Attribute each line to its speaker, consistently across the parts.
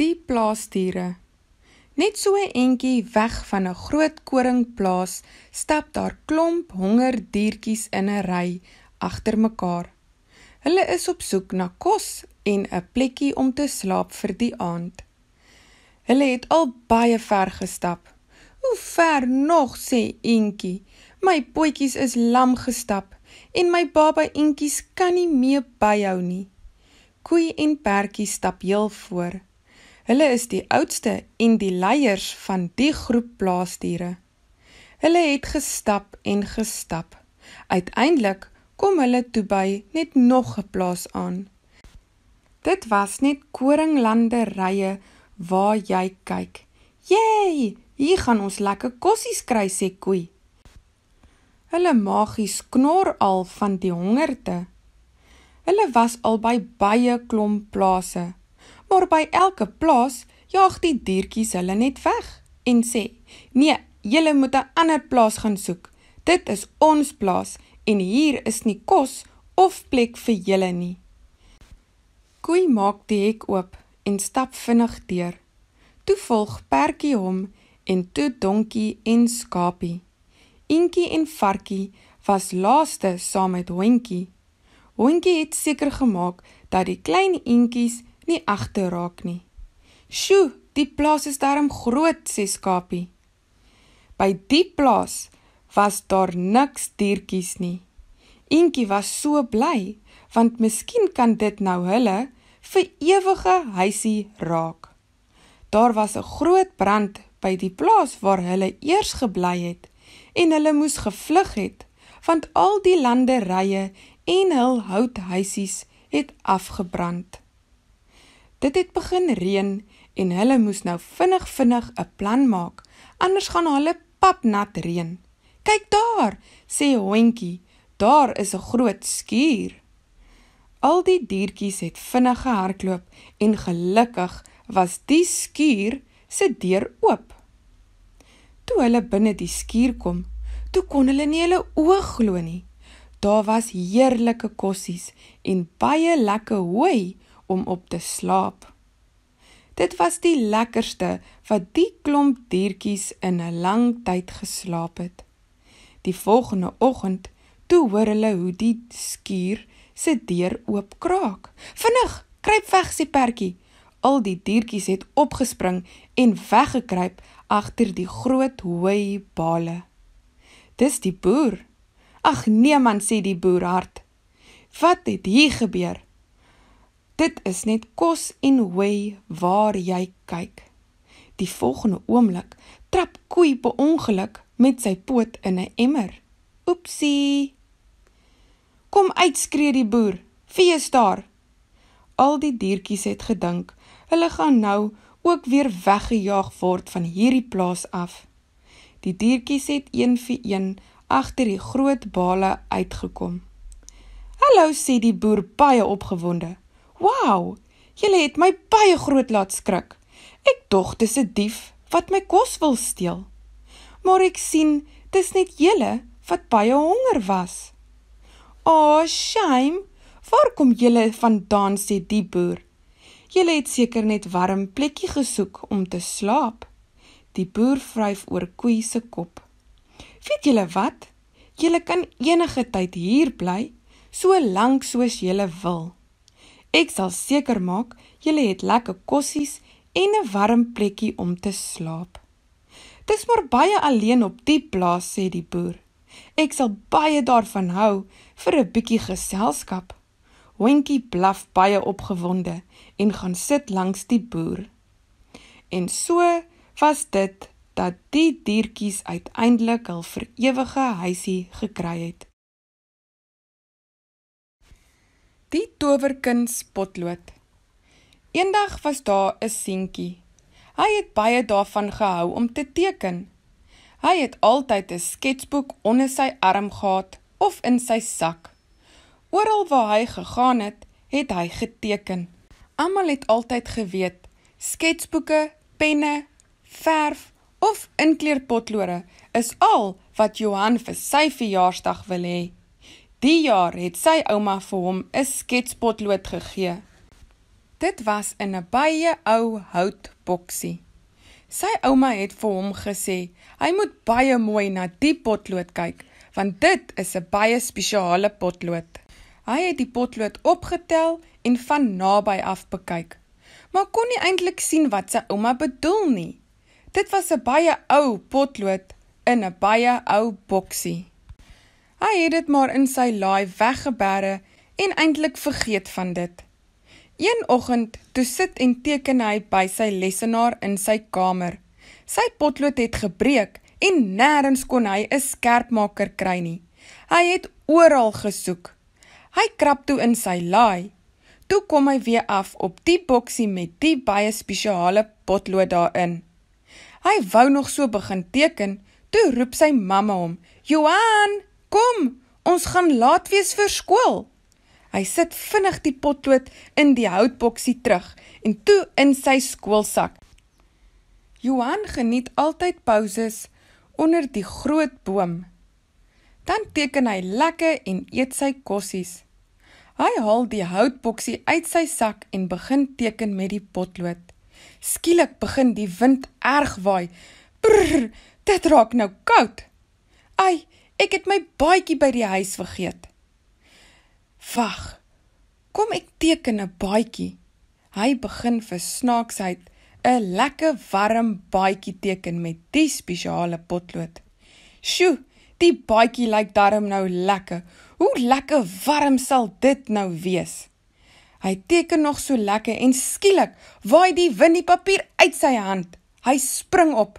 Speaker 1: Die plaasdiere. Net so 'n entjie weg van 'n groot koringplaas stap daar klomp hongerdiertjies in 'n ry agter mekaar. Hulle is op soek na kos en 'n plekkie om te slaap vir die aand. Hulle het al baie ver gestap. Hoe ver nog sê entjie? My potjies is lam gestap en my baba entjies kan nie meer byhou nie. Koei en perdjie stap heel voor. Hulle is die oudste en die leiers van die groep plaasdiere. Hulle het gestap en gestap. Uiteindelik kom hulle toe by net nog 'n plaas aan. Dit was net koringlanderye waar jy kyk. Jee, hier gaan ons lekker kossies kry sê koei. Hulle magies knor al van die hongerte. Hulle was al by baie klomp plase maar by elke plaas jaag die diertjies hulle net weg en sê: "Nee, julle moet 'n ander plaas gaan soek. Dit is ons plaas en hier is nie kos of plek vir julle nie." Koei maak die hek oop en stap vinnig deur. Toe volg Perkie hom en toe Donkie en Skapie. Inkie en Varkie was laaste saam met Hondjie. Hondjie het seker gemaak dat die klein intjies nie agter raak nie. Sjoe, die plaas is darm groot, sê Skapie. By die plaas was daar niks diertjies nie. Eentjie was so bly, want miskien kan dit nou hulle vir ewige huisie raak. Daar was 'n groot brand by die plaas waar hulle eers gebly het en hulle moes gevlug het, want al die landerye en hul houthuisies het afgebrand. Dit het begin reën en hulle moes nou vinnig vinnig 'n plan maak, anders gaan hulle papnat reën. "Kyk daar," sê hondjie, "daar is 'n groot skuur." Al die diertjies het vinnig gehardloop en gelukkig was die skuur se deur oop. Toe hulle binne die skuur kom, toe kon hulle nie hulle oë glo nie. Daar was heerlike kossies en baie lekker hooi om op te slaap. Dit was die lekkerste wat die klomp diertjies in 'n lang tyd geslaap het. Die volgende oggend, toe hoor hulle hoe die skuur se deur oopkraak. Vinnig, kruip weg sie pertjie. Al die diertjies het opgespring en weggekruip agter die groot hooi bale. Dis die boer. Ag nee man sê die boer hard. Wat het hier gebeur? Dit is net kos en hooi waar jy kyk. Die volgende oomblik trap koei per ongeluk met sy poot in 'n emmer. Oepsie. Kom uit skree die boer. Fees daar. Al die diertjies het gedink hulle gaan nou ook weer weggejaag word van hierdie plaas af. Die diertjies het een vir een agter die groot bale uitgekom. Hallo sê die boer baie opgewonde. "Wow, julle het my baie groot laat skrik. Ek dog dis 'n dief wat my kos wil steel. Maar ek sien dis net julle wat baie honger was." "O, oh, shame! Waar kom julle vandaan?" sê die boer. "Julle het seker net warm plekkie gesoek om te slaap." Die boer vryf oor koei se kop. "Weet julle wat? Julle kan enige tyd hier bly." So lank soos jy wil. Ek sal seker maak julle het lekker kossies en 'n warm plekkie om te slaap. Dis maar baie alleen op die plaas sê die boer. Ek sal baie daarvan hou vir 'n bietjie geselskap. Hondjie blaf baie opgewonde en gaan sit langs die boer. En so was dit dat die diertjies uiteindelik hul ewige huisie gekry het. Die towerkuns potlood. Eendag was daar 'n seentjie. Hy het baie daarvan gehou om te teken. Hy het altyd 'n sketsboek onder sy arm gehad of in sy sak. Oral waar hy gegaan het, het hy geteken. Almal het altyd geweet sketsboeke, penne, verf of inkleurpotlode is al wat Johan vir sy verjaarsdag wil hê. Die jaar het sy ouma vir hom 'n sketspotlood gegee. Dit was in 'n baie ou houtboksie. Sy ouma het vir hom gesê hy moet baie mooi na die potlood kyk want dit is 'n baie spesiale potlood. Hy het die potlood opgetel en van naby af bekyk, maar kon nie eintlik sien wat sy ouma bedoel nie. Dit was 'n baie ou potlood in 'n baie ou boksie. Hy het dit maar in sy laai weggebere en eintlik vergeet van dit. Een oggend, toe sit en teken hy by sy lessenaar in sy kamer. Sy potlood het gebreek en nêrens kon hy 'n skerpmaker kry nie. Hy het oral gesoek. Hy krap toe in sy laai. Toe kom hy weer af op die boksie met die baie spesiale potlood daarin. Hy wou nog so begin teken, toe roep sy mamma hom, "Johan, Kom, ons gaan laat wees vir skool. Hy sit vinnig die potlood in die houtboksie terug en toe in sy skoolsak. Johan geniet altyd pauses onder die groot boom. Dan teken hy lekker en eet sy kossies. Hy haal die houtboksie uit sy sak en begin teken met die potlood. Skielik begin die wind erg waai. Brr, dit raak nou koud. Ai, Ek het my baadjie by die huis vergeet. Wag. Kom ek teken 'n baadjie. Hy begin vir snaaksheid 'n lekker warm baadjie teken met die spesiale potlood. Sjoe, die baadjie lyk darm nou lekker. Hoe lekker warm sal dit nou wees? Hy teken nog so lekker en skielik waai die wind die papier uit sy hand. Hy spring op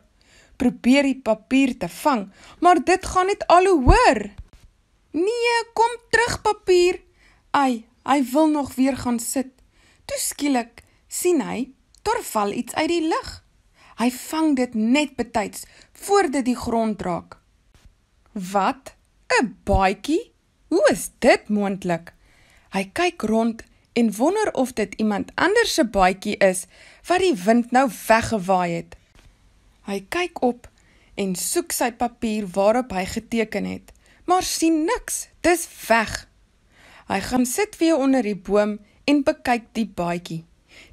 Speaker 1: probeer die papier te vang, maar dit gaan net al hoe hoor. Nee, kom terug papier. Ai, hy wil nog weer gaan sit. Toe skielik sien hy torval iets uit die lug. Hy vang dit net betyds voor dit die grond raak. Wat? 'n Baadjie? Hoe is dit moontlik? Hy kyk rond en wonder of dit iemand anders se baadjie is wat die wind nou weggewaai het. Hy kyk op en soek sy papier waarop hy geteken het, maar sien niks. Dis weg. Hy gaan sit weer onder die boom en bekyk die baadjie.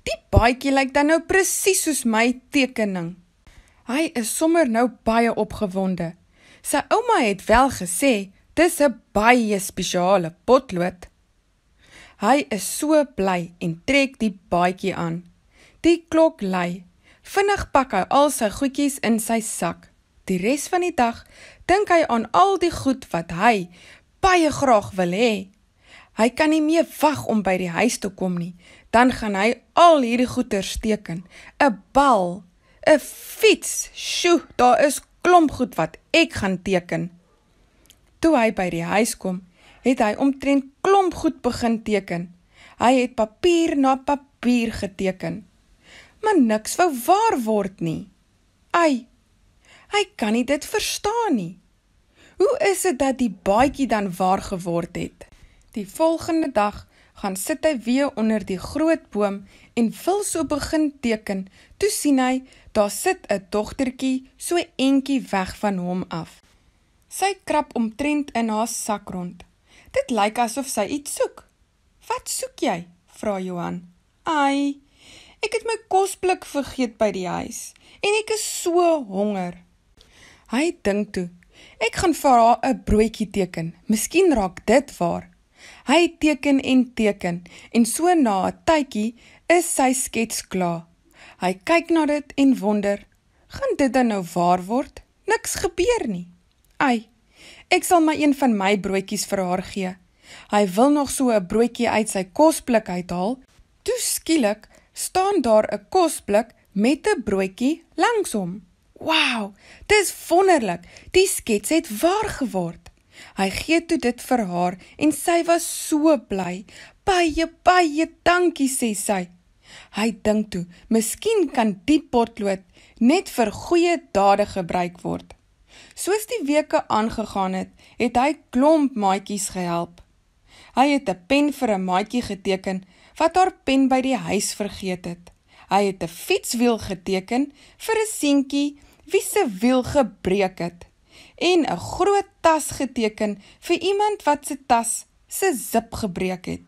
Speaker 1: Die baadjie lyk dan nou presies soos my tekening. Hy is sommer nou baie opgewonde. Sy ouma het wel gesê dis 'n baie spesiale potlood. Hy is so bly en trek die baadjie aan. Die klok lui Vinnig pak hy al sy goedjies in sy sak. Die res van die dag dink hy aan al die goed wat hy baie graag wil hê. Hy kan nie meer wag om by die huis te kom nie. Dan gaan hy al hierdie goeder steken. 'n Bal, 'n fiets. Sjoe, daar is klomp goed wat ek gaan teken. Toe hy by die huis kom, het hy omtrent klomp goed begin teken. Hy het papier na papier geteken maar niks wou waar word nie. Ai. Hy kan nie dit verstaan nie. Hoe is dit dat die baadjie dan waar geword het? Die volgende dag gaan sit hy weer onder die groot boom en wil so begin teken. Toe sien hy daar sit 'n dogtertjie so entjie weg van hom af. Sy krap omtrent in haar sak rond. Dit lyk asof sy iets soek. Wat soek jy? vra Johan. Ai, Ek het my kosblik vergeet by die huis en ek is so honger. Hy dink toe, ek gaan vir haar 'n broodjie teken. Miskien raak dit waar. Hy teken en teken en so na 'n tydjie is sy skets klaar. Hy kyk na dit en wonder, gaan dit dan nou waar word? Niks gebeur nie. Ai. Ek sal my een van my broodjies vir haar gee. Hy wil nog so 'n broodjie uit sy kosblik uithaal. Toe skielik staan daar 'n kosblik met 'n broodjie langs hom. Wow, dis wonderlik. Die skets het waar geword. Hy gee toe dit vir haar en sy was so bly. Baie baie dankie sê sy. Hy dink toe, miskien kan die potlood net vir goeie dade gebruik word. Soos die weke aangegaan het, het hy klomp maatjies gehelp. Hy het 'n pen vir 'n maatjie geteken wat haar pen by die huis vergeet het. Hy het 'n fietswiel geteken vir 'n seentjie wie se wiel gebreek het en 'n groot tas geteken vir iemand wat se tas se zip gebreek het.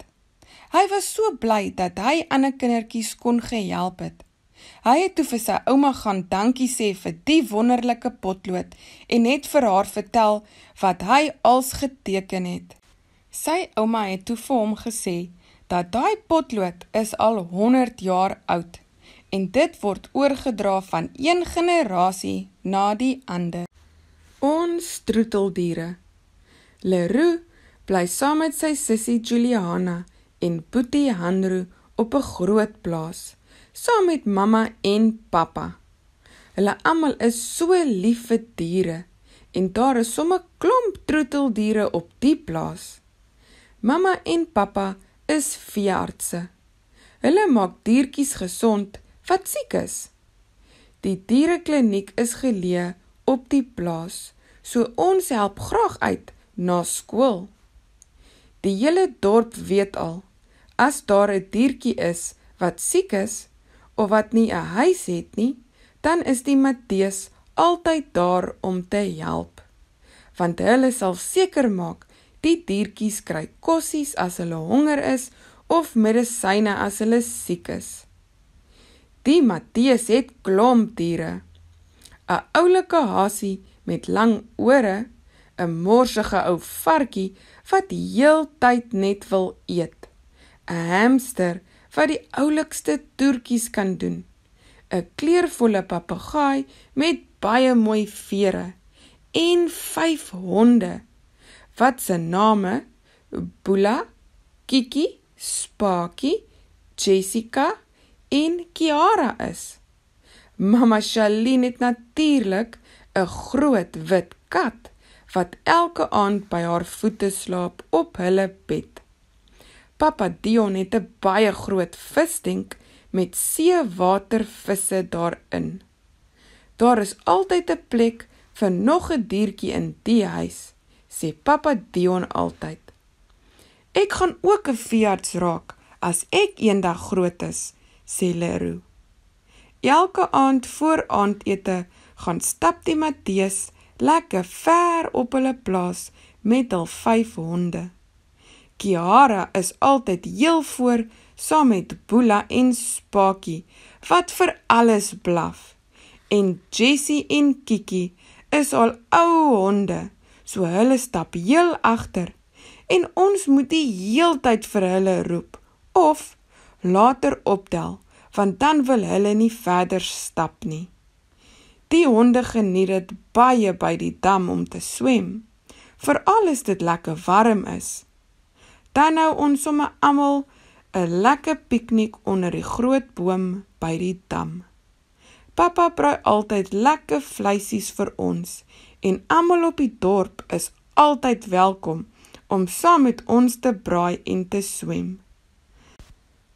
Speaker 1: Hy was so bly dat hy ander kindertjies kon gehelp het. Hy het toe vir sy ouma gaan dankie sê vir die wonderlike potlood en net vir haar vertel wat hy als geteken het. Sy ouma het toe vir hom gesê: dat daai potlood is al 100 jaar oud en dit word oorgedra van een generasie na die ander. Ons troeteldiere. Leroux bly saam met sy sussie Juliana en Boetie Hanro op 'n groot plaas, saam met mamma en pappa. Hulle almal is so lief vir diere en daar is sommer klomp troeteldiere op die plaas. Mamma en pappa is veeartse. Hulle maak diertjies gesond wat siek is. Die dierekliniek is geleë op die plaas, so ons help graag uit na skool. Die hele dorp weet al as daar 'n diertjie is wat siek is of wat nie 'n huis het nie, dan is die Matteus altyd daar om te help. Want hulle sal seker maak Die diertjies kry kossies as hulle honger is of medisyne as hulle siek is. Die Matteus het klomp diere. 'n Oulike hasie met lang ore, 'n morsige ou varkie wat heeltyd net wil eet. 'n Hamster wat die oulikste toertjies kan doen. 'n Kleurvolle papegaai met baie mooi vere en vyf honde wat se name Bula, Kiki, Spaki, Jessica en Kiara is. Mama Shaline het natuurlik 'n groot wit kat wat elke aand by haar voete slaap op hulle bed. Pappa Dion het 'n baie groot visdenk met seewatervisse daarin. Daar is altyd 'n plek vir nog 'n diertjie in die huis sê pappa Dion altyd. Ek gaan ook 'n veearts raak as ek eendag groot is, sê Leroe. Elke aand voor aandete gaan stap die Matthees lekker ver op hulle plaas met hul 5 honde. Kiara is altyd heel voor saam met Bula en Spakie wat vir alles blaf en Jessie en Kiki is al ou honde so hulle stap heel agter en ons moet die heeltyd vir hulle roep of later optel want dan wil hulle nie verder stap nie. Die honde geniet dit baie by die dam om te swem, veral as dit lekker warm is. Dan nou ons sommer almal 'n lekker piknik onder die groot boom by die dam. Pappa braai altyd lekker vleisies vir ons en almal op die dorp is altyd welkom om saam met ons te braai en te swem.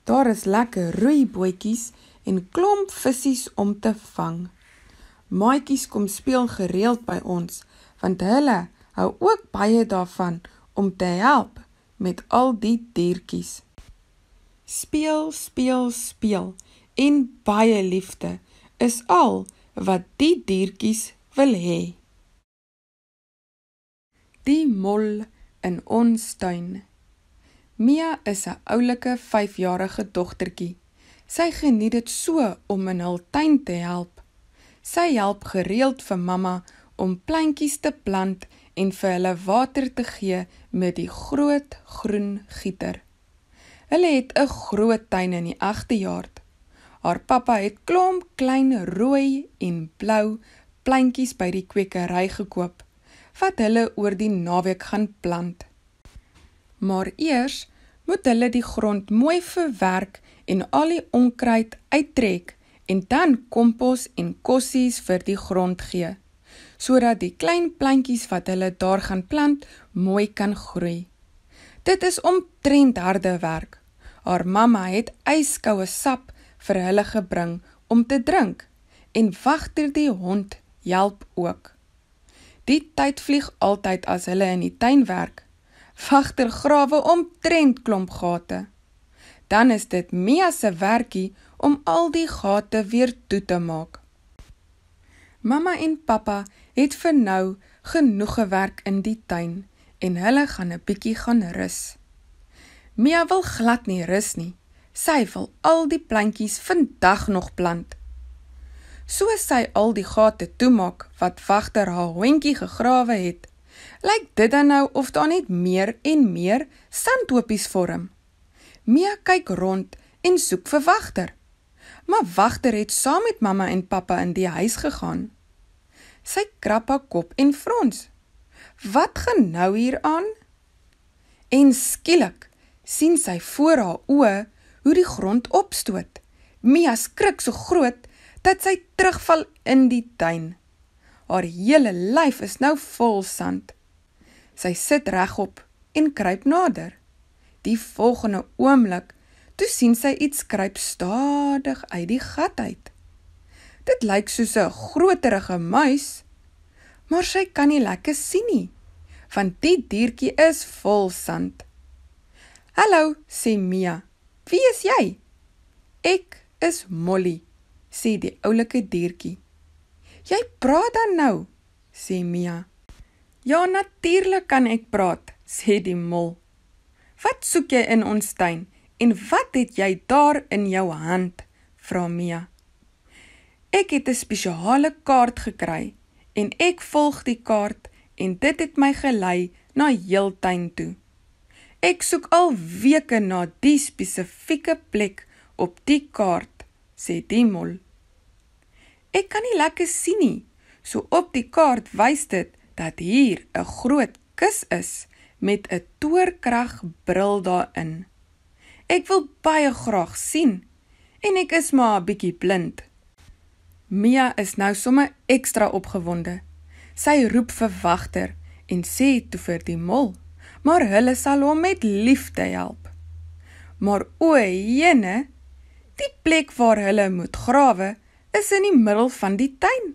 Speaker 1: Daar is lekker roeibootjies en klomp visse om te vang. Maatjies kom speel gereeld by ons want hulle hou ook baie daarvan om te help met al die diertjies. Speel, speel, speel en baie liefde is al wat die diertjies wil hê. Die mol in ons tuin. Mia is 'n oulike 5-jarige dogtertjie. Sy geniet dit so om in hul tuin te help. Sy help gereeld vir mamma om plantjies te plant en vir hulle water te gee met die groot groen gieter. Hulle het 'n groot tuin in die agterjaard. Haar pappa het klomp klein rooi en blou plantjies by die kwekery gekoop wat hulle oor die naweek gaan plant. Maar eers moet hulle die grond mooi verwerk en al die onkruid uittrek en dan kompos en kossies vir die grond gee sodat die klein plantjies wat hulle daar gaan plant mooi kan groei. Dit is omtrent harde werk. Haar mamma het yskoue sap vir hulle gebring om te drink en wagter die hond help ook. Die tyd vlieg altyd as hulle in die tuin werk. Wagter grawe omtrent klomp gate. Dan is dit Mia se werkie om al die gate weer toe te maak. Mamma en pappa het vir nou genoeg gewerk in die tuin en hulle gaan 'n bietjie gaan rus. Mia wil glad nie rus nie. Sy wil al die plantjies vandag nog plant soos sy al die gate toemaak wat wagter haar hondjie gegrawe het, lyk dit dan nou of daar net meer en meer sandhopies vorm. Mia kyk rond en soek vir wagter. Maar wagter het saam met mamma en pappa in die huis gegaan. Sy krap haar kop en frons. Wat gaan nou hier aan? En skielik sien sy voor haar oë hoe die grond opstoot. Mia skrik so groot dat sy terugval in die tuin. Haar hele lyf is nou vol sand. Sy sit regop en kruip nader. Die volgende oomblik, toe sien sy iets kruip stadig uit die gat uit. Dit lyk soos 'n groterige muis, maar sy kan nie lekker sien nie, want die diertjie is vol sand. "Hallo," sê Mia. "Wie is jy?" "Ek is Molly," sê die oulike diertjie. Jy praat dan nou, sê Mia. Ja, natuurlik kan ek praat, sê die mol. Wat soek jy in ons tuin en wat het jy daar in jou hand? vra Mia. Ek het 'n spesiale kaart gekry en ek volg die kaart en dit het my gelei na heeltuin toe. Ek soek al weke na die spesifieke plek op die kaart, sê die mol. Ek kan nie lekker sien nie. So op die kaart wys dit dat hier 'n groot kus is met 'n toorkrag bril daarin. Ek wil baie graag sien en ek is maar 'n bietjie blind. Mia is nou sommer ekstra opgewonde. Sy roep vir wagter en sê toe vir die mol, maar hulle sal hom met liefde help. Maar o, jene, die plek waar hulle moet grawe, is in die middel van die tuin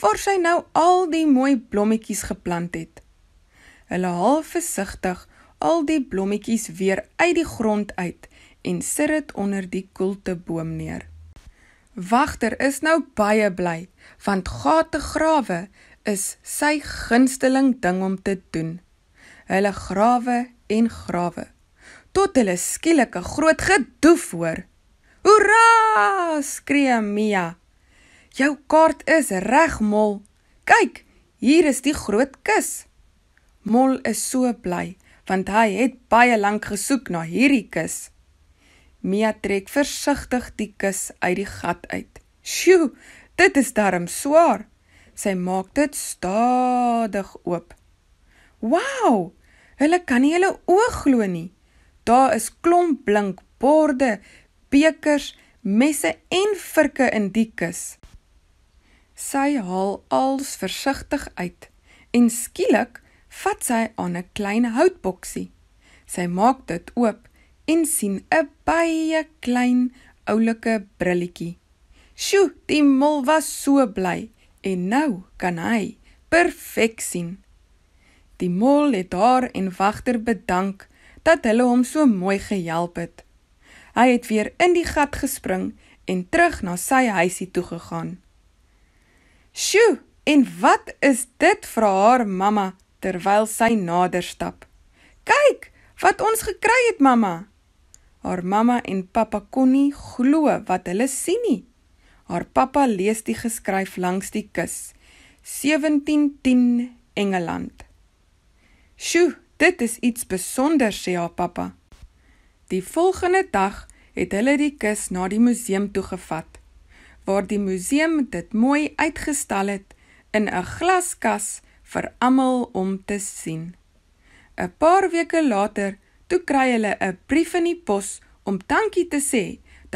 Speaker 1: waar sy nou al die mooi blommetjies geplant het. Hulle haal versigtig al die blommetjies weer uit die grond uit en sit dit onder die koelteboom neer. Wagter is nou baie bly want gate grawe is sy gunsteling ding om te doen. Hulle grawe en grawe tot hulle skielik 'n groot gedoef hoor. "Hoera!" skree Mia. Jou kaart is reg, Mol. Kyk, hier is die groot kus. Mol is so bly, want hy het baie lank gesoek na hierdie kus. Mia trek versigtig die kus uit die gat uit. Sjoe, dit is darm swaar. Sy maak dit stadig oop. Wow! Hulle kan nie hulle oë glo nie. Daar is klomp blink borde, bekers, messe en virke in die kus. Sy haal alles versigtig uit en skielik vat sy aan 'n klein houtboksie. Sy maak dit oop en sien 'n baie klein oulike brilletjie. Sjoe, die mol was so bly en nou kan hy perfek sien. Die mol het haar en wagter bedank dat hulle hom so mooi gehelp het. Hy het weer in die gat gespring en terug na sy huisie toe gegaan. "Sjoe, en wat is dit?" vra haar mamma terwyl sy nader stap. "Kyk wat ons gekry het, mamma." Haar mamma en pappa kon nie glo wat hulle sien nie. Haar pappa lees die geskryf langs die kus. 1710 Engeland. "Sjoe, dit is iets besonder," sê haar pappa. Die volgende dag het hulle die kus na die museum toe gevat waar die museum dit mooi uitgestal het in 'n glaskas vir almal om te sien. 'n Paar weke later, toe kry hulle 'n brief in die pos om dankie te sê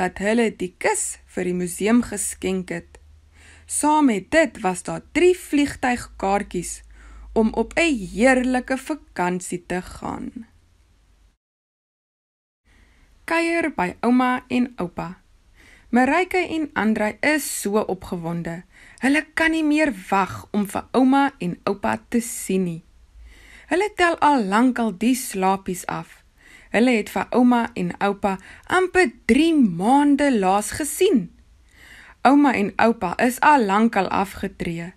Speaker 1: dat hulle die kus vir die museum geskenk het. Saam met dit was daar drie vliegtygkaartjies om op 'n heerlike vakansie te gaan. Kuier by ouma en oupa. Mareike en Andre is so opgewonde. Hulle kan nie meer wag om vir ouma en oupa te sien nie. Hulle tel al lank al die slapies af. Hulle het vir ouma en oupa amper 3 maande laas gesien. Ouma en oupa is al lank al afgetree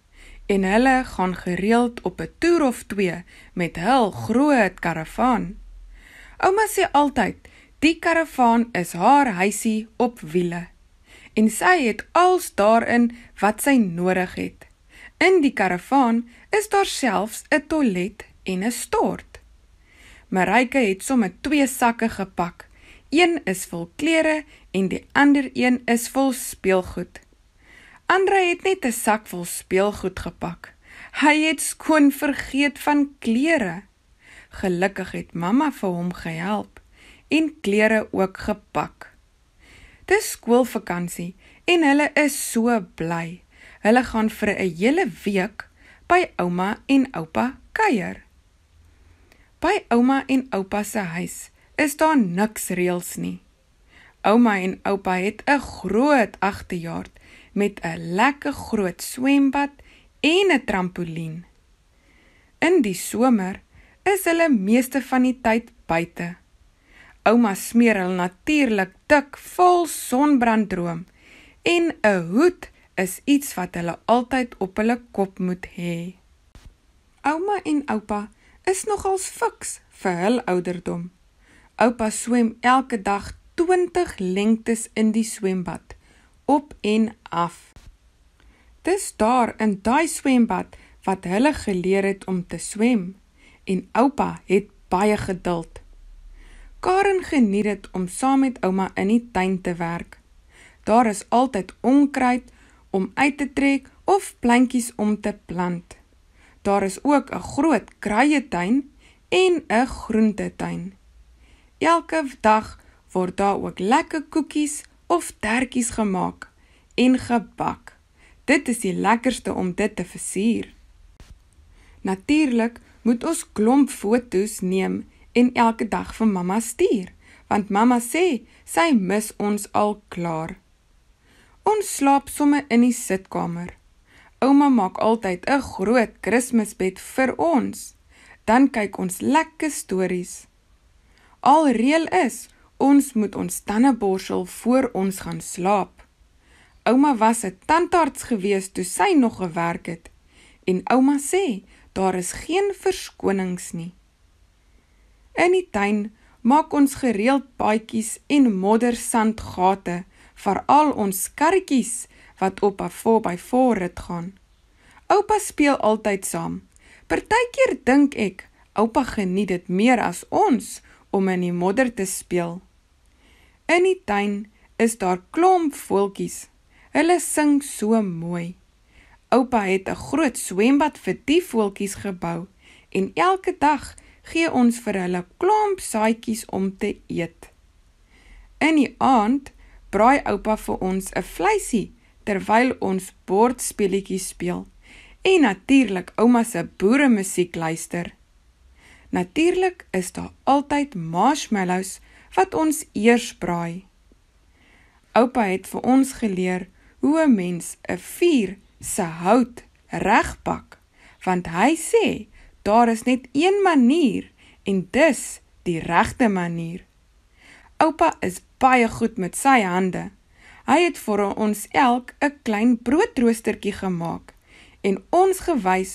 Speaker 1: en hulle gaan gereeld op 'n toer of twee met hul groot karavaan. Ouma sê altyd, die karavaan is haar huisie op wiele en sy het als daarin wat sy nodig het. In die karavaan is daar selfs 'n toilet en 'n stort. Marike het sommer twee sakke gepak. Een is vol klere en die ander een is vol speelgoed. Andre het net 'n sak vol speelgoed gepak. Hy het skoon vergeet van klere. Gelukkig het mamma vir hom gehelp en klere ook gepak. Dis skoolvakansie en hulle is so bly. Hulle gaan vir 'n hele week by ouma en oupa kuier. By ouma en oupa se huis is daar niks reëls nie. Ouma en oupa het 'n groot agterjaard met 'n lekker groot swembad en 'n trampolien. In die somer is hulle meeste van die tyd buite. Ouma smeer hulle natuurlik dik vol sonbrandroom en 'n hoed is iets wat hulle altyd op hulle kop moet hê. Ouma en oupa is nogals fiks vir hul ouderdom. Oupa swem elke dag 20 lengtes in die swembad, op en af. Dis daar in daai swembad wat hulle geleer het om te swem en oupa het baie geduld. Karen geniet dit om saam met ouma in die tuin te werk. Daar is altyd onkruid om uit te trek of plantjies om te plant. Daar is ook 'n groot kruietuin en 'n groentetuin. Elke dag word daar ook lekker koekies of tertjies gemaak en gebak. Dit is die lekkerste om dit te versier. Natuurlik moet ons klomp fotos neem en elke dag vir mamma stuur, want mamma sê sy mis ons al klaar. Ons slaap sommer in die sitkamer. Ouma maak altyd 'n groot Kersbed vir ons. Dan kyk ons lekker stories. Al reël is, ons moet ons tande borsel voor ons gaan slaap. Ouma was 'n tandarts gewees toe sy nog gewerk het en ouma sê daar is geen verskonings nie. In die tuin maak ons gereeld paadjies en modder sandgate vir al ons karretjies wat op 'n voorby voor rit gaan. Oupa speel altyd saam. Partykeer dink ek oupa geniet dit meer as ons om in die modder te speel. In die tuin is daar klomp voeltjies. Hulle sing so mooi. Oupa het 'n groot swembad vir die voeltjies gebou en elke dag gee ons vir hulle klomp saadjies om te eet. In die aand braai oupa vir ons 'n vleisie terwyl ons bordspelletjies speel en natuurlik ouma se boere musiek luister. Natuurlik is daar altyd marshmallows wat ons eers braai. Oupa het vir ons geleer hoe 'n mens 'n vuur se hout regpak want hy sê Daar is net een manier en dis die regte manier. Oupa is baie goed met sy hande. Hy het vir ons elk 'n klein broodroostertjie gemaak en ons gewys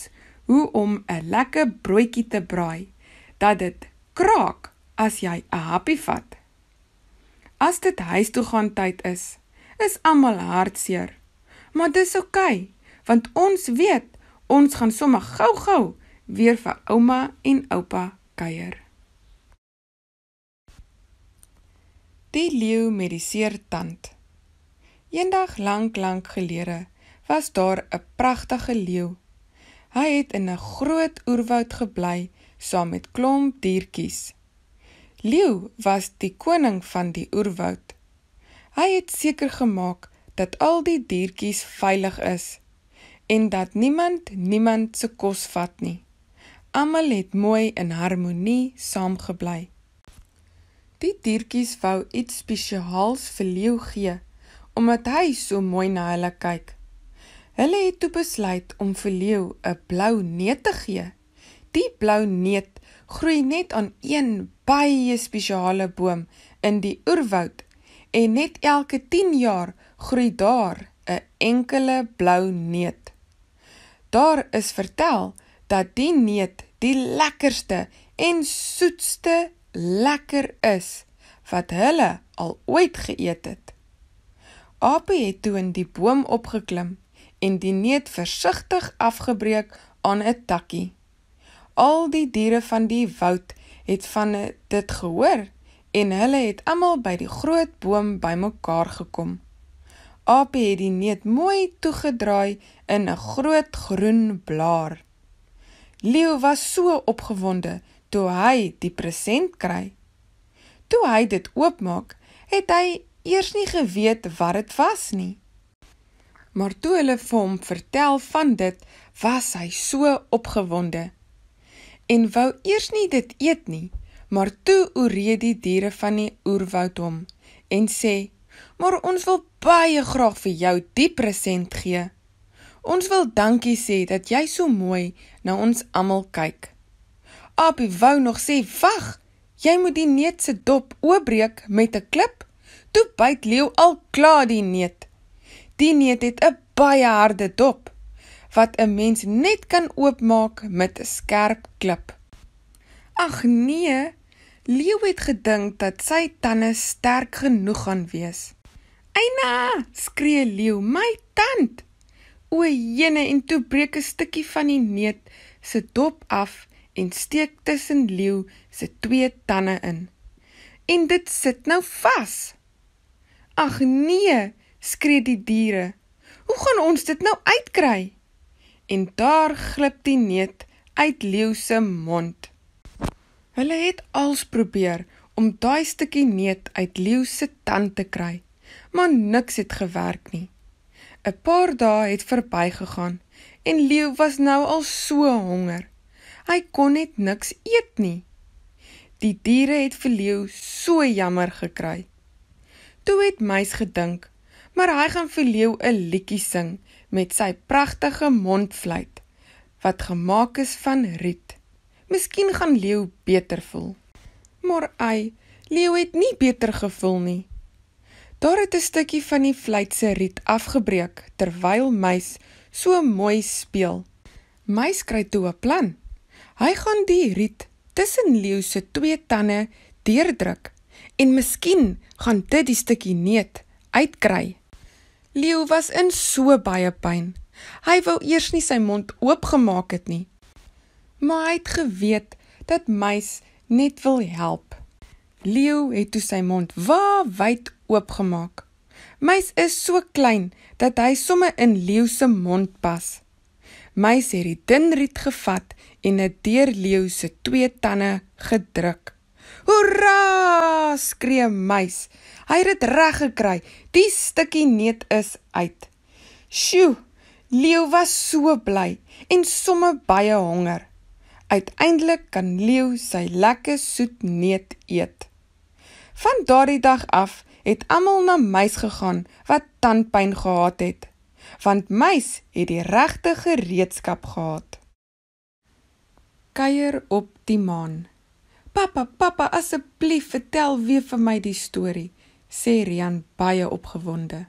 Speaker 1: hoe om 'n lekker broodjie te braai dat dit kraak as jy 'n happie vat. As dit huis toe gaan tyd is, is almal hartseer. Maar dis oukei, okay, want ons weet ons gaan sommer gou-gou weer vir ouma en oupa kuier. Die leeu met die seer tand. Eendag lank lank gelede was daar 'n pragtige leeu. Hy het in 'n groot oerwoud gebly saam met klomp diertjies. Leeu was die koning van die oerwoud. Hy het seker gemaak dat al die diertjies veilig is en dat niemand niemand se kos vat nie. Almal het mooi in harmonie saamgebly. Die diertjies wou iets spesiaals vir Leo gee omdat hy so mooi na hulle kyk. Hulle het toe besluit om vir Leo 'n blou neet te gee. Die blou neet groei net aan een baie spesiale boom in die oerwoud en net elke 10 jaar groei daar 'n enkele blou neet. Daar is vertel dat die neut die lekkerste en soetste lekker is wat hulle al ooit geëet het. Ape het toe in die boom opgeklim en die neut versigtig afgebreek aan 'n takkie. Al die diere van die woud het van dit gehoor en hulle het almal by die groot boom bymekaar gekom. Ape het die neut mooi toegedraai in 'n groot groen blaar. Leo was so opgewonde toe hy die present kry. Toe hy dit oopmaak, het hy eers nie geweet wat dit was nie. Maar toe hulle vir hom vertel van dit, was hy so opgewonde en wou eers nie dit eet nie, maar toe oorreed die diere van die oerwoud hom en sê: "Maar ons wil baie graag vir jou die present gee. Ons wil dankie sê dat jy so mooi na ons almal kyk. Abi wou nog sê: "Wag, jy moet die neet se dop oopbreek met 'n klip." Toe byt Leo al klaar die neet. Die neet het 'n baie harde dop wat 'n mens net kan oopmaak met 'n skerp klip. Ag nee, Leo het gedink dat sy tande sterk genoeg gaan wees. "Eina!" skree Leo, "my tand!" O, jene en toe breek 'n stukkie van die neet se dop af en steek tussen leeu se twee tande in. En dit sit nou vas. Ag nee, skree die diere. Hoe gaan ons dit nou uitkry? En daar glip die neut uit leeu se mond. Hulle het als probeer om daai stukkie neut uit leeu se tand te kry, maar niks het gewerk nie. 'n Paar dae het verbygegaan en leeu was nou al so honger. Hy kon net niks eet nie. Die diere het vir leeu so jammer gekry. Toe het muis gedink, maar hy gaan vir leeu 'n liedjie sing met sy pragtige mondfluit wat gemaak is van riet. Miskien gaan leeu beter voel. Maar ai, leeu het nie beter gevoel nie. Daar het 'n stukkie van die fluit se riet afgebreek terwyl muis so mooi speel. Muis kry toe 'n plan. Hy gaan die riet tussen leeu se twee tande deurdruk en miskien gaan dit die stukkie neet uitkry. Leeu was in so baie pyn. Hy wou eers nie sy mond oopgemaak het nie. Maar hy het geweet dat muis net wil help. Leeu het toe sy mond wa wyd oopgemaak. Muis is so klein dat hy somme in leeu se mond pas. Meis het die dun riet gevat en dit deur leeu se twee tande gedruk. Hoera! skree meis. Hy het dit reg gekry. Die stukkie neet is uit. Sjoe! Leeu was so bly en somme baie honger. Uiteindelik kan leeu sy lekker soet neet eet. Van daardie dag af het almal na muis gegaan wat tandpyn gehad het, want muis het die regte gereedskap gehad. Kuier op die maan. Pappa, pappa, asseblief vertel weer vir my die storie, sê Rian baie opgewonde.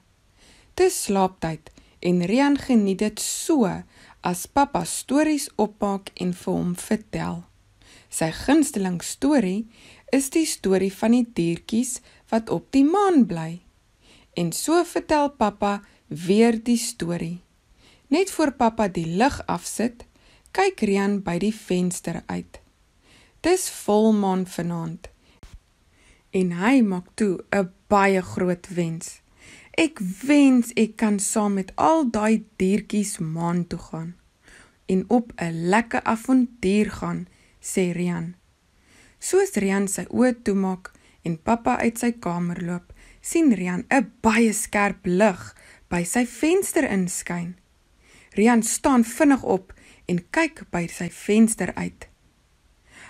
Speaker 1: Dis slaaptyd en Rian geniet dit so as pappa stories oppak en vir hom vertel. Sy gunsteling storie is die storie van die diertjies wat op die maan bly. En so vertel pappa weer die storie. Net voor pappa die lig afsit, kyk Rian by die venster uit. Dis volmaan vanaand. En hy maak toe 'n baie groot wens. Ek wens ek kan saam met al daai diertjies maan toe gaan en op 'n lekker avontuur gaan, sê Rian. Soos Rian sy oë toemaak, en pappa uit sy kamer loop, sien Rian 'n baie skerp lig by sy venster inskyn. Rian staan vinnig op en kyk by sy venster uit.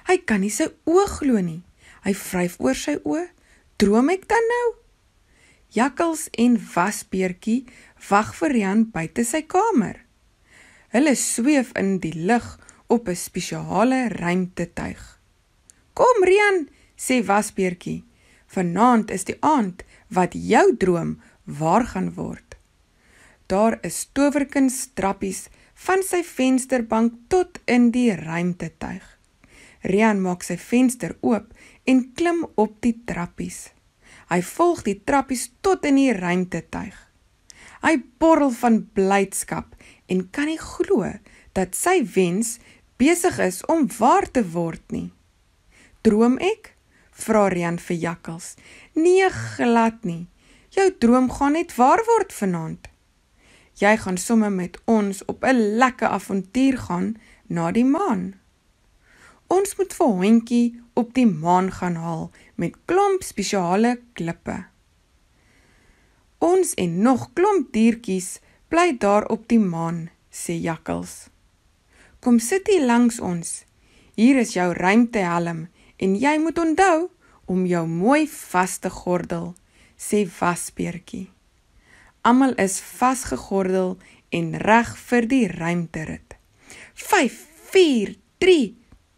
Speaker 1: Hy kan nie sy oë glo nie. Hy vryf oor sy oë. Droom ek dan nou? Jakkals en wasbeertjie wag vir Rian buite sy kamer. Hulle sweef in die lug op 'n spesiale ruimtetuig. Kom Rian, sê wasbeertjie. Vanaand is die aand wat jou droom waar gaan word. Daar is towerkuns trappies van sy vensterbank tot in die ruimte tuig. Rian maak sy venster oop en klim op die trappies. Hy volg die trappies tot in die ruimte tuig. Hy borrel van blydskap en kan nie glo dat sy wens besig is om waar te word nie. Droom ek? vra Rian vir Jakkals. Nee, glad nie. Jou droom gaan net waar word vanaand. Jy gaan sommer met ons op 'n lekker avontuur gaan na die maan. Ons moet vir hondjie op die maan gaan haal met klomp spesiale klippe. Ons en nog klomp diertjies bly daar op die maan, sê Jakkals. Kom sit hier langs ons. Hier is jou ruimtehelm en jy moet onthou, om jou mooi vas te gordel, sê waspeertjie. Almal is vasgegordel en reg vir die ruimterit. 5 4 3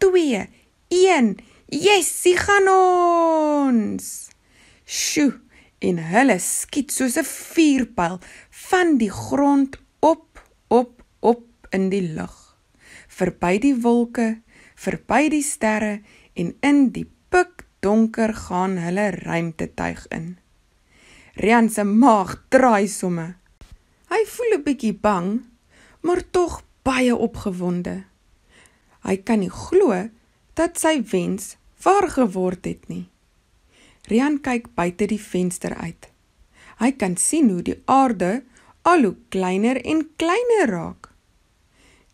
Speaker 1: 2 1 Yesie gaan ons. Sjoe, en hulle skiet soos 'n vuurpyl van die grond op, op, op in die lug. Verby die wolke, verby die sterre en in die donker gaan hulle ruimte tuig in. Rian se maag draai somme. Hy voel 'n bietjie bang, maar tog baie opgewonde. Hy kan nie glo dat sy wens waar geword het nie. Rian kyk buite die venster uit. Hy kan sien hoe die aarde al hoe kleiner en kleiner raak.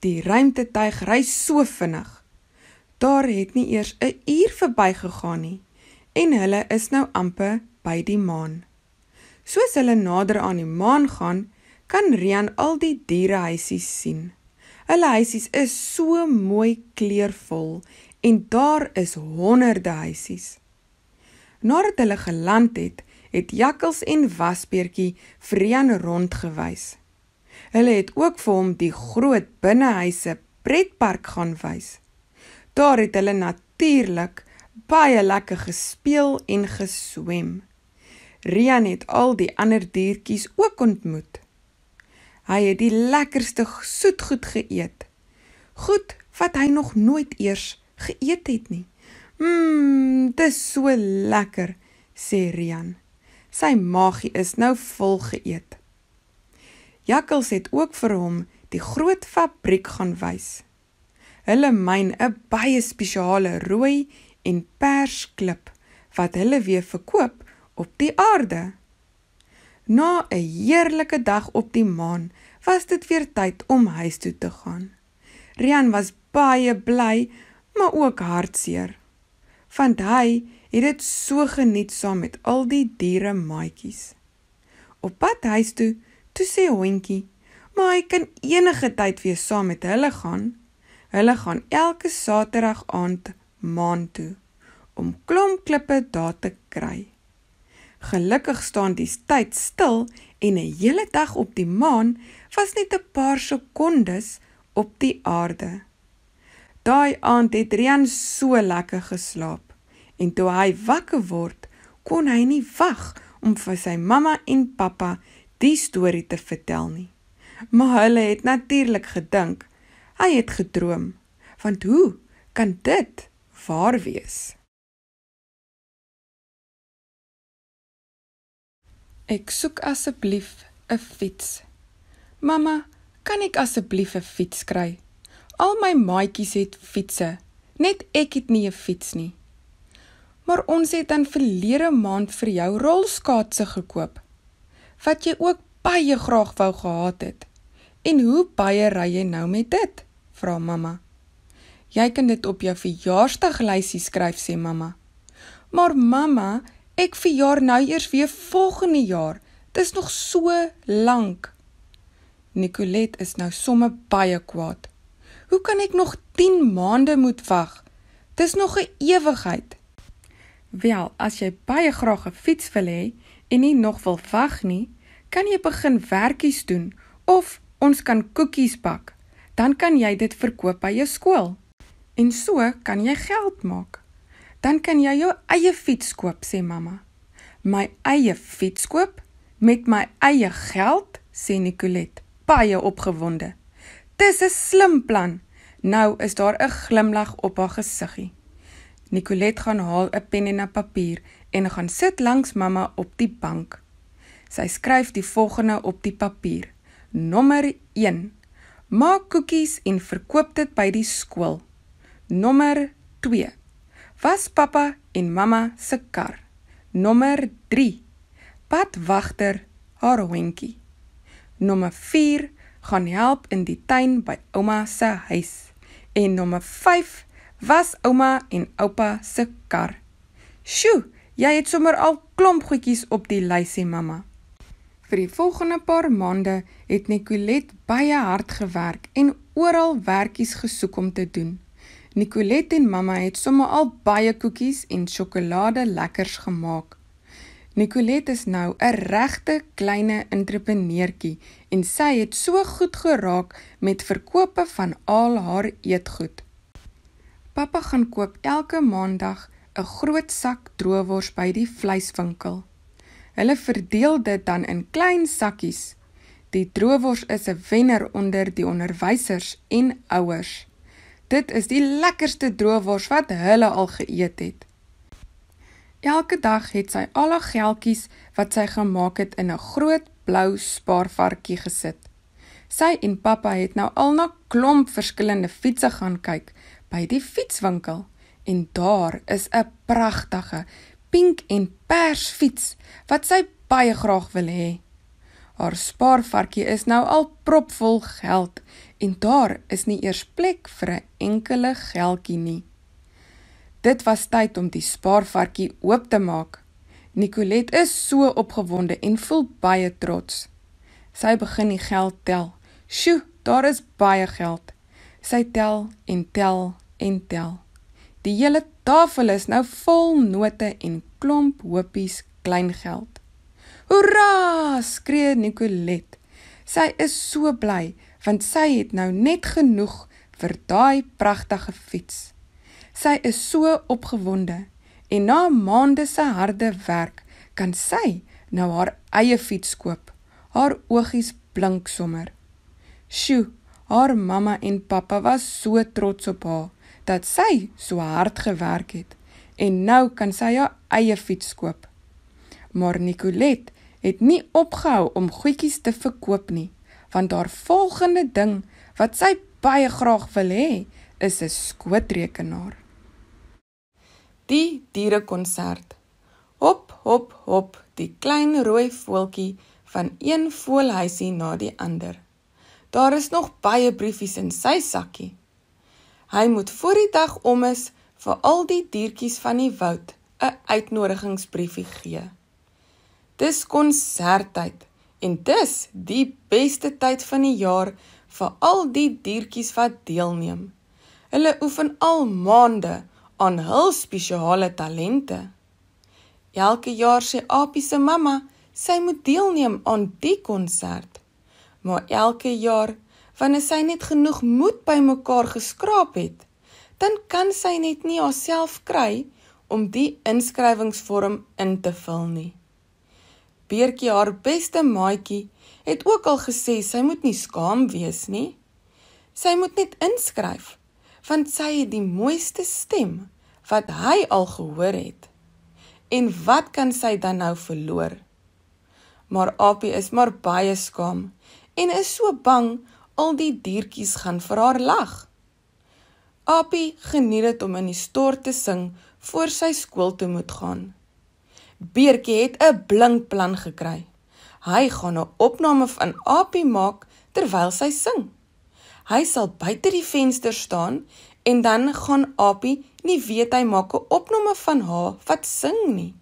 Speaker 1: Die ruimtetuig ry so vinnig. Daar het nie eers 'n uur verbygegaan nie en hulle is nou amper by die maan. Soos hulle nader aan die maan gaan, kan Rian al die dierehuisies sien. Hulle huisies is so mooi kleurvol en daar is honderde huisies. Nadat hulle geland het, het jakkals en wasbeertjie vir Rian rondgewys. Hulle het ook vir hom die groot binnehuise pretpark gaan wys. Daar het hulle natuurlik baie lekker gespeel en geswem. Rian het al die ander diertjies ook ontmoet. Hy het die lekkerste soetgoed geëet. Goed wat hy nog nooit eers geëet het nie. Mmm, dit is so lekker, sê Rian. Sy maagie is nou vol geëet. Jakkals het ook vir hom die groot fabriek gaan wys hulle myn 'n baie spesiale rooi en pers klip wat hulle weer verkoop op die aarde. Na 'n heerlike dag op die maan was dit weer tyd om huis toe te gaan. Rian was baie bly, maar ook hartseer. Want hy het dit so geniet saam met al die diere maatjies. Op pad huis toe, toe sê hondjie, "Maar ek kan enige tyd weer saam met hulle gaan." Hulle gaan elke Saterdag aand maan toe om klomp klippe daar te kry. Gelukkig staan die tyd stil en 'n hele dag op die maan was net 'n paar sekondes op die aarde. Daai aand het Rian so lekker geslaap en toe hy wakker word, kon hy nie wag om vir sy mamma en pappa die storie te vertel nie. Maar hulle het natuurlik gedink Hy het gedroom. Want hoe kan dit waar wees? Ek soek asseblief 'n fiets. Mamma, kan ek asseblief 'n fiets kry? Al my maatjies het fietsse, net ek het nie 'n fiets nie. Maar ons het aan verlede maand vir jou rolskaatse gekoop wat jy ook baie graag wou gehad het. En hoe baie ry jy nou met dit? vra mamma. Jy kan dit op jou verjaarsdaglysie skryf sê mamma. Maar mamma, ek verjaar nou eers weer volgende jaar. Dis nog so lank. Nicolet is nou somme baie kwaad. Hoe kan ek nog 10 maande moet wag? Dis nog 'n ewigheid. Wel, as jy baie graag 'n fiets wil hê en nie nog wil wag nie, kan jy begin werkies doen of ons kan koekies bak dan kan jy dit verkoop by jou skool. En so kan jy geld maak. Dan kan jy jou eie fiets koop, sê mamma. My eie fiets koop met my eie geld, sê Nicolet, baie opgewonde. Dis 'n slim plan. Nou is daar 'n glimlag op haar gesiggie. Nicolet gaan haal 'n pen en 'n papier en gaan sit langs mamma op die bank. Sy skryf die volgende op die papier: Nommer 1 Maak koekies en verkoop dit by die skool. Nommer 2. Was pappa en mamma se kar. Nommer 3. Pat wagter haar hondjie. Nommer 4 gaan help in die tuin by ouma se huis. En nommer 5 was ouma en oupa se kar. Sjoe, jy het sommer al klomp goedjies op die lysie, mamma. Vir die volgende paar maande het Nicolet baie hard gewerk en oral werkies gesoek om te doen. Nicolet en mamma het sommer al baie koekies en sjokolade lekkers gemaak. Nicolet is nou 'n regte klein entrepreneurtjie en sy het so goed geraak met verkope van al haar eetgoed. Pappa gaan koop elke maandag 'n groot sak droewors by die vleiswinkel. Hulle verdeel dit dan in klein sakkies. Die droewors is 'n wenner onder die onderwysers en ouers. Dit is die lekkerste droewors wat hulle al geëet het. Elke dag het sy al haar geldjies wat sy gemaak het in 'n groot blou spaarvarkie gesit. Sy en pappa het nou al na klomp verskillende fietses gaan kyk by die fietswinkel en daar is 'n pragtige pink en pers fiets wat sy baie graag wil hê. Haar spaarvarkie is nou al propvol geld en daar is nie eers plek vir 'n enkele geldjie nie. Dit was tyd om die spaarvarkie oop te maak. Nicolet is so opgewonde en voel baie trots. Sy begin die geld tel. Sjoe, daar is baie geld. Sy tel en tel en tel. Die hele tafel is nou vol note en klomp hopies kleingeld. "Hoera!" skree Nicolet. Sy is so bly want sy het nou net genoeg vir daai pragtige fiets. Sy is so opgewonde en na maande se harde werk kan sy nou haar eie fiets koop. Haar oogies blink sommer. Sjoe, haar mamma en pappa was so trots op haar dat sy so hard gewerk het en nou kan sy haar eie fiets koop. Maar Nicolet het nie opgehou om goedjies te verkoop nie, want haar volgende ding wat sy baie graag wil hê, is 'n skootrekenaar. Die dierekonsert. Hop, hop, hop, die klein rooi voeltjie van een voelhuisie na die ander. Daar is nog baie briefies in sy sakkie. Hy moet voor die dag om is vir al die diertjies van die woud 'n uitnodigingsbriefie gee. Dis konserttyd en dis die beste tyd van die jaar vir al die diertjies wat deelneem. Hulle oefen al maande aan hul spesiale talente. Elke jaar sê Apie se mamma sy moet deelneem aan die konsert. Maar elke jaar wanneer sy net genoeg moed bymekaar geskraap het, dan kan sy net nie haarself kry om die inskrywingsvorm in te vul nie. Beertjie haar beste maatjie het ook al gesê sy moet nie skaam wees nie. Sy moet net inskryf want sy het die mooiste stem wat hy al gehoor het. En wat kan sy dan nou verloor? Maar Apie is maar baie skaam en is so bang al die diertjies gaan vir haar lag. Appie geniet dit om in die stort te sing voor sy skool toe moet gaan. Beertjie het 'n blink plan gekry. Hy gaan 'n opname van Appie maak terwyl sy sing. Hy sal buite die venster staan en dan gaan Appie nie weet hy maak 'n opname van haar wat sing nie.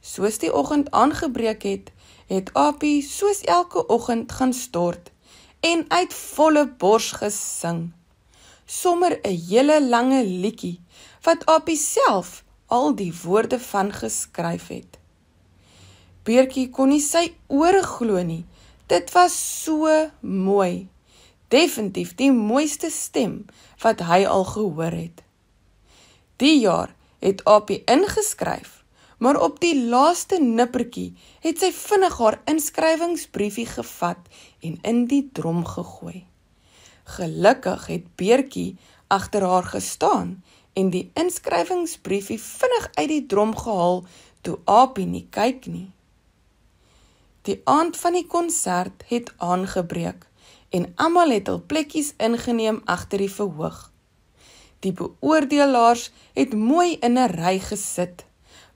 Speaker 1: Soos die oggend aangebreek het, het Appie soos elke oggend gaan stort en uit volle bors gesing. Sommer 'n hele lange liedjie wat op homself al die woorde van geskryf het. Beertjie kon nie sy ore glo nie. Dit was so mooi. Definitief die mooiste stem wat hy al gehoor het. Die jaar het Apie ingeskryf Maar op die laaste nippertjie het sy vinnig haar inskrywingsbriefie gevat en in die drom gegooi. Gelukkig het Beertjie agter haar gestaan en die inskrywingsbriefie vinnig uit die drom gehaal toe Apie nie kyk nie. Die aand van die konsert het aangebreek en almal het hul plekkies ingeneem agter die verhoog. Die beoordelaars het mooi in 'n ry gesit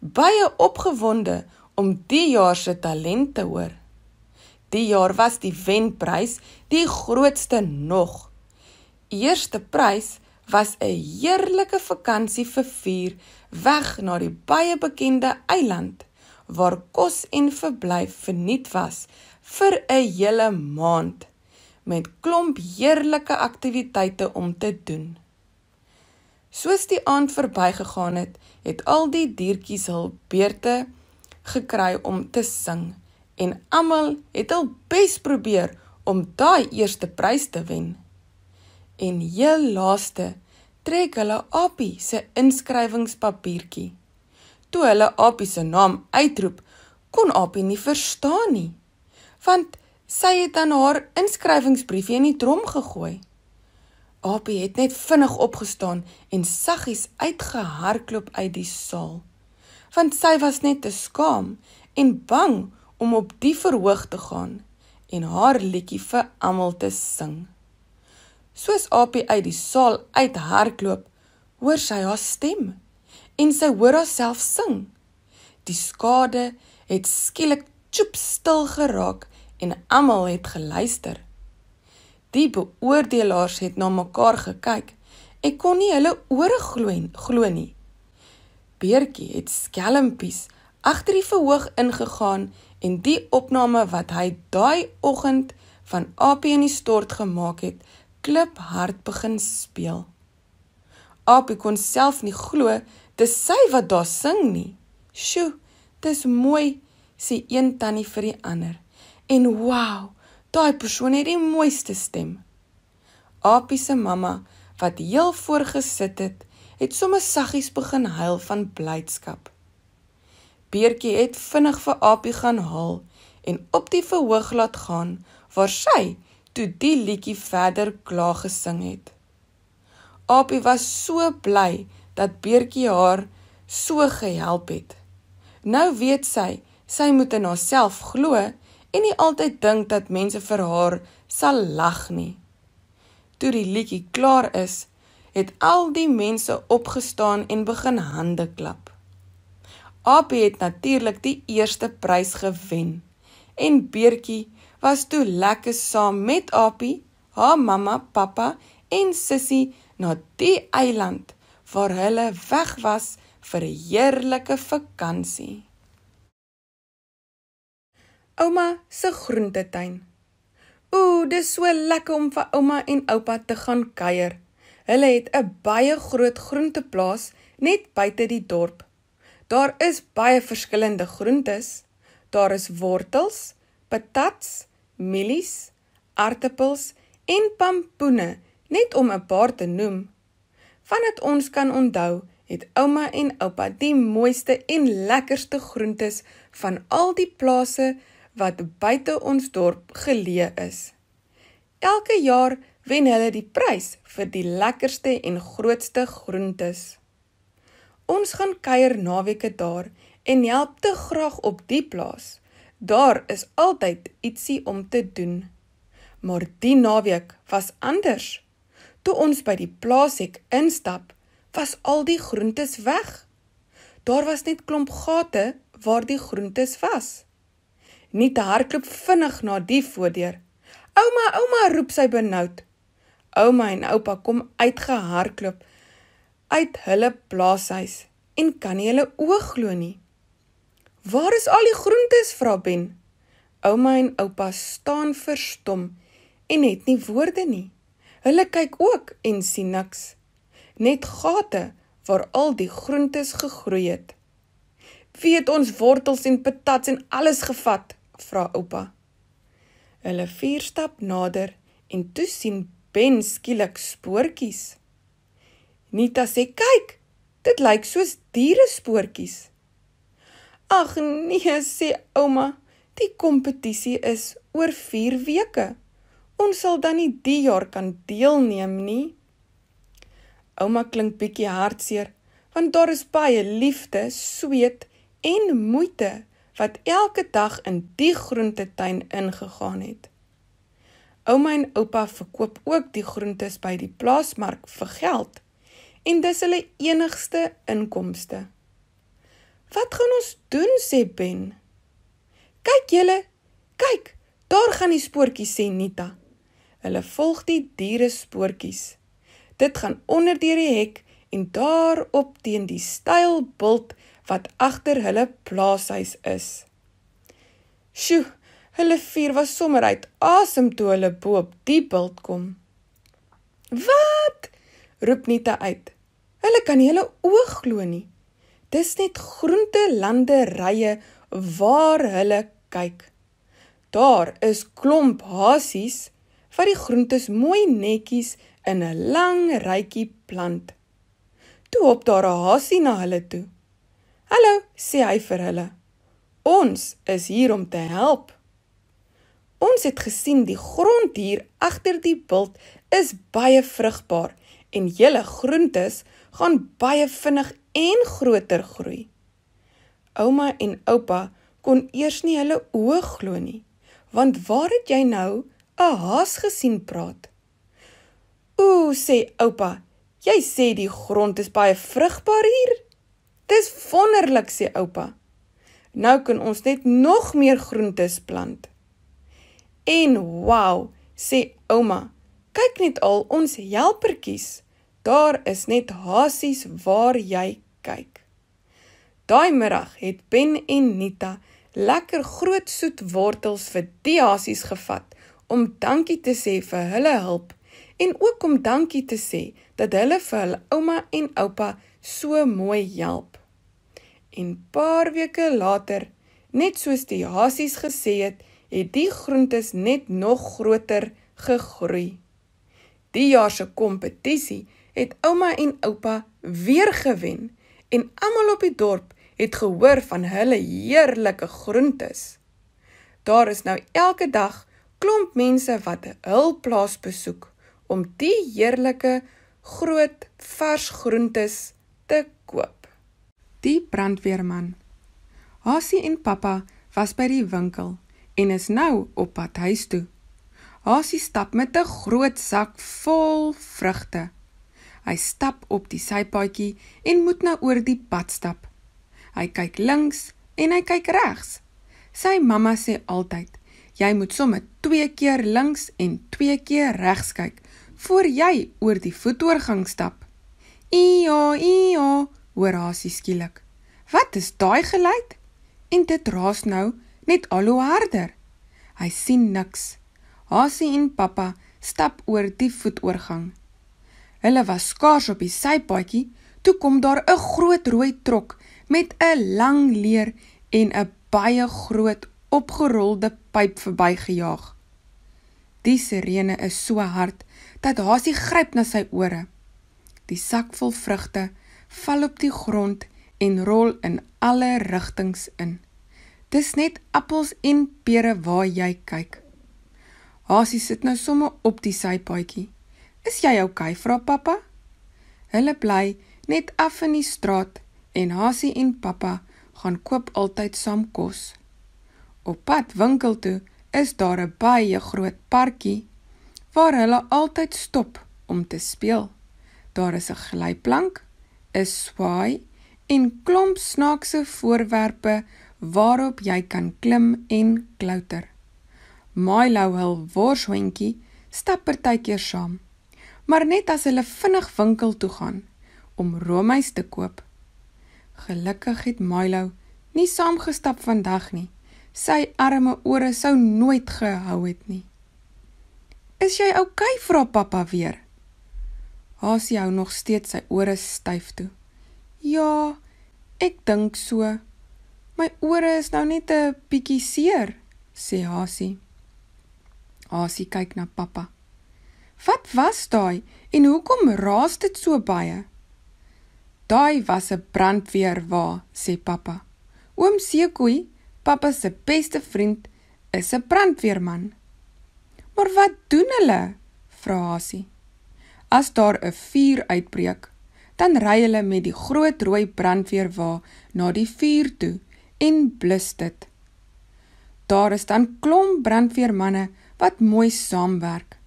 Speaker 1: baie opgewonde om die jaar se talent te hoor. Die jaar was die wenprys die grootste nog. Eerste prys was 'n heerlike vakansie vir vier weg na die baie bekende eiland waar kos en verblyf verniet was vir 'n hele maand met klomp heerlike aktiwiteite om te doen. Soos die aand verbygegaan het, het al die diertjies hul beurte gekry om te sing en almal het hul bes probeer om daai eerste prys te wen. En heel laaste trek hulle apie se inskrywingspapiertjie. Toe hulle apie se naam uitroep, kon apie nie verstaan nie, want sy het aan haar inskrywingsbriefie in die trom gegooi. Apie het net vinnig opgestaan en saggies uitgehardloop uit die saal. Want sy was net te skaam en bang om op die verhoog te gaan en haar liedjie vir almal te sing. Soos Apie uit die saal uithardloop, hoor sy haar stem en sy hoor haarself sing. Die skade het skielik choep stil geraak en almal het geluister. Die beoordelaars het na mekaar gekyk. Ek kon nie hulle ore glo glo nie. Beertjie het skelmpies agter die verhoog ingegaan en die opname wat hy daai oggend van Apie in die stort gemaak het, kliphard begin speel. Apie kon self nie glo dis sy wat daar sing nie. Sjoe, dis mooi, sê een tannie vir die ander. En wow, Daai persoon het die mooiste stem. Apie se mamma wat heel voor gesit het, het sommer saggies begin huil van blydskap. Beertjie het vinnig vir Apie gaan haal en op die verhoog laat gaan waar sy toe die liedjie verder klaar gesing het. Apie was so bly dat Beertjie haar so gehelp het. Nou weet sy, sy moet in haarself glo en nie altyd dink dat mense vir haar sal lag nie. Toe die liedjie klaar is, het al die mense opgestaan en begin hande klap. Apie het natuurlik die eerste prys gewen en Beertjie was toe lekker saam met Apie, haar mamma, pappa en sussie na die eiland waar hulle weg was vir 'n heerlike vakansie. Ouma se groentetein. Ooh, dis so lekker om vir ouma en oupa te gaan kuier. Hulle het 'n baie groot groenteplaas net buite die dorp. Daar is baie verskillende groentes. Daar is wortels, patats, mielies, aartappels en pampoene, net om 'n paar te noem. Vandat ons kan onthou, het ouma en oupa die mooiste en lekkerste groentes van al die plase wat buite ons dorp geleë is. Elke jaar wen hulle die prys vir die lekkerste en grootste groentes. Ons gaan kuier naweke daar en help te graag op die plaas. Daar is altyd ietsie om te doen. Maar die naweek was anders. Toe ons by die plaashek instap, was al die groentes weg. Daar was net klomp gate waar die groentes was nie te hardloop vinnig na die voordeur. Ouma, ouma roep sy benoud. Ouma en oupa kom uitgehardloop uit hulle plaashuis en kan nie hulle oë glo nie. Waar is al die groentes? vra Ben. Ouma en oupa staan verstom en het nie woorde nie. Hulle kyk ook en sien niks. Net gate waar al die groentes gegroei het. Wie het ons wortels en patats en alles gevat? vra oupa. Hulle vier stap nader en toe sien Ben skielik spoortjies. Nita sê: "Kyk, dit lyk soos diere spoortjies." "Ag nee," sê ouma, "die kompetisie is oor 4 weke. Ons sal dan nie die jaar kan deelneem nie." Ouma klink bietjie hartseer, want daar is baie liefde, sweet en moeite wat elke dag in die groentetein ingegaan het. Ouma en oupa verkoop ook die groentes by die plaasmark vir geld en dis hulle enigste inkomste. Wat gaan ons doen sê Ben? Kyk julle, kyk, daar gaan die spoortjies sê Nita. Hulle volg die diere spoortjies. Dit gaan onder deur die hek en daar op teen die styl bult wat agter hulle plaashuis is. Sjoe, hulle vier was sommer uit asem toe hulle bo op die bult kom. "Wat?" roep Nita uit. Hulle kan nie hulle oë glo nie. Dis net groente lande rye waar hulle kyk. Daar is klomp hasies wat die groentes mooi netjies in 'n lang rytjie plant. Toe hop daar 'n hasie na hulle toe. Hallo, sê hy vir hulle. Ons is hier om te help. Ons het gesien die grond hier agter die bult is baie vrugbaar en julle groentes gaan baie vinnig en groter groei. Ouma en oupa kon eers nie hulle oë glo nie. Want waar het jy nou 'n haas gesien praat? Ooh, sê oupa, jy sê die grond is baie vrugbaar hier? Dis wonderlik sê oupa. Nou kan ons net nog meer groentes plant. En wow, sê ouma. Kyk net al ons helpertjies. Daar is net hasies waar jy kyk. Daai middag het Ben en Nita lekker groot soet wortels vir die hasies gevat om dankie te sê vir hulle hulp en ook om dankie te sê dat hulle vir hulle ouma en oupa so mooi help. En paar weke later, net soos die hasies gesê het, het die groentes net nog groter gegroei. Die jaar se kompetisie het ouma en oupa weer gewen en almal op die dorp het gehoor van hulle heerlike groentes. Daar is nou elke dag klomp mense wat hul plaas besoek om die heerlike groot vars groentes koop. Die brandweerman. Hasie en pappa was by die winkel en is nou op pad huis toe. Hasie stap met 'n groot sak vol vrugte. Hy stap op die sypaadjie en moet nou oor die pad stap. Hy kyk links en hy kyk regs. Sy mamma sê altyd: "Jy moet sommer twee keer links en twee keer regs kyk voor jy oor die voetoorgang stap." "Ijo, ijo," hoor Hasie skielik. "Wat is daai geluid?" En dit raas nou net al hoe harder. Hy sien niks. Hasie en pappa stap oor die voetoorgang. Hulle was skaars op die sypaadjie toe kom daar 'n groot rooi trok met 'n lang leer en 'n baie groot opgerolde pyp verbygejaag. Die sirene is so hard dat Hasie gryp na sy ore. Die sak vol vrugte val op die grond en rol in alle rigtings in. Dis net appels en pere waar jy kyk. Hasie sit nou sommer op die sypaadjie. "Is jy oukei, okay, vra pappa?" Hulle bly net af in die straat en Hasie en pappa gaan koop altyd saam kos. Op pad winkel toe is daar 'n baie groot parkie waar hulle altyd stop om te speel. Daar is 'n glyplank, 'n swaai en klomp snaakse voorwerpe waarop jy kan klim en klouter. Milo hul worshondjie stap partykeer saam, maar net as hulle vinnig winkel toe gaan om roomys te koop. Gelukkig het Milo nie saamgestap vandag nie. Sy arme ore sou nooit gehou het nie. "Is jy oukei?" okay, vra pappa weer. Hasie hou nog steeds sy ore styf toe. Ja, ek dink so. My ore is nou net 'n bietjie seer, sê Hasie. Hasie kyk na pappa. Wat was daai en hoekom raas dit so baie? Daai was 'n brandweerwa, sê pappa. Oom Sekoe, pappa se beste vriend, is 'n brandweerman. Maar wat doen hulle? vra Hasie. As daar 'n vuur uitbreek, dan ry hulle met die groot rooi brandweerwa na die vuur toe en blus dit. Daar is dan klomp brandweermanne wat mooi saamwerk.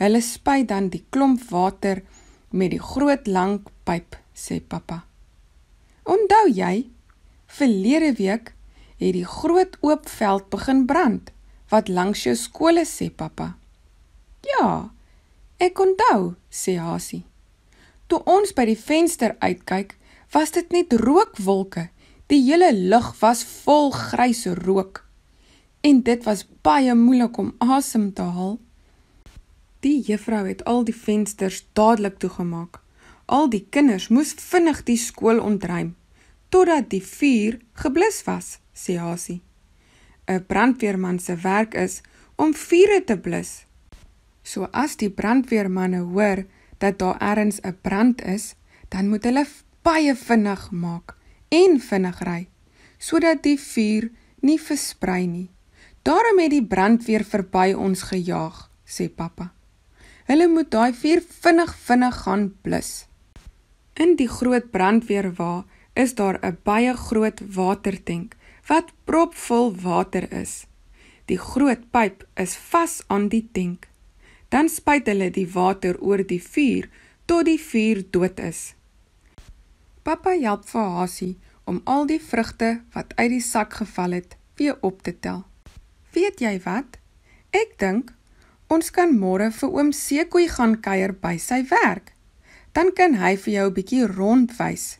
Speaker 1: Hulle spuit dan die klomp water met die groot lank pyp, sê pappa. Onthou jy, verlede week het die groot oop veld begin brand wat langs jou skool is, sê pappa. Ja, Ek onthou, sê Hasie. Toe ons by die venster uitkyk, was dit net rookwolke. Die hele lug was vol grys rook. En dit was baie moeilik om asem te haal. Die juffrou het al die vensters dadelik toegemaak. Al die kinders moes vinnig die skool ontruim totdat die vuur geblus was, sê Hasie. 'n Brandweerman se werk is om vure te blus. So as die brandweermanne hoor dat daar ergens 'n brand is, dan moet hulle baie vinnig maak en vinnig ry sodat die vuur nie versprei nie. Daarom het die brandweer verby ons gejaag, sê pappa. Hulle moet daai vuur vinnig vinnig gaan blus. In die groot brandweerwa is daar 'n baie groot watertank wat propvol water is. Die groot pyp is vas aan die tank dan spuit hulle die water oor die vuur tot die vuur dood is. Pappa help vir Hasie om al die vrugte wat uit die sak geval het weer op te tel. Weet jy wat? Ek dink ons kan môre vir oom Sekoe gaan kuier by sy werk. Dan kan hy vir jou 'n bietjie rondwys.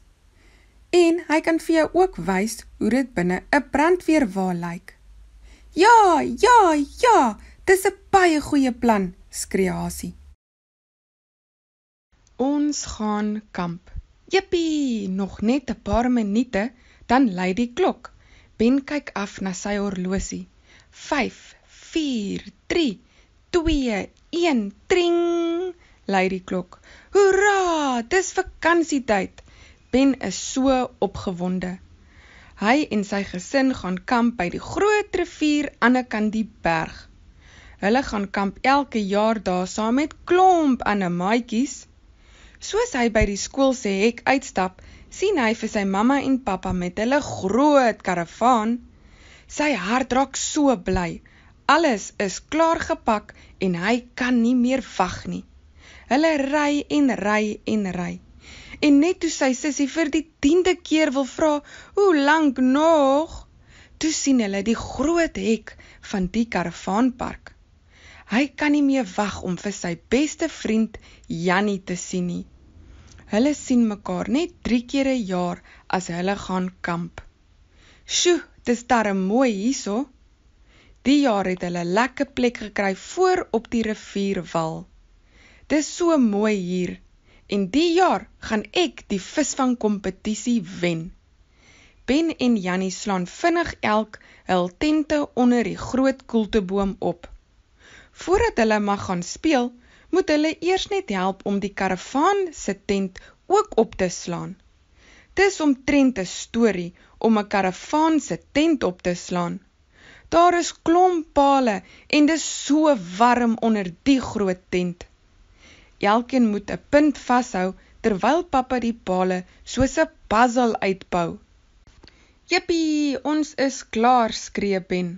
Speaker 1: En hy kan vir jou ook wys hoe dit binne 'n brandweerwaal lyk. Ja, ja, ja, dis 'n baie goeie plan, skreeasie. Ons gaan kamp. Jippie, nog net 'n paar minute dan lui die klok. Ben kyk af na sy horlosie. 5, 4, 3, 2, 1, 3, lui die klok. Hoera, dis vakansietyd. Ben is so opgewonde. Hy en sy gesin gaan kamp by die groot rivier aan die kant die berg. Hulle gaan kamp elke jaar daar saam met klomp ander maatjies. Soos hy by die skool se hek uitstap, sien hy vir sy mamma en pappa met hulle groot karavaan. Sy hart raak so bly. Alles is klaar gepak en hy kan nie meer wag nie. Hulle ry en ry en ry. En net toe sy sussie vir die 10de keer wil vra, "Hoe lank nog?" toe sien hulle die groot hek van die karavaanpark. Hy kan nie meer wag om vir sy beste vriend Jannie te sien nie. Hulle sien mekaar net 3 keer 'n jaar as hulle gaan kamp. Sjoe, dis darem mooi hierso. Die jaar het hulle lekker plek gekry voor op die rivierwal. Dis so mooi hier en die jaar gaan ek die visvang kompetisie wen. Ben en Jannie slaan vinnig elk hul tente onder die groot koelteboom op. Voordat hulle mag gaan speel, moet hulle eers net help om die karavaan se tent ook op te slaan. Dis omtrent 'n storie om 'n karavaan se tent op te slaan. Daar is klomp palle en dis so warm onder die groot tent. Elkeen moet 'n punt vashou terwyl pappa die palle soos 'n puzzle uitbou. "Jippie, ons is klaar," skree Ben.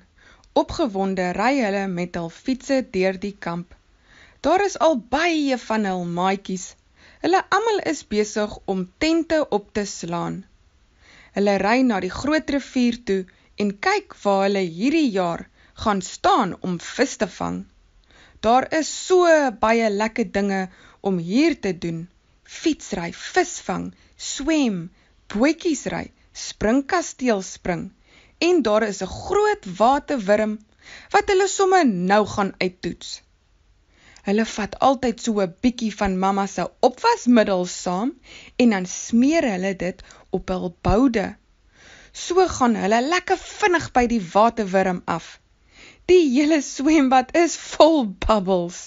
Speaker 1: Opgewonde ry hulle met hul fietsse deur die kamp. Daar is al baie van hul maatjies. Hulle almal is besig om tente op te slaan. Hulle ry na die groot rivier toe en kyk waar hulle hierdie jaar gaan staan om vis te vang. Daar is so baie lekker dinge om hier te doen: fietsry, visvang, swem, bootjies ry, springkasteel spring. Springkasteels spring en daar is 'n groot waterwurm wat hulle somme nou gaan uittoets. Hulle vat altyd so 'n bietjie van mamma se opwasmiddel saam en dan smeer hulle dit op hul boude. So gaan hulle lekker vinnig by die waterwurm af. Die hele swembad is vol bubbels.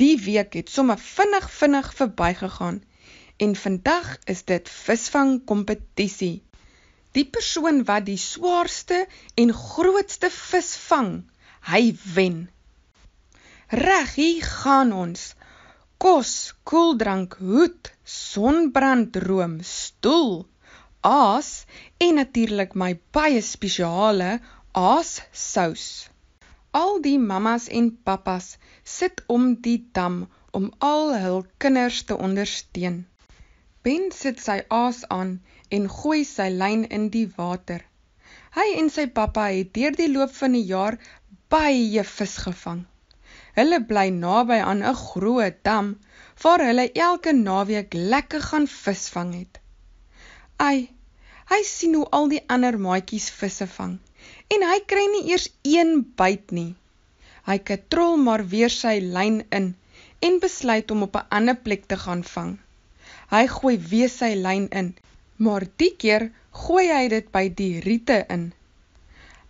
Speaker 1: Die week het sommer vinnig vinnig verbygegaan en vandag is dit visvang kompetisie. Die persoon wat die swaarste en grootste vis vang, hy wen. Reg, hier gaan ons. Kos, koeldrank, hoed, sonbrand, room, stoel, aas en natuurlik my baie spesiale aas sous. Al die mammas en pappas sit om die dam om al hul kinders te ondersteun. Ben sit sy aas aan en gooi sy lyn in die water. Hy en sy pappa het deur die loop van die jaar baie vis gevang. Hulle bly naby aan 'n groot dam waar hulle elke naweek lekker gaan visvang het. Ai, hy sien hoe al die ander maatjies visse vang en hy kry nie eers een byt nie. Hy katrol maar weer sy lyn in en besluit om op 'n ander plek te gaan vang hy gooi weer sy lyn in, maar die keer gooi hy dit by die riete in.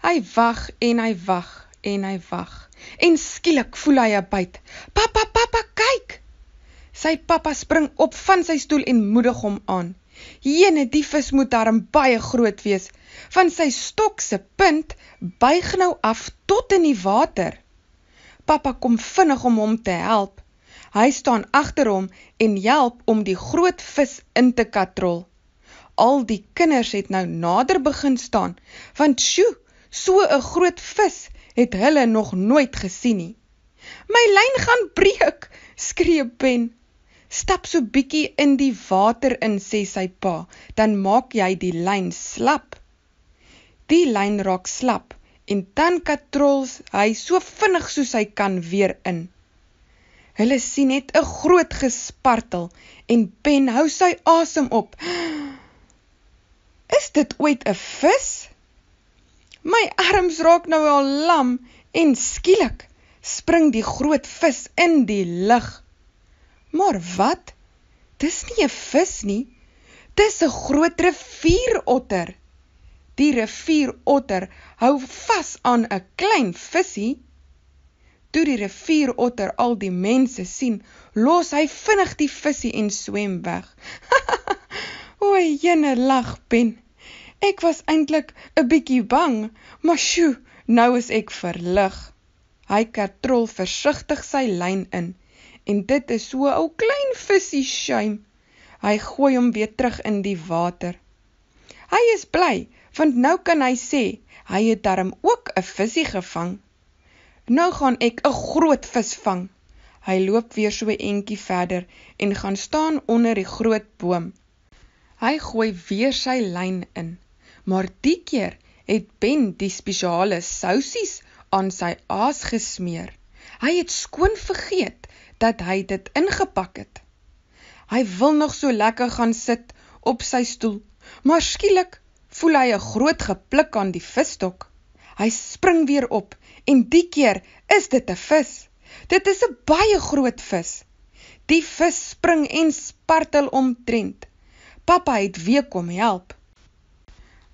Speaker 1: Hy wag en hy wag en hy wag en skielik voel hy 'n byt. Pappa, pappa, kyk! Sy pappa spring op van sy stoel en moedig hom aan. Hierne die vis moet darm baie groot wees. Van sy stok se punt buig nou af tot in die water. Pappa kom vinnig om hom te help. Hy staan agter hom en help om die groot vis in te katrol. Al die kinders het nou nader begin staan, want sjoe, so 'n groot vis het hulle nog nooit gesien nie. My lyn gaan breek, skree Ben. Stap so bietjie in die water in, sê sy pa, dan maak jy die lyn slap. Die lyn raak slap en dan katrols hy so vinnig soos hy kan weer in. Hulle sien net 'n groot gespartel en Ben hou sy asem op. Is dit ooit 'n vis? My arms raak nou al lam en skielik spring die groot vis in die lug. Maar wat? Dis nie 'n vis nie. Dis 'n groot rivierotter. Die rivierotter hou vas aan 'n klein visie. Toe die rivierotter al die mense sien, los hy vinnig die visie en swem weg. o, jene lag Ben. Ek was eintlik 'n bietjie bang, maar sjo, nou is ek verlig. Hy katrol versigtig sy lyn in en dit is so 'n ou klein visie skuim. Hy gooi hom weer terug in die water. Hy is bly, want nou kan hy sê hy het darm ook 'n visie gevang. Nou gaan ek 'n groot vis vang. Hy loop weer so 'n entjie verder en gaan staan onder die groot boom. Hy gooi weer sy lyn in. Maar die keer het Ben die spesiale sousies aan sy aas gesmeer. Hy het skoon vergeet dat hy dit ingepak het. Hy wil nog so lekker gaan sit op sy stoel, maar skielik voel hy 'n groot gepluk aan die visstok. Hy spring weer op en die keer is dit 'n vis. Dit is 'n baie groot vis. Die vis spring en spartel omtrent. Pappa het weer kom help.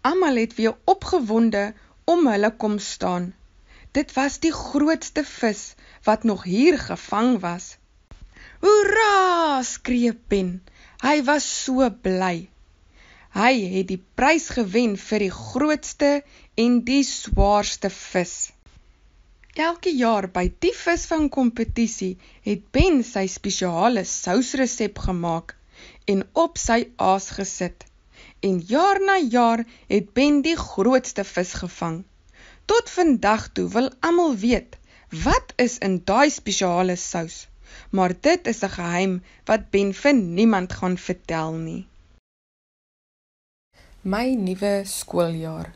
Speaker 1: Almal het weer opgewonde om hulle kom staan. Dit was die grootste vis wat nog hier gevang was. Hoera! skree Pen. Hy was so bly. Hy het die prys gewen vir die grootste en die swaarste vis. Elke jaar by die visvang kompetisie het Ben sy spesiale sousresep gemaak en op sy aas gesit. En jaar na jaar het Ben die grootste vis gevang. Tot vandag toe wil almal weet wat is in daai spesiale sous. Maar dit is 'n geheim wat Ben vir niemand gaan vertel nie. My nuwe skooljaar.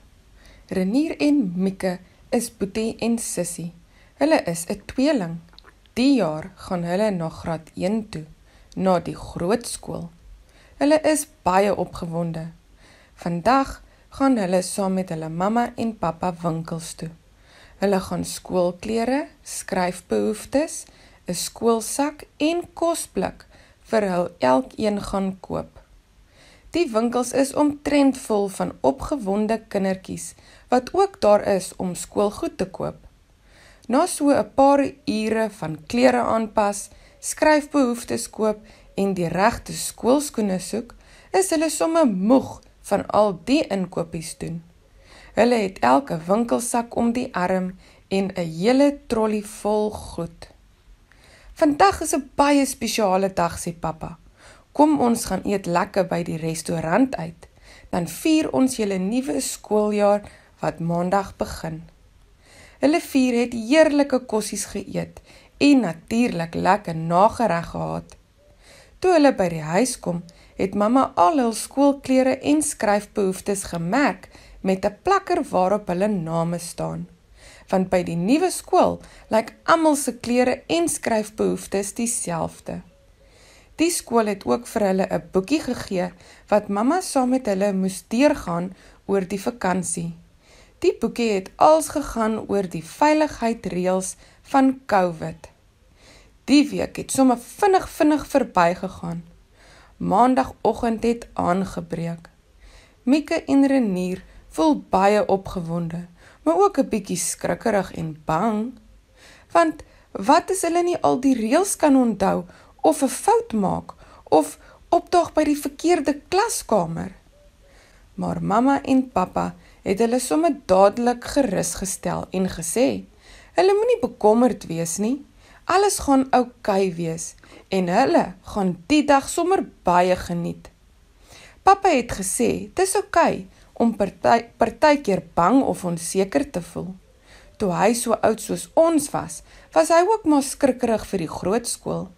Speaker 1: Renier en Mieke is Boetie en Sissie. Hulle is 'n tweeling. Die jaar gaan hulle na graad 1 toe, na die groot skool. Hulle is baie opgewonde. Vandag gaan hulle saam met hulle mamma en pappa winkels toe. Hulle gaan skoolklere, skryfbehoeftes, 'n skoolsak en kosblik vir hul elkeen gaan koop. Die winkels is omtrent vol van opgewonde kindertjies wat ook daar is om skoolgoed te koop. Na so 'n paar ure van klere aanpas, skryfbehoeftes koop en die regte skoolskoene soek, is hulle sommer moeg van al die inkopies doen. Hulle het elke winkelsak om die arm en 'n hele trolly vol goed. Vandag is 'n baie spesiale dag, sê pappa. Kom ons gaan eet lekker by die restaurant uit. Dan vier ons julle nuwe skooljaar wat maandag begin. Hulle vier het heerlike kossies geëet en natuurlik lekker nagereg gehad. Toe hulle by die huis kom, het mamma al hul skoolklere en skryfbehoeftes gemerk met 'n plakker waarop hulle name staan. Want by die nuwe skool lyk like almal se klere en skryfbehoeftes dieselfde. Die skool het ook vir hulle 'n boekie gegee wat mamma saam met hulle moes deurgaan oor die vakansie. Die boekie het als gegaan oor die veiligheidsreëls van COVID. Die week het sommer vinnig vinnig verbygegaan. Maandagoggend het aangebreek. Mieke en Renier voel baie opgewonde, maar ook 'n bietjie skrikkerig en bang, want wat as hulle nie al die reëls kan onthou of 'n fout maak of opdaag by die verkeerde klaskamer? Maar mamma en pappa het hulle sommer dadelik gerus gestel en gesê: "Hulle moenie bekommerd wees nie. Alles gaan oukei okay wees en hulle gaan die dag sommer baie geniet." Pappa het gesê: "Dis oukei okay om party partykeer bang of onseker te voel." Toe hy so oud soos ons was, was hy ook maar skrikkerig vir die groot skool.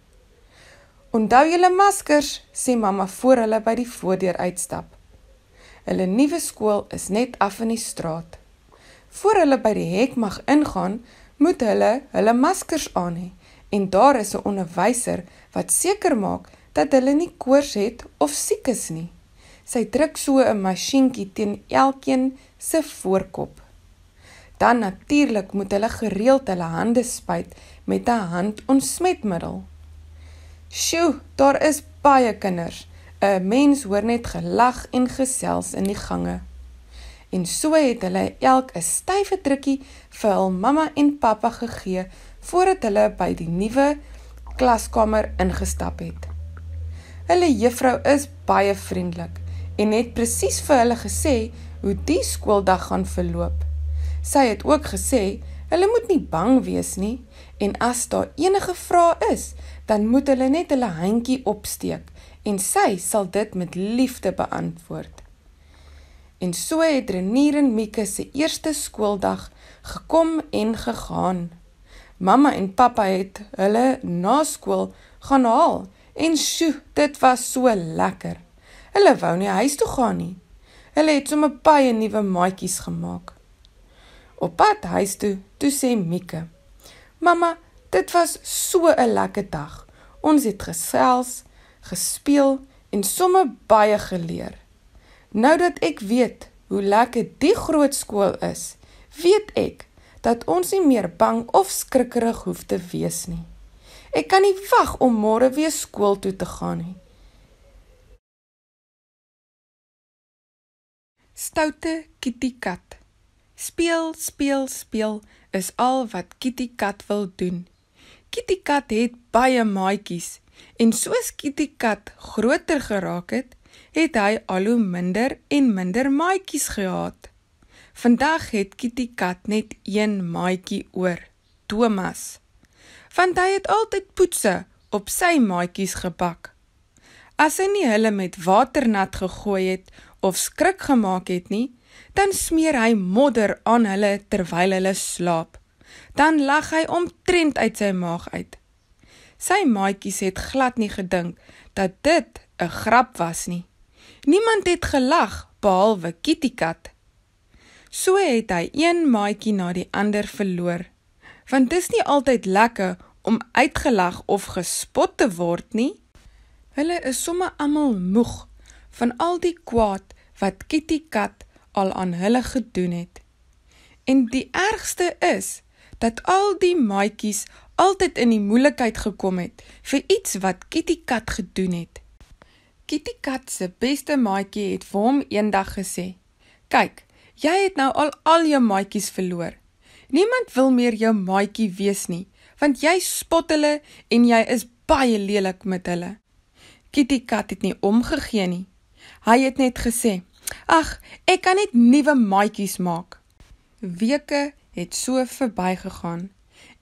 Speaker 1: "Onthou julle maskers," sê mamma voor hulle by die voordeur uitstap. Hulle nuwe skool is net af in die straat. Voor hulle by die hek mag ingaan, moet hulle hulle maskers aan hê en daar is 'n onderwyser wat seker maak dat hulle nie koors het of siek is nie. Sy druk so 'n masjienkie teen elkeen se voorkop. Dan natuurlik moet hulle gereeld hulle hande spuit met 'n handontsmetmiddel. Sjoe, daar is baie kinders. 'n mens hoor net gelag en gesels in die gange. En so het hulle elk 'n stywe drukkie vir hul mamma en pappa gegee voordat hulle by die nuwe klaskamer ingestap het. Hulle juffrou is baie vriendelik en het presies vir hulle gesê hoe die skooldag gaan verloop. Sy het ook gesê hulle moet nie bang wees nie en as daar enige vrae is, dan moet hulle net hulle handjie opsteek en sy sal dit met liefde beantwoord. En so het Renier en Mieke se eerste skooldag gekom en gegaan. Mamma en pappa het hulle na skool gaan haal en sjo, dit was so lekker. Hulle wou nie huis toe gaan nie. Hulle het sommer baie nuwe maatjies gemaak. Op pad huis toe, toe sê Mieke: "Mamma, dit was so 'n lekker dag. Ons het gesels gespeel en somme baie geleer. Nou dat ek weet hoe lekker die groot skool is, weet ek dat ons nie meer bang of skrikkerig hoef te wees nie. Ek kan nie wag om môre weer skool toe te gaan nie. Stoute Kitty Kat. Speel, speel, speel is al wat Kitty Kat wil doen. Kitty Kat het baie maatjies En soos Kitty Kat groter geraak het, het hy al hoe minder en minder maatjies gehad. Vandag het Kitty Kat net een maatjie oor, Thomas. Want hy het altyd poetse op sy maatjies gebak. As hy nie hulle met water nat gegooi het of skrik gemaak het nie, dan smeer hy modder aan hulle terwyl hulle slaap. Dan lag hy omtrent uit sy maag uit. Sy maatjies het glad nie gedink dat dit 'n grap was nie. Niemand het gelag behalwe Kitty Kat. So het hy een maatjie na die ander verloor, want dit is nie altyd lekker om uitgelag of gespot te word nie. Hulle is sommer almal moeg van al die kwaad wat Kitty Kat al aan hulle gedoen het. En die ergste is dat al die maatjies altyd in die moeilikheid gekom het vir iets wat Kitty Kat gedoen het. Kitty Kat se beste maatjie het vir hom eendag gesê: "Kyk, jy het nou al al jou maatjies verloor. Niemand wil meer jou maatjie wees nie, want jy spot hulle en jy is baie lelik met hulle." Kitty Kat het nie omgegee nie. Hy het net gesê: "Ag, ek kan net nuwe maatjies maak." Weke het so verbygegaan.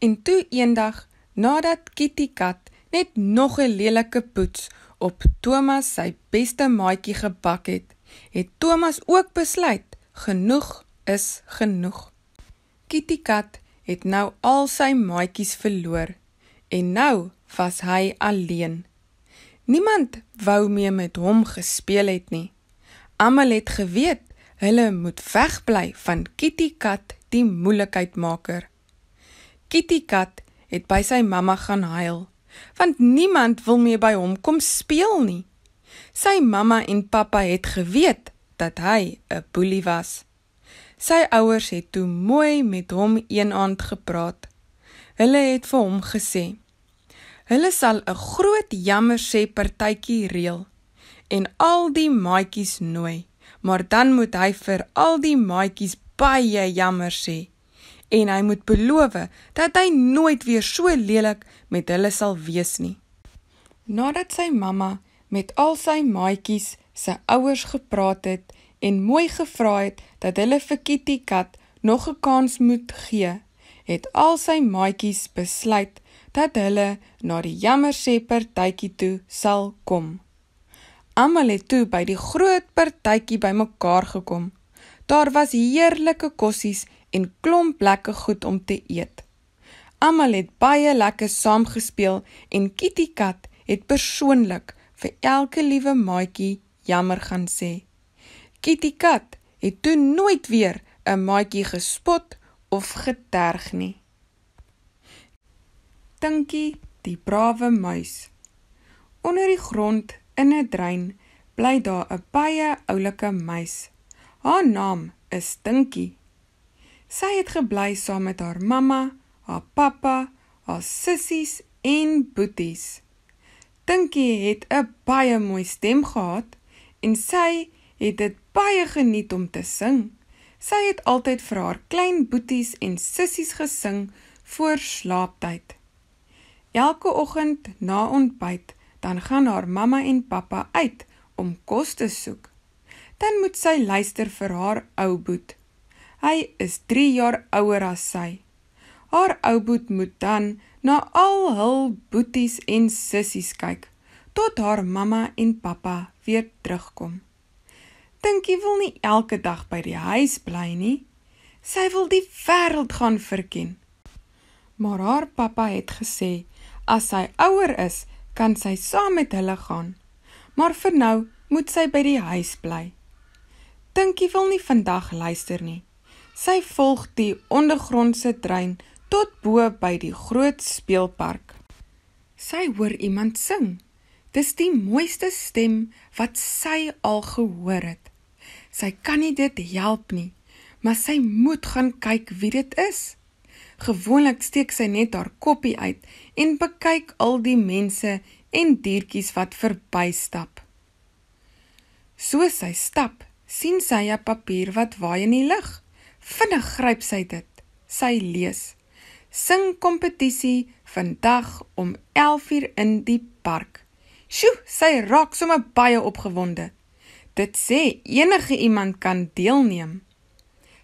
Speaker 1: En toe eendag, nadat Kitty Kat net nog 'n lelike poets op Thomas se beste maatjie gebak het, het Thomas ook besluit genoeg is genoeg. Kitty Kat het nou al sy maatjies verloor en nou was hy alleen. Niemand wou meer met hom gespeel het nie. Almal het geweet hulle moet wegbly van Kitty Kat, die moeilikheidmaker. Kitty Kat het by sy mamma gaan huil, want niemand wil meer by hom kom speel nie. Sy mamma en pappa het geweet dat hy 'n boelie was. Sy ouers het toe mooi met hom eendag gepraat. Hulle het vir hom gesê: "Hulle sal 'n groot jammer sê partytjie reël en al die maatjies nooi, maar dan moet hy vir al die maatjies baie jammer sê." en hy moet beloof dat hy nooit weer so lelik met hulle sal wees nie. Nadat sy mamma met al sy maatjies se ouers gepraat het en mooi gevra het dat hulle vir Kitty Kat nog 'n kans moet gee, het al sy maatjies besluit dat hulle na die jammer sê partytjie toe sal kom. Almal het toe by die groot partytjie bymekaar gekom. Daar was heerlike kossies en klomp lekker goed om te eet. Almal het baie lekker saamgespeel en Kitty Kat het persoonlik vir elke liewe maatjie jammer gaan sê. Kitty Kat het toe nooit weer 'n maatjie gespot of geterg nie. Tinkie, die brawe muis. Onder die grond in 'n drein bly daar 'n baie oulike muis. Haar naam is Tinkie. Sy het gebly saam met haar mamma, haar pappa, haar sissies en boeties. Tinkie het 'n baie mooi stem gehad en sy het dit baie geniet om te sing. Sy het altyd vir haar klein boeties en sissies gesing voor slaaptyd. Elke oggend na ontbyt, dan gaan haar mamma en pappa uit om kos te soek. Dan moet sy luister vir haar ou boetie Hy is 3 jaar ouer as sy. Haar ou boet moet dan na al hul boeties en sissies kyk tot haar mamma en pappa weer terugkom. Dinkie wil nie elke dag by die huis bly nie. Sy wil die wêreld gaan verken. Maar haar pappa het gesê as sy ouer is, kan sy saam met hulle gaan. Maar vir nou moet sy by die huis bly. Dinkie wil nie vandag luister nie. Sy volg die ondergrondse trein tot bo by die groot speelpark. Sy hoor iemand sing. Dis die mooiste stem wat sy al gehoor het. Sy kan nie dit help nie, maar sy moet gaan kyk wie dit is. Gewoonlik steek sy net haar koppie uit en bekyk al die mense en diertjies wat verbystap. So sy stap, sien sy 'n papier wat waai in die lug. Vinnig gryp sy dit. Sy lees: Sing kompetisie vandag om 11uur in die park. Sjoe, sy raak sommer baie opgewonde. Dit sê enige iemand kan deelneem.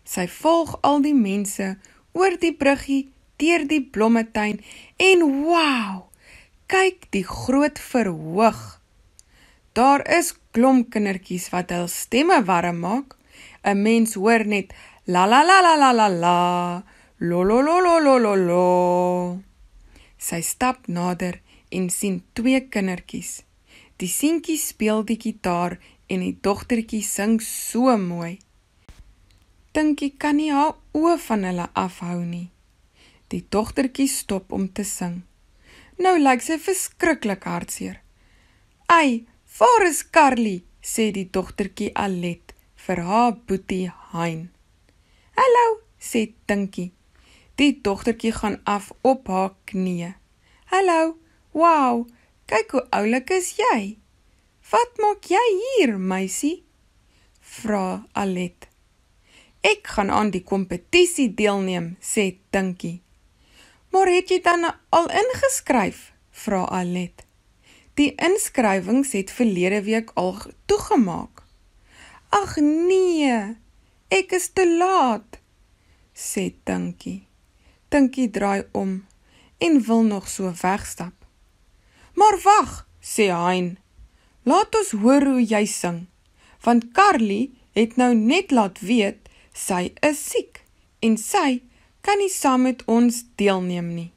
Speaker 1: Sy volg al die mense oor die bruggie deur die blommetuin en wow! Kyk die groot verhoog. Daar is klomp kindertjies wat hul stemme warm maak. 'n Mens hoor net La la la la la la la. Lo lo lo lo lo lo lo. Sy stap nader en sien twee kindertjies. Die seentjie speel die gitaar en die dogtertjie sing so mooi. Tinkie kan nie haar oë van hulle afhou nie. Die dogtertjie stop om te sing. Nou lyk sy verskriklik hartseer. "Ai, waar is Carly?" sê die dogtertjie Alet vir haar boetie Hein. "Hallo," sê Tinkie. Die dogtertjie gaan af op haar knie. "Hallo. Wow. Kyk hoe oulik is jy. Wat maak jy hier, meisie?" vra Alet. "Ek gaan aan die kompetisie deelneem," sê Tinkie. "Maar het jy dan al ingeskryf?" vra Alet. Die inskrywings het verlede week al toegemaak. Ag nee, Ek is te laat, sê Tinkie. Tinkie draai om en wil nog so wegstap. Maar wag, sê Hein. Laat ons hoor hoe jy sing, want Carly het nou net laat weet sy is siek en sy kan nie saam met ons deelneem nie.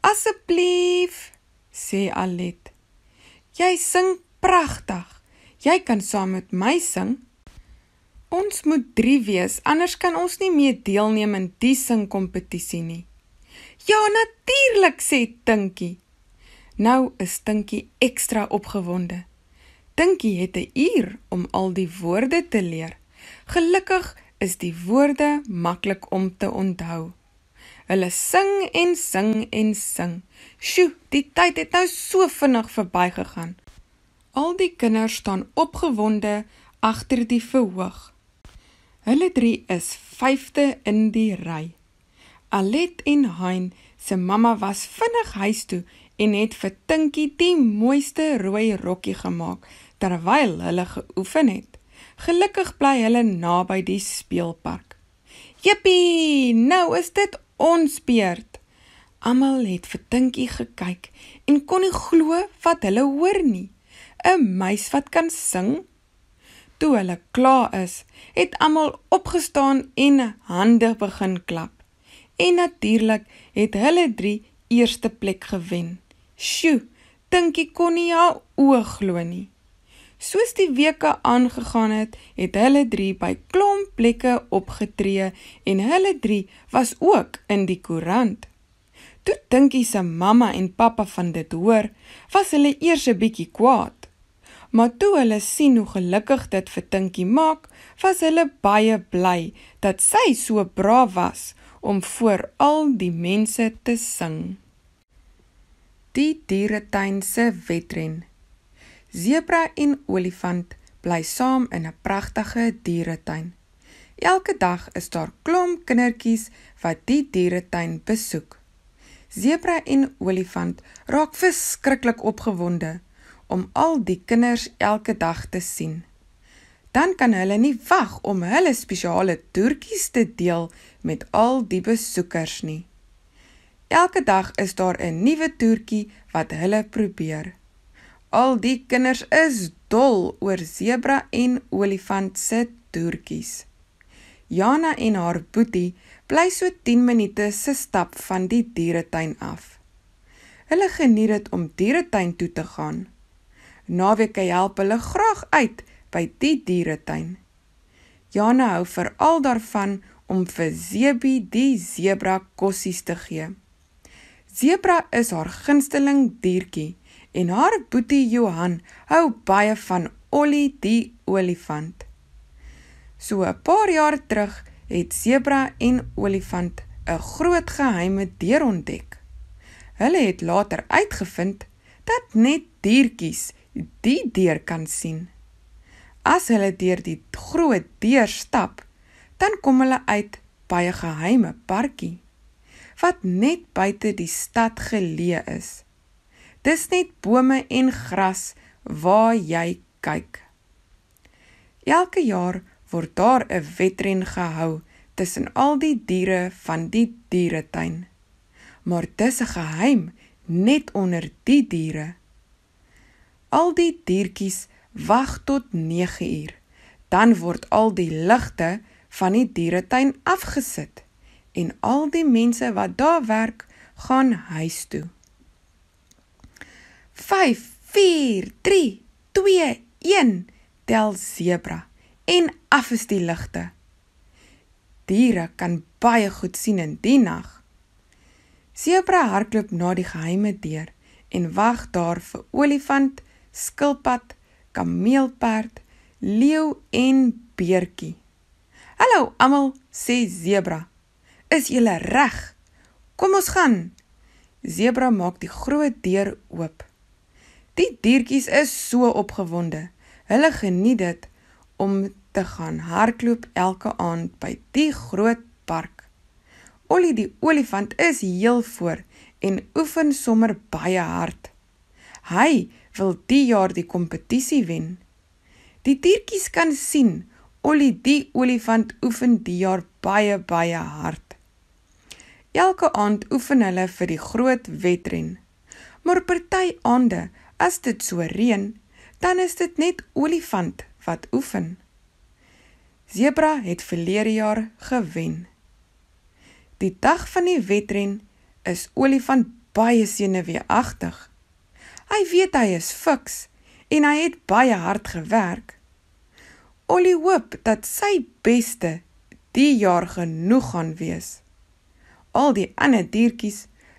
Speaker 1: Asseblief, sê Alet. Jy sing pragtig. Jy kan saam met my sing. Ons moet 3 wees, anders kan ons nie meer deelneem aan die singkompetisie nie. Ja, natuurlik sê Tinkie. Nou is Tinkie ekstra opgewonde. Tinkie het 'n uur om al die woorde te leer. Gelukkig is die woorde maklik om te onthou. Hulle sing en sing en sing. Sjoe, die tyd het nou so vinnig verbygegaan. Al die kinders staan opgewonde agter die verhoog. Hulle drie is vyfde in die ry. Alet en Hein se mamma was vinnig huis toe en het vir Tinkie die mooiste rooi rokkie gemaak terwyl hulle geoefen het. Gelukkig bly hulle naby die speelpark. Jippie, nou is dit ons beurt. Almal het vir Tinkie gekyk en kon nie glo wat hulle hoor nie. 'n Meis wat kan sing, Toe hulle klaar is, het almal opgestaan en hande begin klap. En natuurlik het hulle drie eerste plek gewen. Sjoe, Tinkie kon nie haar oë glo nie. Soos die weke aangegaan het, het hulle drie by klomp plekke opgetree en hulle drie was ook in die koerant. Toe Tinkie se mamma en pappa van dit hoor, was hulle eers 'n bietjie kwaad maar toe hulle sien hoe gelukkig dit vir Tinkie maak, was hulle baie bly dat sy so braaf was om voor al die mense te sing. Die dieretuin se wetren. Zebra en olifant bly saam in 'n pragtige dieretuin. Elke dag is daar klomp kindertjies wat die dieretuin besoek. Zebra en olifant raak verskriklik opgewonde om al die kinders elke dag te sien. Dan kan hulle nie wag om hulle spesiale toertjies te deel met al die besoekers nie. Elke dag is daar 'n nuwe toertjie wat hulle probeer. Al die kinders is dol oor sebra en olifant se toertjies. Jana en haar boetie bly so 10 minute se stap van die dieretuin af. Hulle geniet dit om dieretuin toe te gaan naweke help hulle graag uit by die dieretuin. Jana hou veral daarvan om vir Zebi die zebra kossies te gee. Zebra is haar gunsteling diertjie en haar boetie Johan hou baie van Ollie die olifant. So 'n paar jaar terug het Zebra en olifant 'n groot geheime deur ontdek. Hulle het later uitgevind dat net diertjies die deur kan sien. As hulle deur die groot deur stap, dan kom hulle uit by 'n geheime parkie wat net buite die stad geleë is. Dis net bome en gras waar jy kyk. Elke jaar word daar 'n wedren gehou tussen al die diere van die dieretuin. Maar dis 'n geheim net onder die diere. Al die diertjies wag tot 9 uur. Dan word al die ligte van die dieretuin afgesit en al die mense wat daar werk, gaan huis toe. 5 4 3 2 1 tel sebra en af is die ligte. Diere kan baie goed sien in die nag. Sebra hardloop na die geheime deur en wag daar vir olifant skilpad, kameelperd, leeu en beertjie. Hallo almal, sê zebra. Is julle reg? Kom ons gaan. Zebra maak die groot deur oop. Die diertjies is so opgewonde. Hulle geniet dit om te gaan hardloop elke aand by die groot park. Ollie die olifant is heel voor en oefen sommer baie hard. Hy hey, wil die jaar die kompetisie wen. Die diertjies kan sien Ollie die olifant oefen die jaar baie baie hard. Elke aand oefen hulle vir die groot wedren. Maar party aande, as dit so reën, dan is dit net olifant wat oefen. Zebra het verlede jaar gewen. Die dag van die wedren is olifant baie senuweeagtig. Hy weet hy is fiks en hy het baie hard gewerk. Ollie hoop dat sy beste die jaar genoeg gaan wees. Al die ander diertjies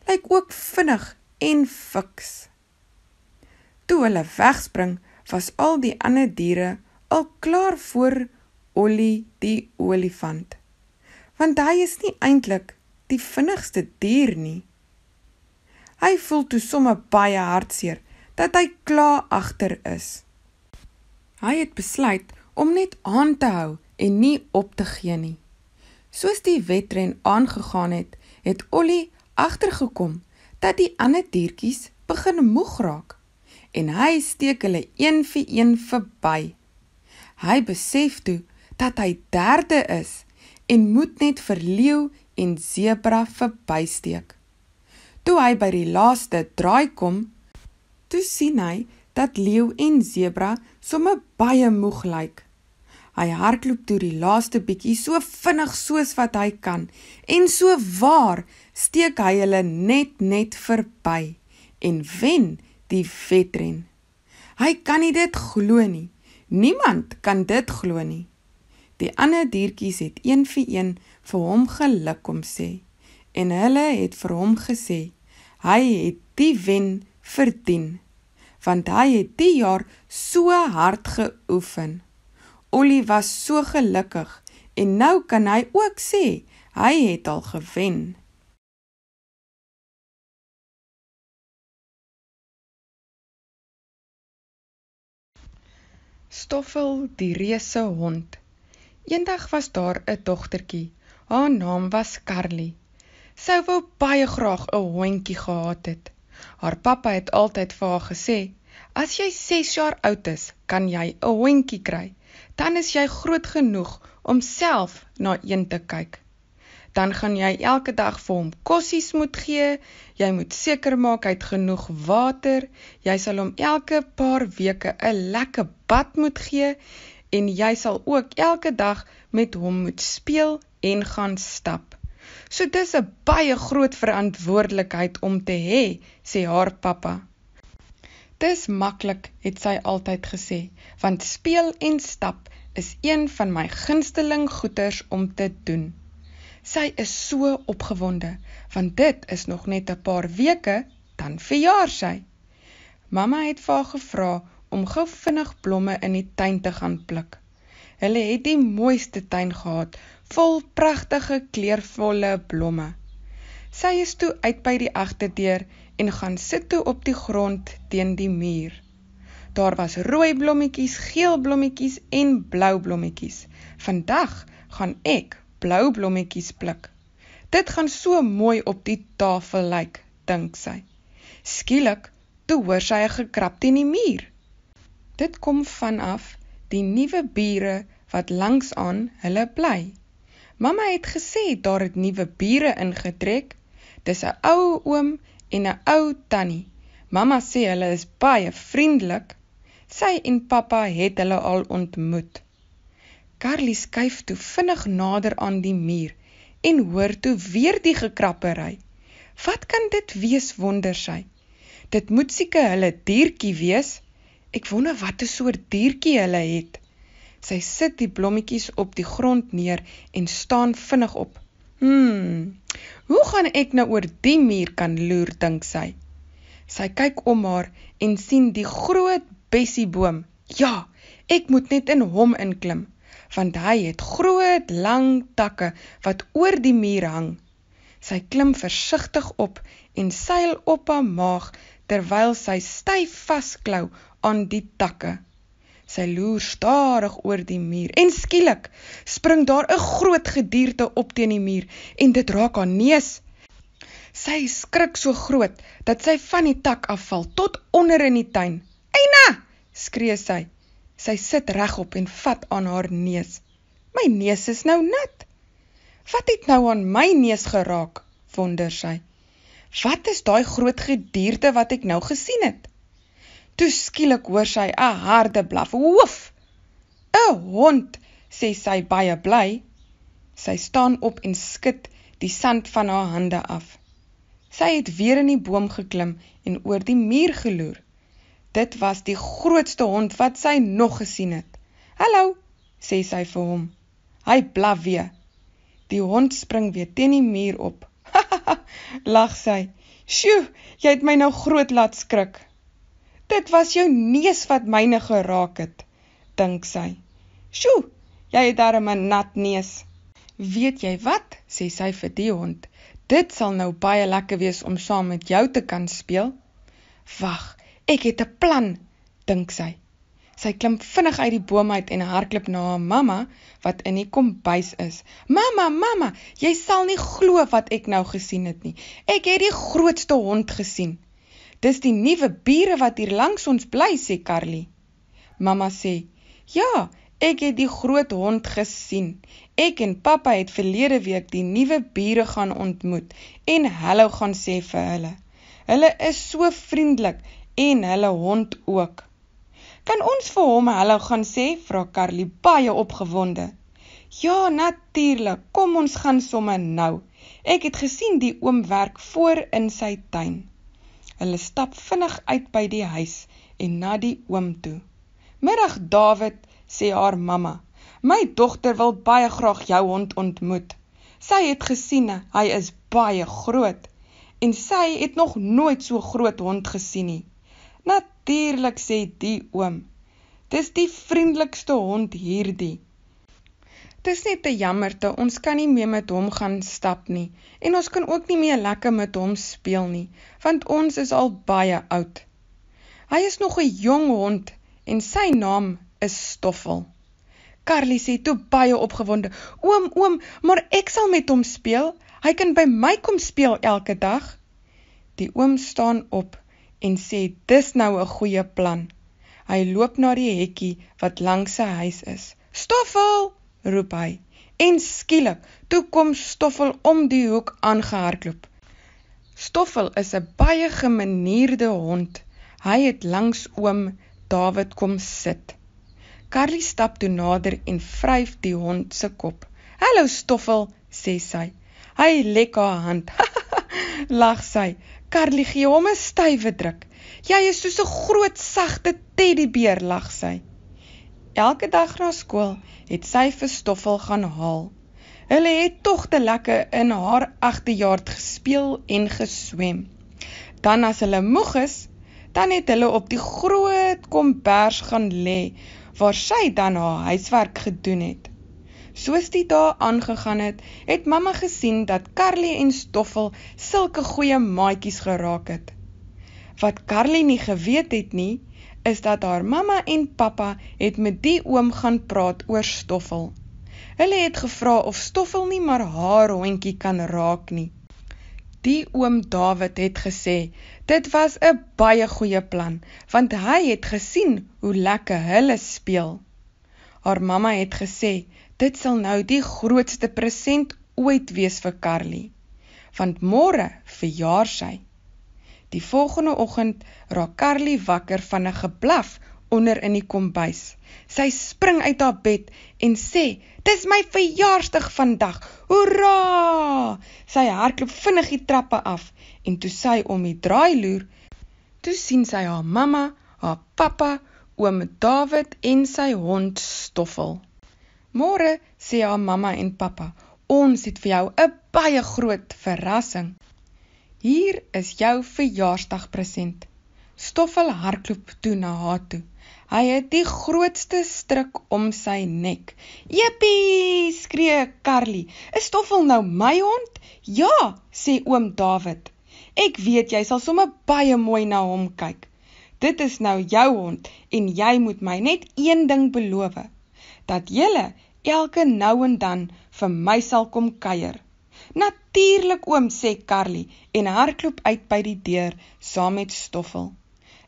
Speaker 1: lyk ook vinnig en fiks. Toe hulle wegspring, was al die ander diere al klaar voor Ollie die olifant. Want hy is nie eintlik die vinnigste dier nie. Hy voel toe sommer baie hartseer dat hy klaar agter is. Hy het besluit om net aan te hou en nie op te gee nie. Soos die wedren aangegaan het, het Olly agtergekom dat die ander diertjies begin moeg raak en hy steek hulle een vir een verby. Hy besef toe dat hy derde is en moet net vir leeu en sebra verbysteek. Toe hy by die laaste draai kom, toe sien hy dat leeu en zebra sommer baie moeg lyk. Hy hardloop deur die laaste bietjie so vinnig soos wat hy kan en so waar steek hy hulle net net verby en wen die vetren. Hy kan nie dit glo nie. Niemand kan dit glo nie. Die ander diertjies het een vir een vir hom geluk om sê en hulle het vir hom gesê hy het die wen verdien want hy het die jaar so hard geoefen. Olly was so gelukkig en nou kan hy ook sê hy het al gewen. Stoffel die reuse hond. Eendag was daar 'n dogtertjie. Haar naam was Carly sou wou baie graag 'n hondjie gehad het. Haar pappa het altyd vir haar gesê: "As jy 6 jaar oud is, kan jy 'n hondjie kry. Dan is jy groot genoeg om self na een te kyk. Dan gaan jy elke dag vir hom kossies moet gee. Jy moet seker maak hy het genoeg water. Jy sal hom elke paar weke 'n lekker bad moet gee en jy sal ook elke dag met hom moet speel en gaan stap." So dis 'n baie groot verantwoordelikheid om te hê, sê haar pappa. Dis maklik, het sy altyd gesê, want speel en stap is een van my gunsteling goeters om te doen. Sy is so opgewonde, want dit is nog net 'n paar weke dan verjaar sy. Mamma het vir haar gevra om gou vinnig blomme in die tuin te gaan pluk. Hulle het die mooiste tuin gehad, vol pragtige kleurvolle blomme. Sy is toe uit by die agterdeur en gaan sit toe op die grond teen die muur. Daar was rooi blommetjies, geel blommetjies en blou blommetjies. Vandag gaan ek blou blommetjies pluk. Dit gaan so mooi op die tafel lyk, dink sy. Skielik toe hoor sy 'n gekrap teen die muur. Dit kom vanaf die nuwe bure wat langs aan hulle bly. Mamma het gesê daar het nuwe bure ingetrek. Dis 'n ou oom en 'n ou tannie. Mamma sê hulle is baie vriendelik. Sy en pappa het hulle al ontmoet. Carly skuif toe vinnig nader aan die muur en hoor toe weer die gekrappery. Wat kan dit wees wonder sy? Dit moet seker hulle diertjie wees. Ek wonder watter soort diertjie hulle het. Sy sit die blommetjies op die grond neer en staan vinnig op. Hmm. Hoe gaan ek nou oor die muur kan loer, dink sy. Sy kyk om haar en sien die groot bessieboom. Ja, ek moet net in hom inklim, want hy het groot, lang takke wat oor die muur hang. Sy klim versigtig op en seil op haar maag terwyl sy styf vasklou aan die takke. Sy loer stadig oor die muur en skielik spring daar 'n groot gedierde op teen die muur en dit raak haar neus. Sy skrik so groot dat sy van die tak afval tot onder in die tuin. "Eina!" skree sy. Sy sit regop en vat aan haar neus. "My neus is nou nat. Wat het nou aan my neus geraak?" wonder sy. "Wat is daai groot gedierde wat ek nou gesien het?" Toe skielik hoor sy 'n harde blaf. "Hoef!" "’n Hond," sê sy baie bly. Sy staan op en skud die sand van haar hande af. Sy het weer in die boom geklim en oor die muur geloer. Dit was die grootste hond wat sy nog gesien het. "Hallo," sê sy vir hom. Hy blaf weer. Die hond spring weer teen die muur op. Lag sy. "Sjoe, jy het my nou groot laat skrik." Dit was jou neus wat myne geraak het, dink sy. Sjoe, jy het darem 'n nat neus. Weet jy wat? sê sy vir die hond. Dit sal nou baie lekker wees om saam met jou te kan speel. Wag, ek het 'n plan, dink sy. Sy klim vinnig uit die boom uit en hardloop na haar mamma wat in die kombuis is. Mamma, mamma, jy sal nie glo wat ek nou gesien het nie. Ek het die grootste hond gesien. Dis die nuwe bure wat hier langs ons bly, sê Carly. Mamma sê: "Ja, ek het die groot hond gesien. Ek en pappa het verlede week die nuwe bure gaan ontmoet en hallo gaan sê vir hulle. Hulle is so vriendelik en hulle hond ook." Kan ons vir hom hallo gaan sê? vra Carly baie opgewonde. Ja, natuurlik. Kom ons gaan sommer nou. Ek het gesien die oom werk voor in sy tuin. Hulle stap vinnig uit by die huis en na die oom toe. "Middag, Dawid," sê haar mamma. "My dogter wil baie graag jou hond ontmoet. Sy het gesien hy is baie groot en sy het nog nooit so groot hond gesien nie." "Natuurlik," sê die oom. "Dis die vriendelikste hond hierdie." is net te jammer te ons kan nie meer met hom gaan stap nie en ons kan ook nie meer lekker met hom speel nie want ons is al baie oud. Hy is nog 'n jong hond en sy naam is Stoffel. Carly sê toe baie opgewonde: "Oom, oom, maar ek sal met hom speel. Hy kan by my kom speel elke dag." Die oom staan op en sê: "Dis nou 'n goeie plan." Hy loop na die hekkie wat langs sy huis is. Stoffel roep hy. En skielik, toe kom Stoffel om die hoek aangehardloop. Stoffel is 'n baie gemanierde hond. Hy het langs oom David kom sit. Carly stap toe nader en vryf die hond se kop. "Hallo Stoffel," sê sy. Hy lek haar hand. Lag sy. Carly gee hom 'n stywe druk. "Jy is soos 'n groot sagte teddybeer," lag sy. Elke dag na skool het sy vir Stoffel gaan haal. Hulle het tog te lekker in haar agterjaard gespeel en geswem. Dan as hulle moeg is, dan het hulle op die groot kombers gaan lê waar sy dan haar huiswerk gedoen het. Soos die dae aangegaan het, het mamma gesien dat Carly en Stoffel sulke goeie maatjies geraak het. Wat Carly nie geweet het nie, is dat haar mamma en pappa het met die oom gaan praat oor Stoffel. Hulle het gevra of Stoffel nie maar haar hondjie kan raak nie. Die oom Dawid het gesê, dit was 'n baie goeie plan, want hy het gesien hoe lekker hulle speel. Haar mamma het gesê, dit sal nou die grootste present ooit wees vir Carly, want môre verjaar sy 20. Die volgende oggend raak Carly wakker van 'n geblaf onder in die kombuis. Sy spring uit haar bed en sê: "Dis my verjaarsdag vandag. Hoera!" Sy hardloop vinnig die trappe af en toe sy om die draai loer, toe sien sy haar mamma, haar pappa, oom David en sy hond Stoffel. "Môre," sê haar mamma en pappa, "ons het vir jou 'n baie groot verrassing." Hier is jou verjaarsdagpresent. Stoffel hardloop toe na haar toe. Hy het die grootste stryk om sy nek. "Epie!" skree Carly. "Is Stoffel nou my hond?" "Ja," sê oom Dawid. "Ek weet jy sal sommer baie mooi na hom kyk. Dit is nou jou hond en jy moet my net een ding beloof: dat jy elke nou en dan vir my sal kom kuier." Nat Natuurlik oom sê Carly en hardloop uit by die deur saam met Stoffel.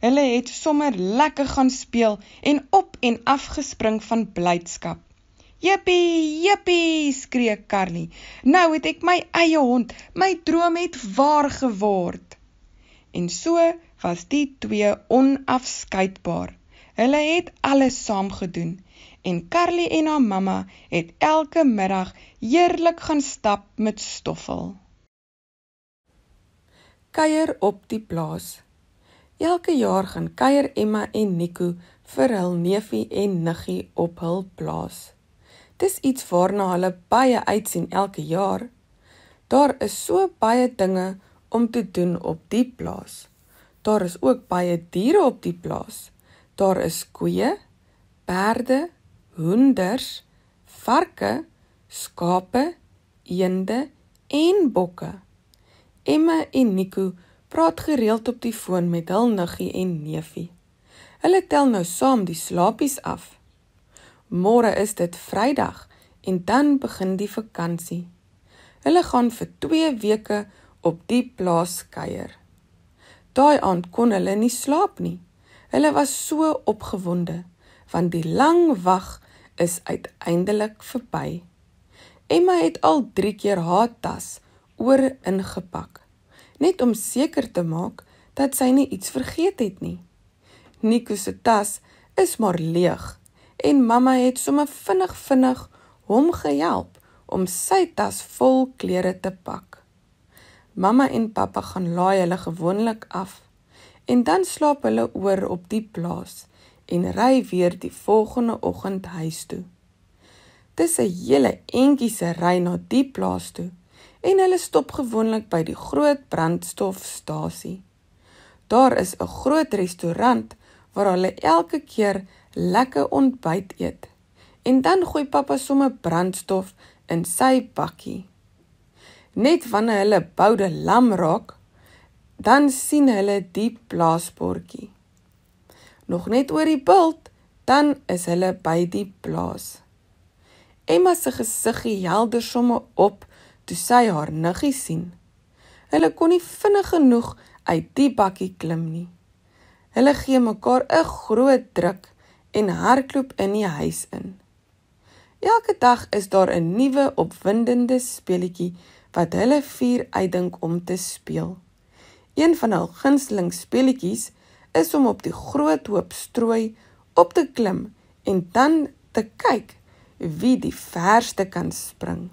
Speaker 1: Hulle het sommer lekker gaan speel en op en af gespring van blydskap. "Jippie, jippie!" skree Carly. "Nou het ek my eie hond. My droom het waar geword." En so was die twee onafskeidbaar. Hulle het alles saam gedoen en Carly en haar mamma het elke middag heerlik gaan stap met Stoffel. Kuier op die plaas. Elke jaar gaan Kuier Emma en Nico vir hul neefie en niggie op hul plaas. Dis iets waarna hulle baie uitsien elke jaar. Daar is so baie dinge om te doen op die plaas. Daar is ook baie diere op die plaas. Daar is koeie, perde, hoenders, varke, skape, eende en bokke. Emma en Nico praat gereeld op die foon met hul niggie en neefie. Hulle tel nou saam die slapies af. Môre is dit Vrydag en dan begin die vakansie. Hulle gaan vir 2 weke op die plaas kuier. Daai aand kon hulle nie slaap nie. Hulle was so opgewonde want die lang wag is uiteindelik verby. Emma het al 3 keer haar tas oor ingepak, net om seker te maak dat sy nie iets vergeet het nie. Nico se tas is maar leeg en mamma het sommer vinnig vinnig hom gehelp om sy tas vol klere te pak. Mamma en pappa gaan laai hulle gewoonlik af en dan slaap hulle oor op die plaas en ry weer die volgende oggend huis toe. Dis 'n hele entjie se ry na die plaas toe en hulle stop gewoonlik by die groot brandstofstasie. Daar is 'n groot restaurant waar hulle elke keer lekker ontbyt eet en dan gooi pappa somme brandstof in sy bakkie. Net wanneer hulle boude lam raak, dan sien hulle die plaasbordjie nog net oor die bult, dan is hulle by die plaas. Emma se gesiggie helder somme op toe sy haar niggie sien. Hulle kon nie vinnig genoeg uit die bakkie klim nie. Hulle gee mekaar 'n groot druk en hardloop in die huis in. Elke dag is daar 'n nuwe opwindende speletjie wat hulle vier uitdink om te speel. Een van hul gunsteling speletjies is is om op die groot hoop strooi op te klim en dan te kyk wie die verste kan spring.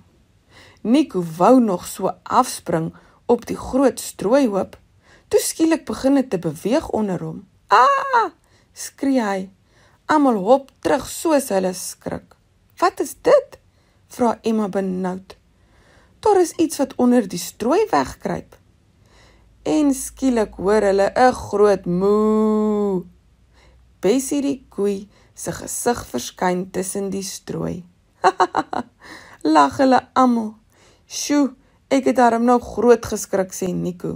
Speaker 1: Nico wou nog so afspring op die groot strooi hoop, toe skielik begin dit te beweeg onder hom. "Aa!" Ah, skree hy. Almal hop terug soos hulle skrik. "Wat is dit?" vra Emma benoud. "Daar is iets wat onder die strooi wegkruip." en skielik hoor hulle 'n groot moe. Bessie die koei se gesig verskyn tussen die strooi. Lag hulle almal. Sjoe, ek het daarom nou groot geskrik sê Nico.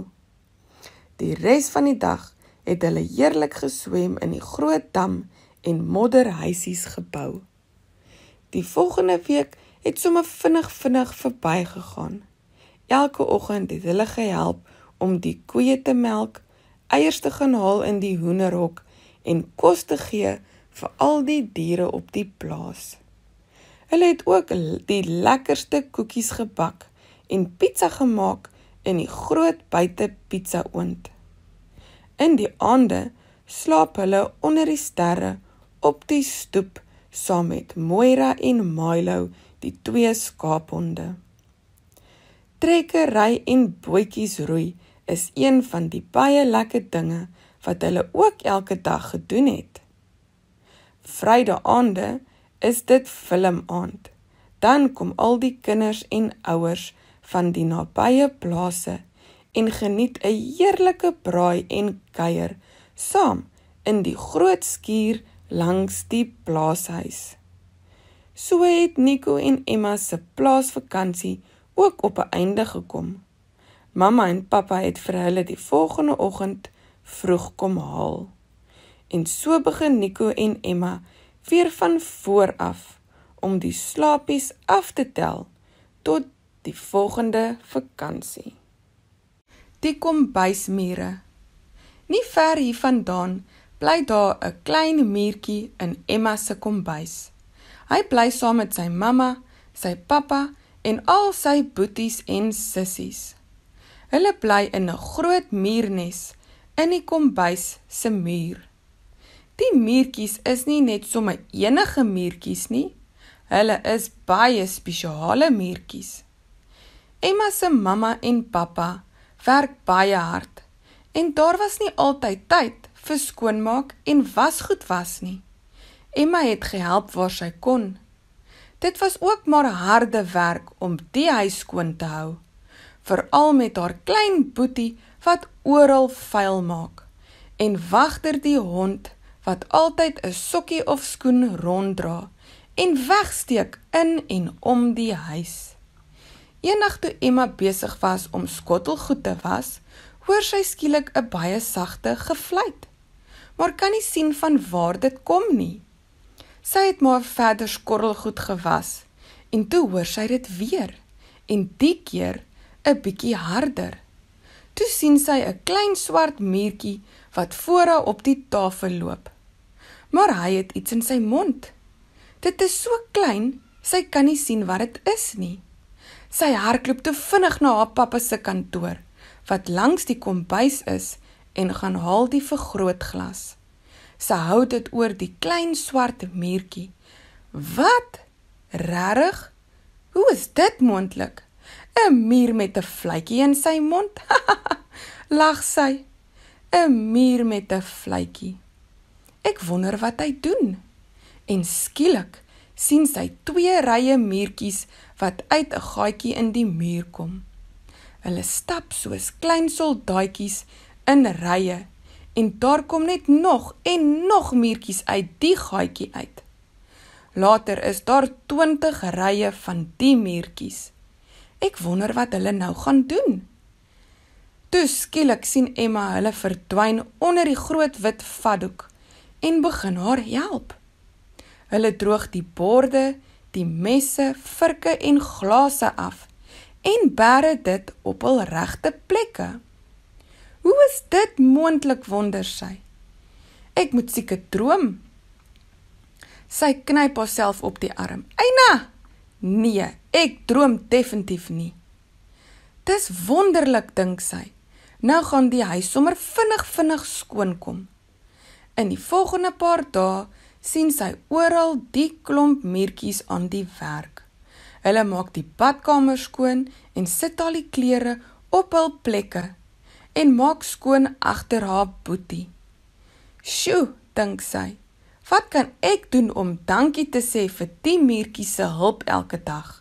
Speaker 1: Die res van die dag het hulle heerlik geswem in die groot dam en modderhuisies gebou. Die volgende week het sommer vinnig vinnig verbygegaan. Elke oggend het hulle gehelp om die koeie te melk, eiers te gaan haal in die hoenderhok en kos te gee vir al die diere op die plaas. Hulle het ook die lekkerste koekies gebak en pizza gemaak in die groot buite pizza oond. In die aande slaap hulle onder die sterre op die stoep saam met Moira en Milo, die twee skaaphonde. Trekkery en bootjies roei is een van die baie lekker dinge wat hulle ook elke dag gedoen het. Vrydaande is dit filmaand. Dan kom al die kinders en ouers van die nabye plase en geniet 'n heerlike braai en kuier saam in die groot skuur langs die plaashuis. So het Nico en Emma se plaasvakansie ook op 'n einde gekom. Mamma en pappa het vir hulle die volgende oggend vroeg kom haal. En so begin Nico en Emma weer van voor af om die slapies af te tel tot die volgende vakansie. Die kombuismure. Nie ver hiervandaan bly daar 'n klein muurtjie in Emma se kombuis. Hy bly saam met sy mamma, sy pappa en al sy boeties en sissies. Hulle bly in 'n groot muurnes in die kombuis se muur. Die muurtjies is nie net sommer enige muurtjies nie. Hulle is baie spesiale muurtjies. Emma se mamma en pappa werk baie hard en daar was nie altyd tyd vir skoonmaak en wasgoed was nie. Emma het gehelp waar sy kon. Dit was ook maar harde werk om die huis skoon te hou veral met haar klein boetie wat oral vuil maak en wagter die hond wat altyd 'n sokkie of skoen ronddra en wegsteek in en om die huis. Eendag toe Emma besig was om skottelgoed te was, hoor sy skielik 'n baie sagte gefluit. Maar kan nie sien van waar dit kom nie. Sy het maar verder skorrelgoed gewas en toe hoor sy dit weer en die keer 'n bietjie harder. Toe sien sy 'n klein swart muurtjie wat voor haar op die tafel loop. Maar hy het iets in sy mond. Dit is so klein, sy kan nie sien wat dit is nie. Sy hardloop te vinnig na haar pappa se kantoor wat langs die kombuis is en gaan haal die vergrootglas. Sy hou dit oor die klein swart muurtjie. Wat? Regtig? Hoe is dit moontlik? 'n muur met 'n vletjie in sy mond. Lag sy. 'n muur met 'n vletjie. Ek wonder wat hy doen. En skielik sien sy twee rye muurtjies wat uit 'n gaatjie in die muur kom. Hulle stap soos klein soldaatjies in rye en daar kom net nog en nog muurtjies uit die gaatjie uit. Later is daar 20 rye van die muurtjies. Ek wonder wat hulle nou gaan doen. Toe skielik sien Emma hulle verdwyn onder die groot wit vadoek en begin haar help. Hulle droog die borde, die messe, virke en glase af en bære dit op hul regte plekke. Hoe is dit moontlik wonder sy? Ek moet seker droom. Sy knyp haarself op die arm. Eina, nee, Ek droom definitief nie. Dis wonderlik dink sy. Nou gaan die huis sommer vinnig vinnig skoon kom. In die volgende paar dae sien sy oral die klomp muurtjies aan die werk. Hulle maak die badkamer skoon en sit al die klere op hul plekke en maak skoon agter haar boetie. "Sjoe," dink sy. "Wat kan ek doen om dankie te sê vir die muurtjies se hulp elke dag?"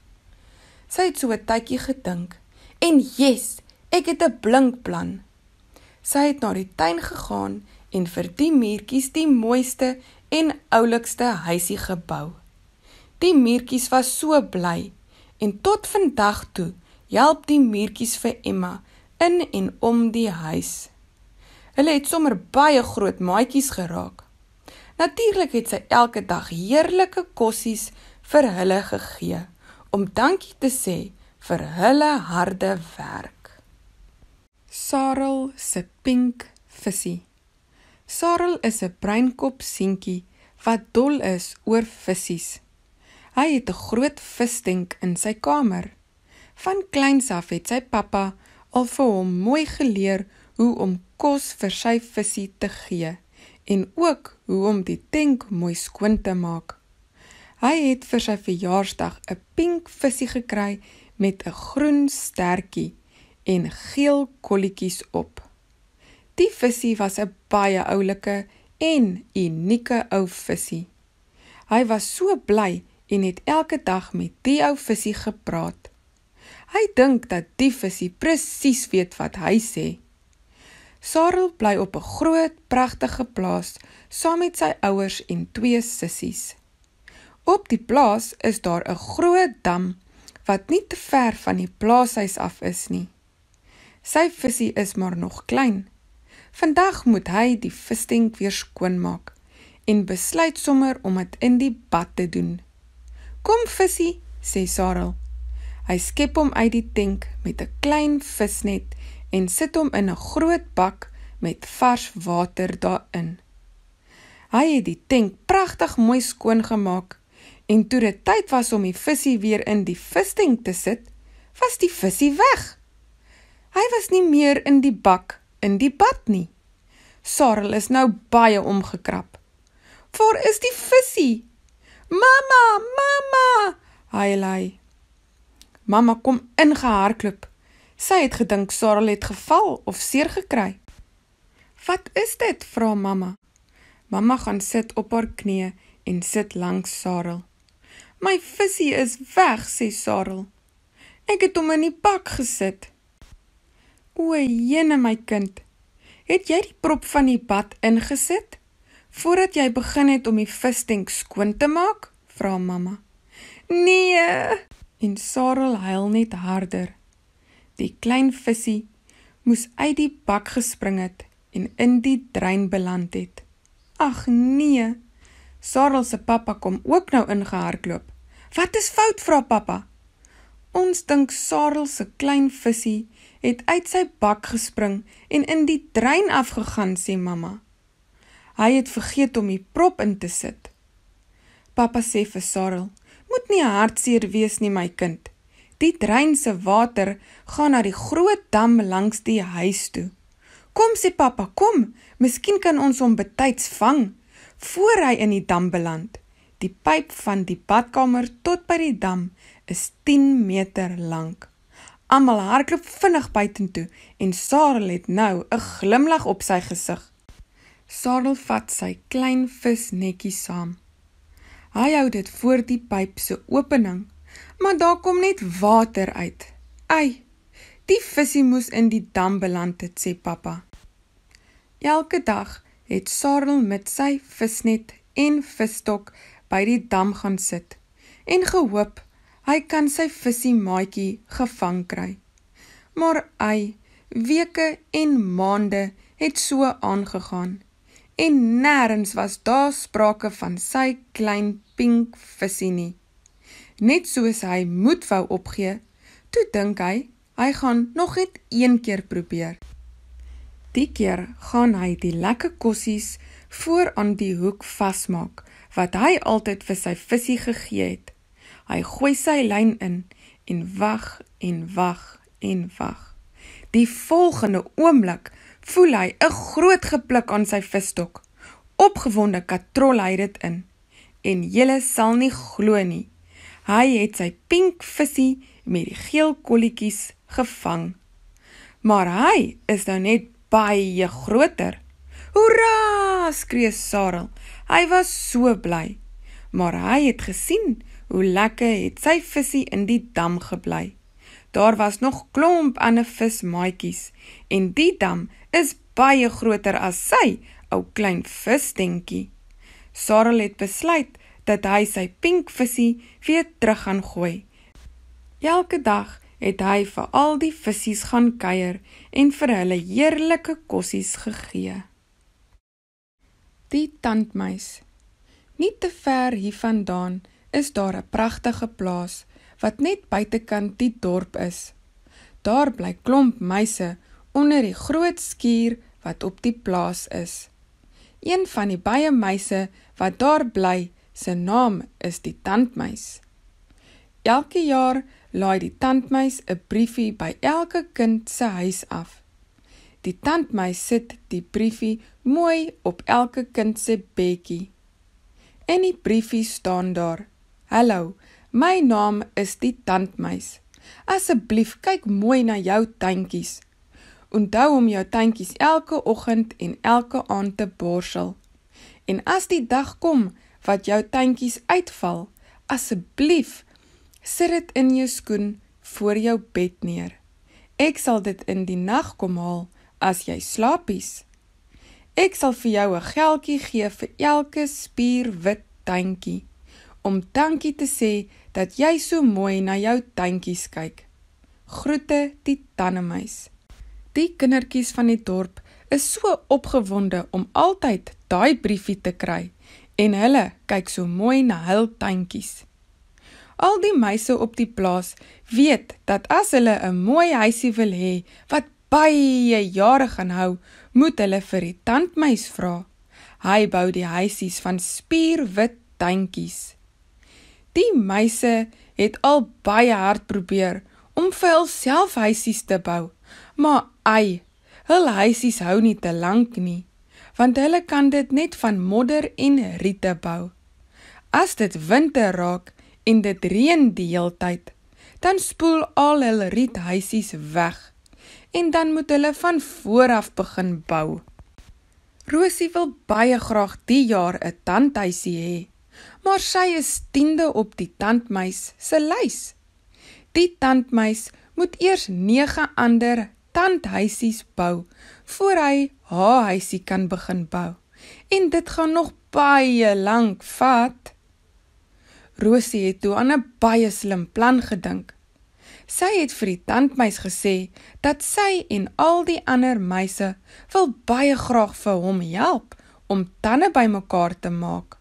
Speaker 1: Sy het so 'n tydjie gedink en yes, ek het 'n blink plan. Sy het na die tuin gegaan en vir die muurtjies die mooiste en oulikste huisie gebou. Die muurtjies was so bly en tot vandag toe help die muurtjies vir Emma in en om die huis. Hulle het sommer baie groot maatjies geraak. Natuurlik het sy elke dag heerlike kossies vir hulle gegee om dankie te sê vir hulle harde werk. Sarel se pink visie. Sarel is 'n breinkop seentjie wat dol is oor visies. Hy het 'n groot visdenk in sy kamer. Van kleins af het sy pappa al vir hom mooi geleer hoe om kos vir sy visse te gee en ook hoe om die tank mooi skoon te maak. Hy het vir sy verjaarsdag 'n pink visie gekry met 'n groen stertjie en geel kolletjies op. Die visie was 'n baie oulike en unieke ou visie. Hy was so bly en het elke dag met die ou visie gepraat. Hy dink dat die visie presies weet wat hy sê. Sarel bly op 'n groot, pragtige plaas saam met sy ouers en twee sissies. Op die plaas is daar 'n groot dam wat nie te ver van die plaashuis af is nie. Sy visie is maar nog klein. Vandag moet hy die visstenk weer skoonmaak en besluit sommer om dit in die bad te doen. "Kom visie," sê Sarel. Hy skep hom uit die tank met 'n klein visnet en sit hom in 'n groot bak met vars water daarin. Hy het die tank pragtig mooi skoon gemaak En toe dit tyd was om die visie weer in die visstenk te sit, was die visie weg. Hy was nie meer in die bak in die bad nie. Sarel is nou baie omgekrap. Waar is die visie? Mamma, mamma! Haile hy. Mamma kom ingehardloop. Sy het gedink Sarel het geval of seer gekry. Wat is dit? vra mamma. Mamma gaan sit op haar knieë en sit langs Sarel. My visie is weg, sê Sarel. Ek het hom in die pak gesit. O, jene my kind. Het jy die prop van die bad ingesit voordat jy begin het om die visstenk skoon te maak? vra mamma. Nee! En Sarel huil net harder. Die klein visie moes uit die bak gespring het en in die drein beland het. Ag nee. Sarel se pappa kom ook nou ingehardloop. Wat is fout vra pappa? Ons dink Sarel se klein visie het uit sy bak gespring en in die drein afgegaan sê mamma. Hy het vergeet om die prop in te sit. Pappa sê vir Sarel: "Moet nie hartseer wees nie my kind. Die drein se water gaan na die groot dam langs die huis toe." Kom sê pappa, kom. Miskien kan ons hom betyds vang voor hy in die dam beland. Die pyp van die badkamer tot by die dam is 10 meter lank. Almal hardloop vinnig buitentoe en Sarel het nou 'n glimlag op sy gesig. Sarel vat sy klein visnetjie saam. Hy hou dit voor die pyp se opening, maar daar kom net water uit. Ai! Die visie moes in die dam beland het, sê pappa. Elke dag het Sarel met sy visnet en visstok by die dam gaan sit en gehoop hy kan sy visie maatjie gevang kry. Maar hy weke en maande het so aangegaan en nêrens was daar sprake van sy klein pink visie nie. Net soos hy moed wou opgee, toe dink hy hy gaan nog net een keer probeer. Die keer gaan hy die lekker kossies voor aan die hoek vasmaak wat hy altyd vir sy visse gegee het. Hy gooi sy lyn in en wag en wag en wag. Die volgende oomblik voel hy 'n groot gepluk aan sy visstok. Opgewonde katrol hy dit in en julle sal nie glo nie. Hy het sy pink visie met die geel kolletjies gevang. Maar hy is nou net baie groter. Hoera! skree Sarah. Hy was so bly, maar hy het gesien hoe lekker het sy visie in die dam gebly. Daar was nog klomp ander vismaatjies en die dam is baie groter as sy ou klein visdenkie. Sarel het besluit dat hy sy pink visie weer terug gaan gooi. Elke dag het hy vir al die visse gaan kuier en vir hulle heerlike kossies gegee. Die tandmuis. Nie te ver hiervandaan is daar 'n pragtige plaas wat net buitekant die dorp is. Daar bly klomp muise onder die groot skuur wat op die plaas is. Een van die baie muise wat daar bly, se naam is die tandmuis. Elke jaar laai die tandmuis 'n briefie by elke kind se huis af. Die tandmeis sit die briefie mooi op elke kind se bedjie. En die briefie staan daar: Hallo, my naam is die tandmeis. Asseblief kyk mooi na jou tandjies. Onthou om jou tandjies elke oggend en elke aand te borsel. En as die dag kom wat jou tandjies uitval, asseblief sit dit in jou skoen voor jou bed neer. Ek sal dit in die nag kom haal as jy slapies. Ek sal vir jou 'n geltjie gee vir elke spierwit tuintjie om dankie te sê dat jy so mooi na jou tuintjies kyk. Groete die tannemuis. Die kindertjies van die dorp is so opgewonde om altyd daai briefie te kry en hulle kyk so mooi na hul tuintjies. Al die meise op die plaas weet dat as hulle 'n mooi huisie wil hê wat baie jare gaan hou, moet hulle vir die tandmeis vra. Hy bou die huisies van spierwit tuintjies. Die meise het al baie hard probeer om vir hulself huisies te bou, maar ai, hul huisies hou nie te lank nie, want hulle kan dit net van modder en riete bou. As dit winter raak en dit reën die hele tyd, dan spoel al hul riethuisies weg en dan moet hulle van voor af begin bou. Rosie wil baie graag die jaar 'n tandhuisie hê, maar sy is 10de op die tandmeis se lys. Die tandmeis moet eers 9 ander tandhuisies bou voor hy haar huisie kan begin bou. En dit gaan nog baie lank vat. Rosie het toe aan 'n baie slim plan gedink. Sy het vir die tandmeis gesê dat sy en al die ander meise wil baie graag vir hom help om tande bymekaar te maak.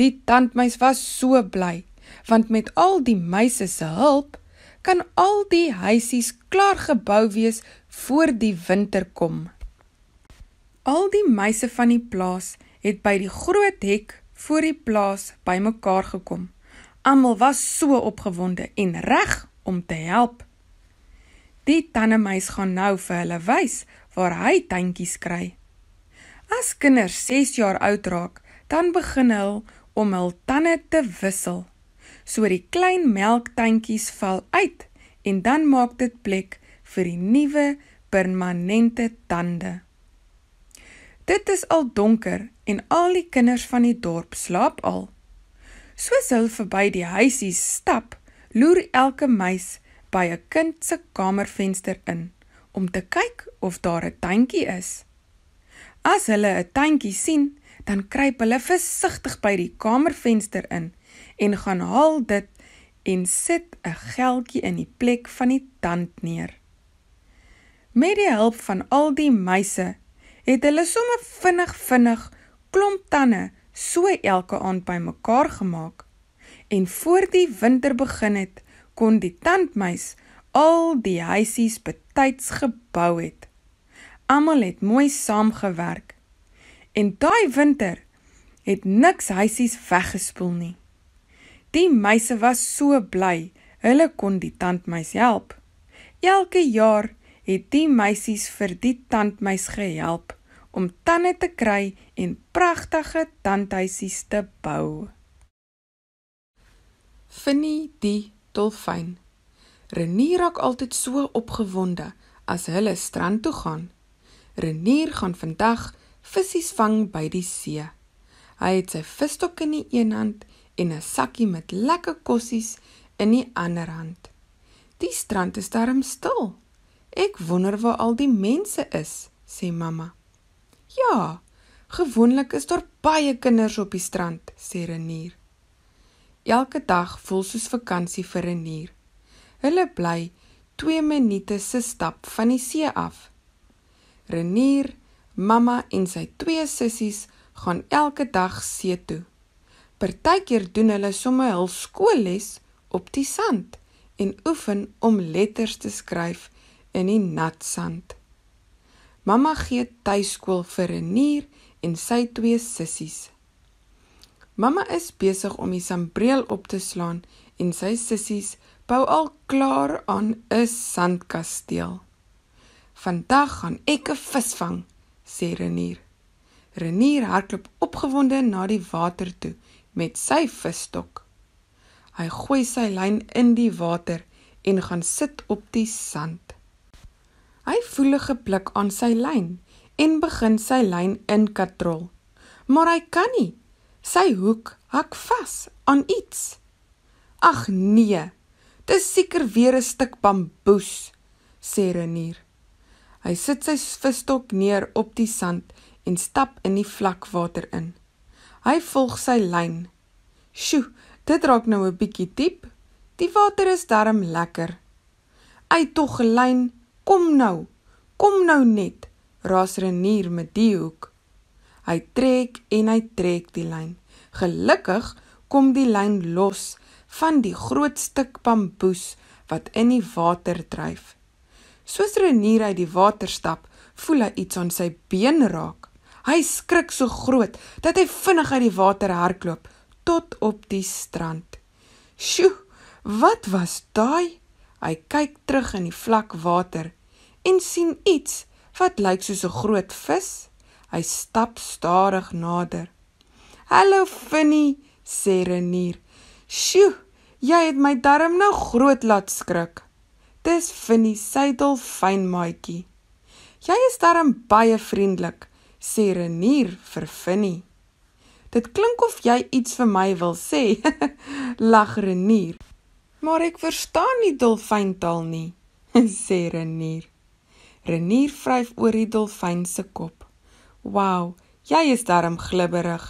Speaker 1: Die tandmeis was so bly, want met al die meise se hulp kan al die huisies klaar gebou wees voor die winter kom. Al die meise van die plaas het by die groot hek voor die plaas bymekaar gekom. Almal was so opgewonde en reg om te help. Die tannemeis gaan nou vir hulle wys waar hy tuintjies kry. As kinders 6 jaar oud raak, dan begin hulle om hul tande te wissel. So die klein melktuintjies val uit en dan maak dit plek vir die nuwe permanente tande. Dit is al donker en al die kinders van die dorp slaap al. Soos hulle verby die huisies stap, loer elke meis by 'n kind se kamervenster in om te kyk of daar 'n tandjie is. As hulle 'n tandjie sien, dan kruip hulle versigtig by die kamervenster in en gaan haal dit en sit 'n geldjie in die plek van die tand neer. Met die hulp van al die meise het hulle sommer vinnig vinnig klomp tande so elke aand bymekaar gemaak en voor die winter begin het, kon die tandmeis al die huisies betyds gebou het. Almal het mooi saamgewerk. En daai winter het niks huisies weggespoel nie. Die meise was so bly. Hulle kon die tandmeis help. Elke jaar het die meisies vir die tandmeis gehelp om tande te kry en pragtige tandhuisies te bou. Finny die dolfyn. Renier raak altyd so opgewonde as hulle strand toe gaan. Renier gaan vandag visies vang by die see. Hy het sy visstok in die een hand en 'n sakkie met lekker kossies in die ander hand. Die strand is darm stil. Ek wonder waar al die mense is, sê mamma. Ja, gewoonlik is daar baie kinders op die strand, sê Renier. Elke dag voel soos vakansie vir 'n nier. Hulle bly 2 minute se stap van die see af. Renier, mamma en sy twee sissies gaan elke dag see toe. Partykeer doen hulle somme hul skoolles op die sand en oefen om letters te skryf in die nat sand. Mamma gee tuiskool vir Renier en sy twee sissies. Mamma is besig om die sambreel op te slaan en sy sissies bou al klaar aan 'n sandkasteel. Vandag gaan ek 'n vis vang, sê Renier. Renier hardloop opgewonde na die water toe met sy visstok. Hy gooi sy lyn in die water en gaan sit op die sand. Hy voel 'n gepluk aan sy lyn en begin sy lyn inkatrol. Maar hy kan nie Sy hoek hak vas aan iets. Ag nee. Dis seker weer 'n stuk bamboes, sê Renier. Hy sit sy visstok neer op die sand en stap in die vlak water in. Hy volg sy lyn. Sjoe, dit raak nou 'n bietjie diep. Die water is darm lekker. Ai tog lyn, kom nou. Kom nou net, raas Renier met die hoek. Hy trek en hy trek die lyn. Gelukkig kom die lyn los van die groot stuk bamboes wat in die water dryf. Soos Renier uit die water stap, voel hy iets aan sy been raak. Hy skrik so groot dat hy vinnig uit die water hardloop tot op die strand. Sjoe, wat was daai? Hy kyk terug in die vlak water en sien iets wat lyk soos 'n groot vis. Hy stap stadig nader. "Hallo Finny," sê Renier. "Sjoe, jy het my darm nou groot laat skrik." Dis Finny se dolfyn maatjie. "Jy is darm baie vriendelik," sê Renier vir Finny. "Dit klink of jy iets vir my wil sê," lag Renier. "Maar ek verstaan nie dolfyntaal nie," sê Renier. Renier vryf oor die dolfyn se kop. "Wow, jy is darm glibberig.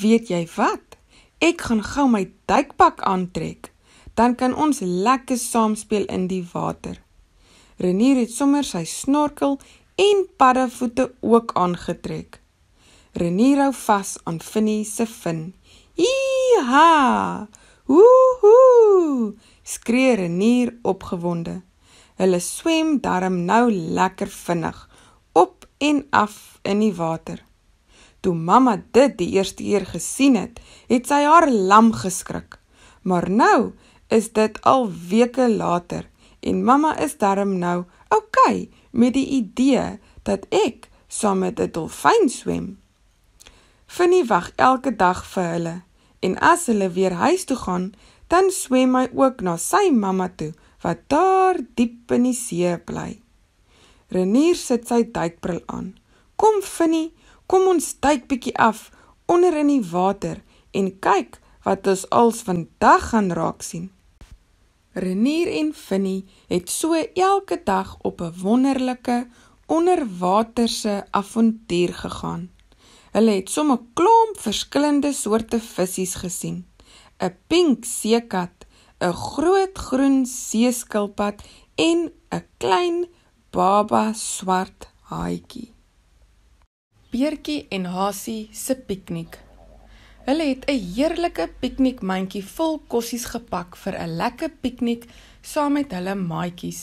Speaker 1: Weet jy wat? Ek gaan gou my duikpak aantrek, dan kan ons lekker saam speel in die water." Renier het sommer sy snorkel en paddevoete ook aangetrek. Renier hou vas aan Finnie se fin. "Hi-ha! Woohoo!" skree Renier opgewonde. Hulle swem darm nou lekker vinnig en af in die water. Toe mamma dit die eerste keer gesien het, het sy haar lam geskrik. Maar nou is dit al weke later en mamma is darm nou okay met die idee dat ek saam met 'n dolfyn swem. Finnie wag elke dag vir hulle en as hulle weer huis toe gaan, dan swem hy ook na sy mamma toe wat daar diep in die see bly. Renier sit sy duikbril aan. Kom Finnie, kom ons duik bietjie af onder in die water en kyk wat ons als vandag gaan raak sien. Renier en Finnie het so elke dag op 'n wonderlike onderwaterse avontuur gegaan. Hulle het sommer klomp verskillende soorte visse gesien. 'n Pink seekat, 'n groot groen seeskilpad en 'n klein baba swart haaitjie. Beertjie en Hasie se piknik. Hulle het 'n heerlike piknikmandjie vol kossies gepak vir 'n lekker piknik saam met hulle maatjies.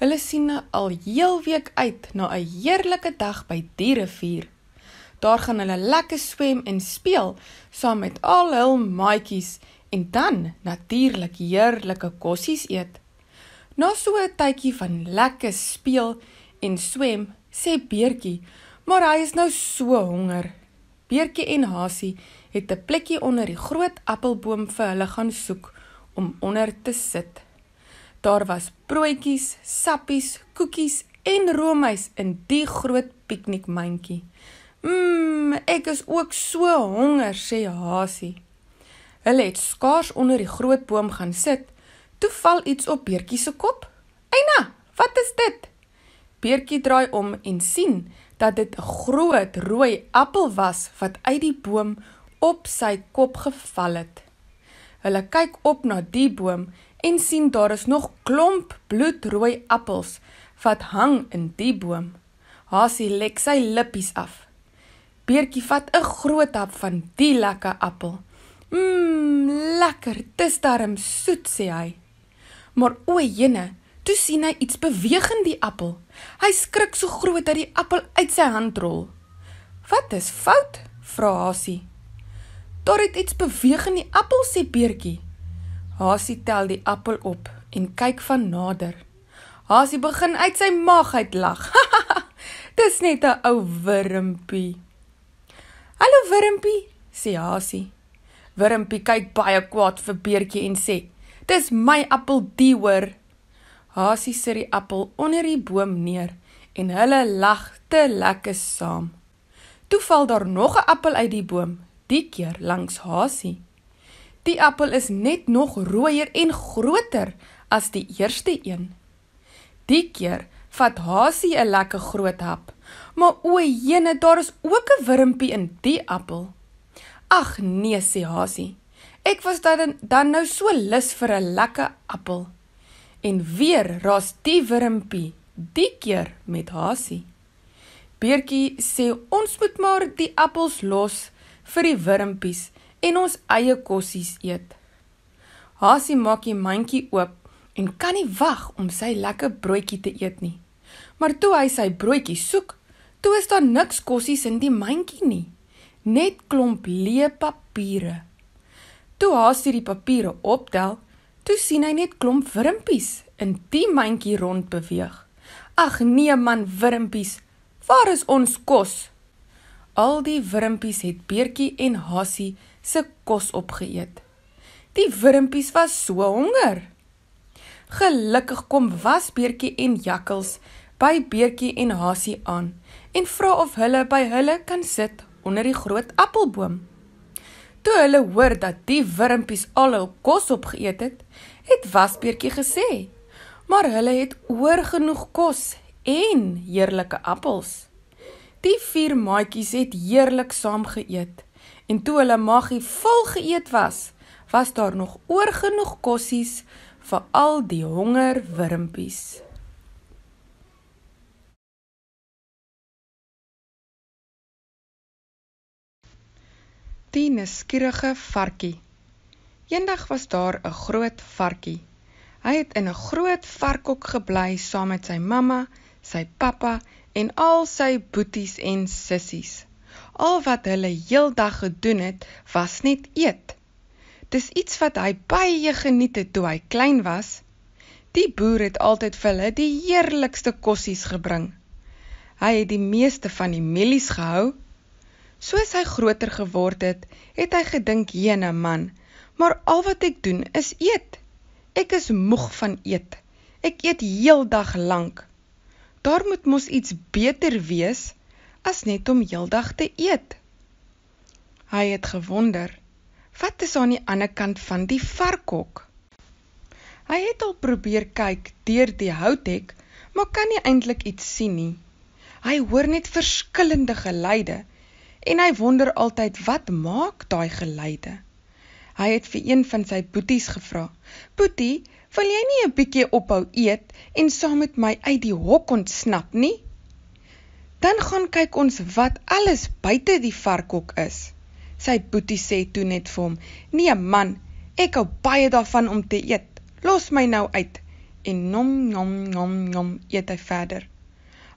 Speaker 1: Hulle sien nou al heel week uit na 'n heerlike dag by die rivier. Daar gaan hulle lekker swem en speel saam met al hul maatjies en dan natuurlik heerlike kossies eet. Na so 'n tydjie van lekker speel en swem, sê Beertjie, maar hy is nou so honger. Beertjie en Hasie het 'n plekkie onder die groot appelboom vir hulle gaan soek om onder te sit. Daar was broodjies, sappies, koekies en roomys in die groot piknikmandjie. "Mmm, ek is ook so honger," sê Hasie. Hulle het skaars onder die groot boom gaan sit. Toe val iets op Beertjie se kop. "Eina, wat is dit?" Beertjie draai om en sien dat dit 'n groot rooi appel was wat uit die boom op sy kop geval het. Hulle kyk op na die boom en sien daar is nog klomp bloedrooi appels wat hang in die boom. Hasie lek sy lippies af. Beertjie vat 'n groot hap van die lekker appel. "Mmm, lekker, dit is darm soet," sê hy. Maar o, jene, toe sien hy iets beweeg in die appel. Hy skrik so groot dat die appel uit sy hand rol. "Wat is fout?" vra Hasie. "Daar het iets beweeg in die appel," sê Beertjie. Hasie tel die appel op en kyk van nader. Hasie begin uit sy maag uit lag. "Dis net 'n ou wurmpie." "Hallo wurmpie," sê Hasie. Wurmpie kyk baie kwaad vir Beertjie en sê: Dis my appel die hoor. Hasie sit die appel onder die boom neer en hulle lag te lekker saam. Toe val daar nog 'n appel uit die boom, die keer langs Hasie. Die appel is net nog rooier en groter as die eerste een. Die keer vat Hasie 'n lekker groot hap. Maar o, jene, daar is ook 'n wurmpie in die appel. Ag nee, sê Hasie. Ek was dan dan nou so lus vir 'n lekker appel. En weer raas die wurmpie, die keer met Hasie. Beertjie sê ons moet maar die appels los vir die wurmpies en ons eie kossies eet. Hasie maak die mandjie oop en kan nie wag om sy lekker broodjie te eet nie. Maar toe hy sy broodjie soek, toe is daar niks kossies in die mandjie nie. Net klomp leë papiere. Toe haas hy die papiere optel, toe sien hy net klomp wurmpies in die mandjie rond beweeg. Ag nee man, wurmpies. Waar is ons kos? Al die wurmpies het Beertjie en Hassie se kos opgeëet. Die wurmpies was so honger. Gelukkig kom was Beertjie en Jakkels by Beertjie en Hassie aan en vra of hulle by hulle kan sit onder die groot appelboom. Toe hulle hoor dat die wurmpies al hul kos opgeëet het, het Wasbeertjie gesê: "Maar hulle het oor genoeg kos en heerlike appels." Die vier maatjies het heerlik saam geëet en toe hulle maggie vol geëet was, was daar nog oor genoeg kossies vir al die honger wurmpies. Die nuuskierige varkie. Eendag was daar 'n groot varkie. Hy het in 'n groot varkhok gebly saam met sy mamma, sy pappa en al sy boeties en sissies. Al wat hulle heeldag gedoen het, was net eet. Dis iets wat hy baie geniet het toe hy klein was. Die boer het altyd vir hulle die heerlikste kossies gebring. Hy het die meeste van die mielies gehou Soos hy groter geword het, het hy gedink, "Jene man, maar al wat ek doen is eet. Ek is moeg van eet. Ek eet heeldag lank. Daar moet mos iets beter wees as net om heeldag te eet." Hy het gewonder, "Wat is aan die ander kant van die varkhok?" Hy het al probeer kyk deur die houthek, maar kan nie eintlik iets sien nie. Hy hoor net verskillende geluide. En hy wonder altyd wat maak daai geluide. Hy het vir een van sy boeties gevra: "Boetie, wil jy nie 'n bietjie ophou eet en saam met my uit die hok ontsnap nie? Dan gaan kyk ons wat alles buite die varkhok is." Sy boetie sê toe net vir hom: "Nee man, ek hou baie daarvan om te eet. Los my nou uit." En nom nom nom nom eet hy verder.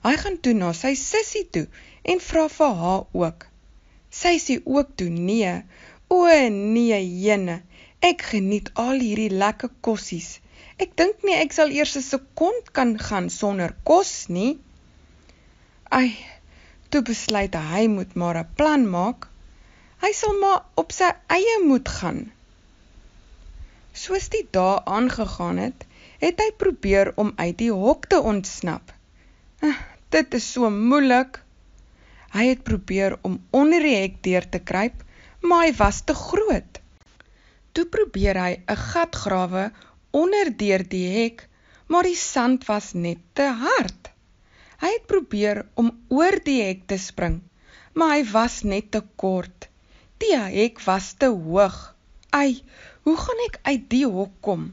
Speaker 1: Hy gaan toe na sy sussie toe en vra vir haar ook. Sy sê ook toe nee. O nee, Jene. Ek geniet al hierdie lekker kossies. Ek dink nie ek sal eers 'n sekond kan gaan sonder kos nie. Ai. Toe besluit hy moet maar 'n plan maak. Hy sal maar op sy eie moet gaan. Soos die dae aangegaan het, het hy probeer om uit die hok te ontsnap. Dit is so moeilik. Hy het probeer om onder die hek deur te kruip, maar hy was te groot. Toe probeer hy 'n gat grawe onder deur die hek, maar die sand was net te hard. Hy het probeer om oor die hek te spring, maar hy was net te kort. Die hek was te hoog. Ai, hoe gaan ek uit die hok kom?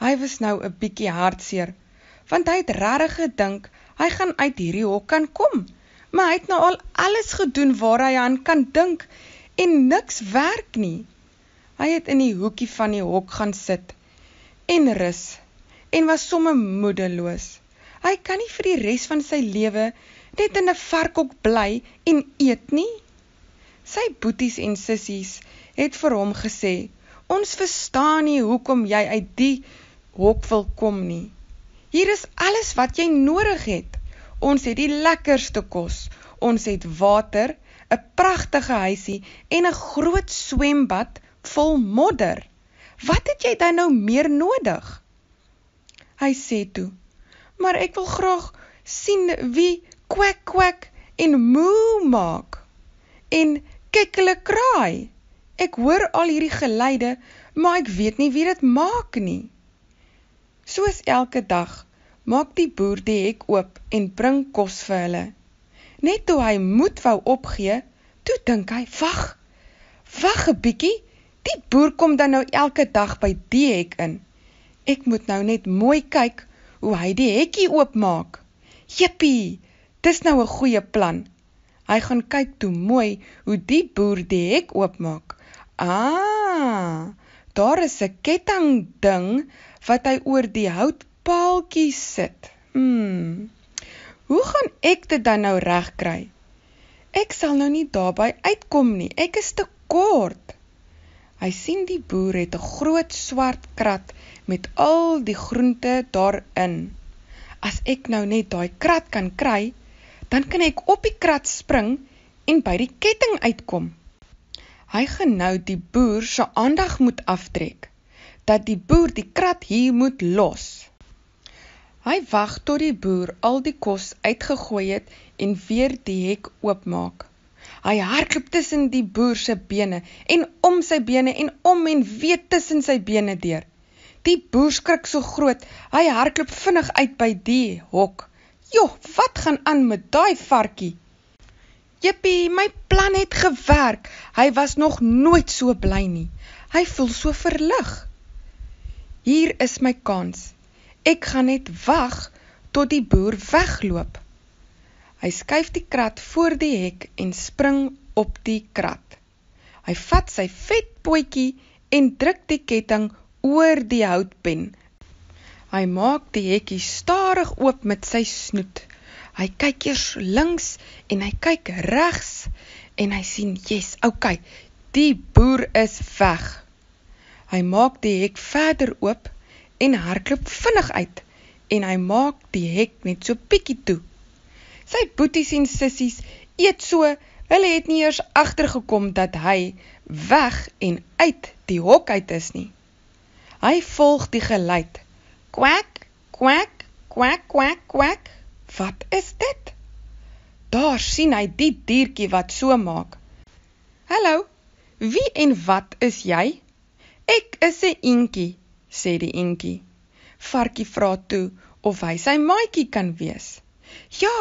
Speaker 1: Hy was nou 'n bietjie hartseer, want hy het regtig gedink hy gaan uit hierdie hok kan kom maar hy het nou al alles gedoen waar hy aan kan dink en niks werk nie. Hy het in die hoekie van die hok gaan sit en rus en was somme moedeloos. Hy kan nie vir die res van sy lewe net in 'n varkhok bly en eet nie. Sy boeties en sissies het vir hom gesê: "Ons verstaan nie hoekom jy uit die hok wil kom nie. Hier is alles wat jy nodig het." Ons het die lekkerste kos. Ons het water, 'n pragtige huisie en 'n groot swembad vol modder. Wat het jy dan nou meer nodig? Hy sê toe: "Maar ek wil graag sien wie kwek kwek en moo maak en kikkele kraai. Ek hoor al hierdie geluide, maar ek weet nie wie dit maak nie." Soos elke dag maak die boer die hek oop en bring kos vir hulle. Net toe hy moed wou opgee, toe dink hy: "Wag. Wag 'n bietjie. Die boer kom dan nou elke dag by die hek in. Ek moet nou net mooi kyk hoe hy die hekkie oopmaak." Jippie, dis nou 'n goeie plan. Hy gaan kyk toe mooi hoe die boer die hek oopmaak. Ah! Daar is 'n ketting ding wat hy oor die hout paaltjie sit. Hmm. Hoe gaan ek dit dan nou regkry? Ek sal nou nie daarby uitkom nie. Ek is te kort. Hy sien die boer het 'n groot swart krat met al die groente daarin. As ek nou net daai krat kan kry, dan kan ek op die krat spring en by die ketting uitkom. Hy genou die boer se aandag moet aftrek dat die boer die krat hier moet los. Hy wag tot die boer al die kos uitgegooi het en weer die hek oopmaak. Hy hardloop tussen die boer se bene en om sy bene en om en weer tussen sy bene deur. Die boer skrik so groot, hy hardloop vinnig uit by die hok. "Joh, wat gaan aan met daai varkie?" "Jippie, my plan het gewerk." Hy was nog nooit so bly nie. Hy voel so verlig. "Hier is my kans." Ek gaan net wag tot die boer wegloop. Hy skuif die krat voor die hek en spring op die krat. Hy vat sy vet potjie en druk die ketting oor die houtpen. Hy maak die hekkie stadig oop met sy snoet. Hy kyk eers links en hy kyk regs en hy sien, "Yes, okay, die boer is weg." Hy maak die hek verder oop en hardloop vinnig uit en hy maak die hek net so bietjie toe. Sy boeties en sissies eet so, hulle het nie eers agtergekom dat hy weg en uit die hok uit is nie. Hy volg die geluid. Kwak, kwak, kwak, kwak, kwak. Wat is dit? Daar sien hy die diertjie wat so maak. Hallo. Wie en wat is jy? Ek is 'n eentjie sê die entjie. Varkie vra toe of hy sy maatjie kan wees. Ja,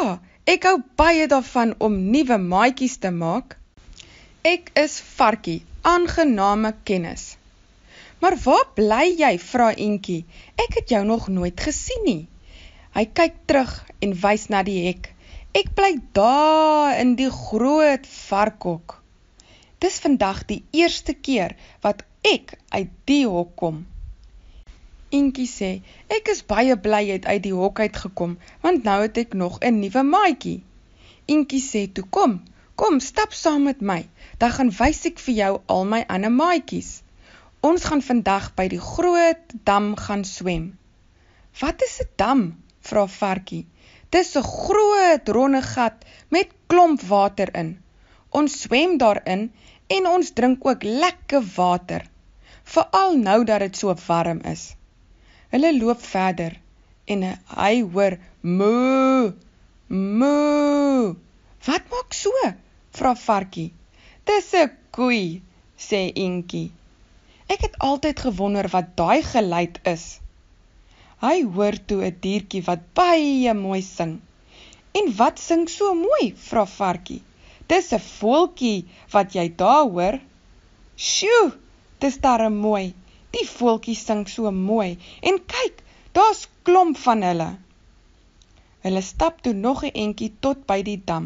Speaker 1: ek hou baie daarvan om nuwe maatjies te maak. Ek is Varkie, aangename kennis. Maar waar bly jy? vra entjie. Ek het jou nog nooit gesien nie. Hy kyk terug en wys na die hek. Ek bly daar in die groot varkhok. Dis vandag die eerste keer wat ek uit die hok kom. Intjie sê: "Ek is baie bly jy het uit die hok uit gekom, want nou het ek nog 'n nuwe maatjie." Intjie sê: "Toe kom, kom stap saam met my. Dan gaan wys ek vir jou al my ander maatjies. Ons gaan vandag by die groot dam gaan swem." "Wat is 'n dam?" vra Varkie. "Dis 'n groot ronde gat met klomp water in. Ons swem daarin en ons drink ook lekker water." veral nou dat dit so warm is Hulle loop verder en hy hoor moo moo. Wat maak so? vra varkie. Dis 'n koei, sê eentjie. Ek het altyd gewonder wat daai geluid is. Hy hoor toe 'n diertjie wat baie mooi sing. En wat sing so mooi? vra varkie. Dis 'n voeltjie wat jy daar hoor. Sjoe, dis darem mooi. Die voeltjies sing so mooi en kyk, daar's klomp van hulle. Hulle stap toe nog 'n entjie tot by die dam.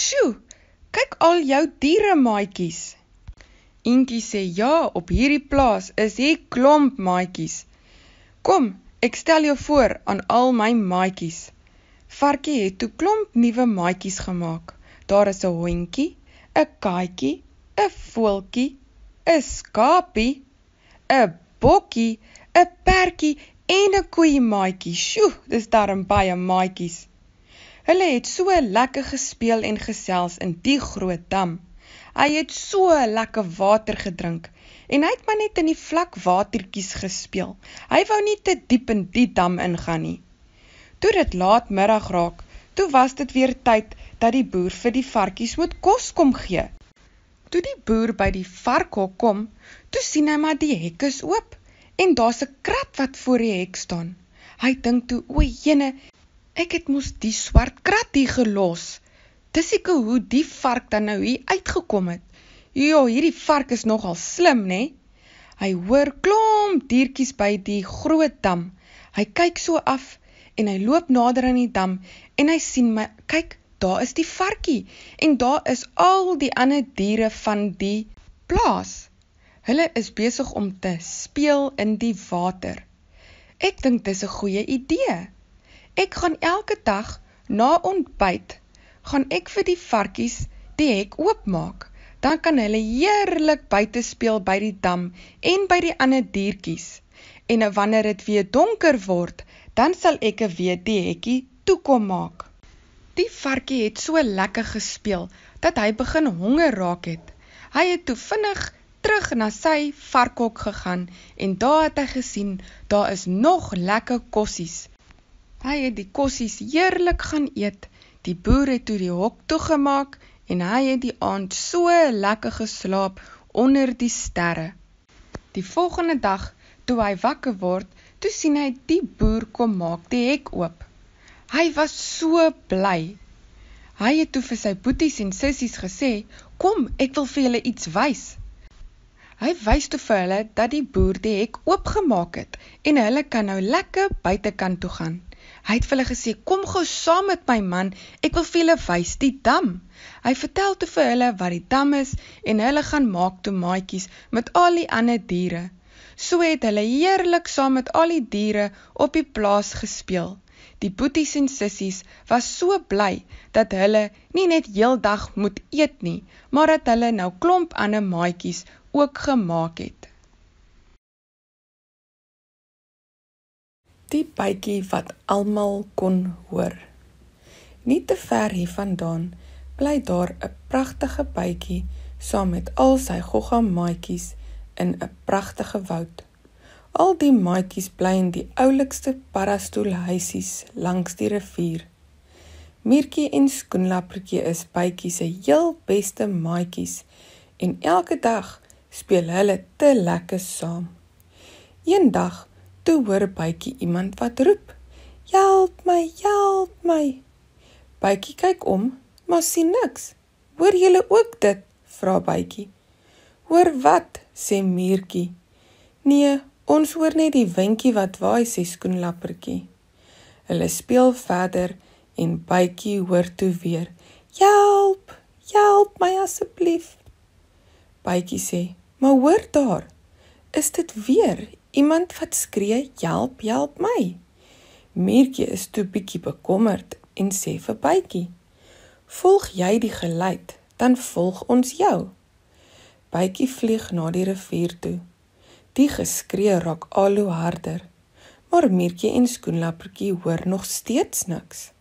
Speaker 1: Sjoe, kyk al jou diere maatjies. Entjie sê: "Ja, op hierdie plaas is hier klomp maatjies. Kom, ek stel jou voor aan al my maatjies." Varkie het toe klomp nuwe maatjies gemaak. Daar is 'n hondjie, 'n katjie, 'n voeltjie, 'n skapie 'n bokkie, 'n perdjie en 'n koeiemaatjie. Sjoe, dis daar 'n baie maatjies. Hulle het so lekker gespeel en gesels in die groot dam. Hy het so lekker water gedrink en hy het maar net in die vlak watertjies gespeel. Hy wou nie te diep in die dam ingaan nie. Toe dit laatmiddag raak, toe was dit weer tyd dat die boer vir die varkies moet kos kom gee. Toe die boer by die varkhok kom, Toe sien hy maar die hek is oop en daar's 'n krat wat voor die hek staan. Hy dink toe, "O, jene, ek het mos die swart krat hier gelos. Dis seker hoe die vark dan nou hier uitgekom het. Jo, ja, hierdie vark is nogal slim, né?" Nee? Hy hoor klomp diertjies by die groot dam. Hy kyk so af en hy loop nader aan die dam en hy sien my, kyk, daar is die varkie en daar is al die ander diere van die plaas. Hulle is besig om te speel in die water. Ek dink dis 'n goeie idee. Ek gaan elke dag na ontbyt gaan ek vir die varkies die hek oopmaak. Dan kan hulle heerlik buite speel by die dam en by die ander diertjies. En nou wanneer dit weer donker word, dan sal ek er weer die hekkie toe kom maak. Die varkie het so lekker gespeel dat hy begin honger raak het. Hy het toe vinnig terug na sy varkok gegaan en daar het hy gesien, daar is nog lekker kossies. Hy het die kossies heerlik gaan eet, die boer het toe die hok toegemaak en hy het die aand so lekker geslaap onder die sterre. Die volgende dag, toe hy wakker word, toe sien hy die boer kom maak die hek oop. Hy was so bly. Hy het toe vir sy boeties en sissies gesê, kom, ek wil vir julle iets wys. Hy wys te vir hulle dat die boer die hek oopgemaak het en hulle kan nou lekker buitekant toe gaan. Hy het vir hulle gesê: "Kom gou saam met my man, ek wil vir julle wys die dam." Hy vertel te vir hulle wat die dam is en hulle gaan maak tomaatjies met al die ander diere. So het hulle heerlik saam met al die diere op die plaas gespeel. Die boeties en sissies was so bly dat hulle nie net heeldag moet eet nie, maar dat hulle nou klomp ander maatjies ook gemaak het. Die bytjie wat almal kon hoor. Nie te ver hiervandaan bly daar 'n pragtige bytjie saam met al sy goggamaatjies in 'n pragtige woud. Al die maatjies bly in die oulikste parastoelhuisies langs die rivier. Miertjie en Skoenlappertjie is bytjie se heel beste maatjies en elke dag speel hulle te lekker saam. Eendag toe hoor bytjie iemand wat roep: "Help my, help my!" Bytjie kyk om, maar sien niks. "Hoor julle ook dit?" vra bytjie. "Hoor wat?" sê muurtjie. "Nee, ons hoor net die windjie wat waai," sê skoenlappertjie. Hulle speel verder en bytjie hoor toe weer: "Help! Help my asseblief!" Bytjie sê: Maar hoor daar. Is dit weer iemand wat skree, "Help, help my!" Miertjie is toe bietjie bekommerd en sê vir Bytjie: "Volg jy die geluid, dan volg ons jou." Bytjie vlieg na die rivier toe. Die geskree raak al hoe harder, maar Miertjie en Skoenlappertjie hoor nog steeds niks.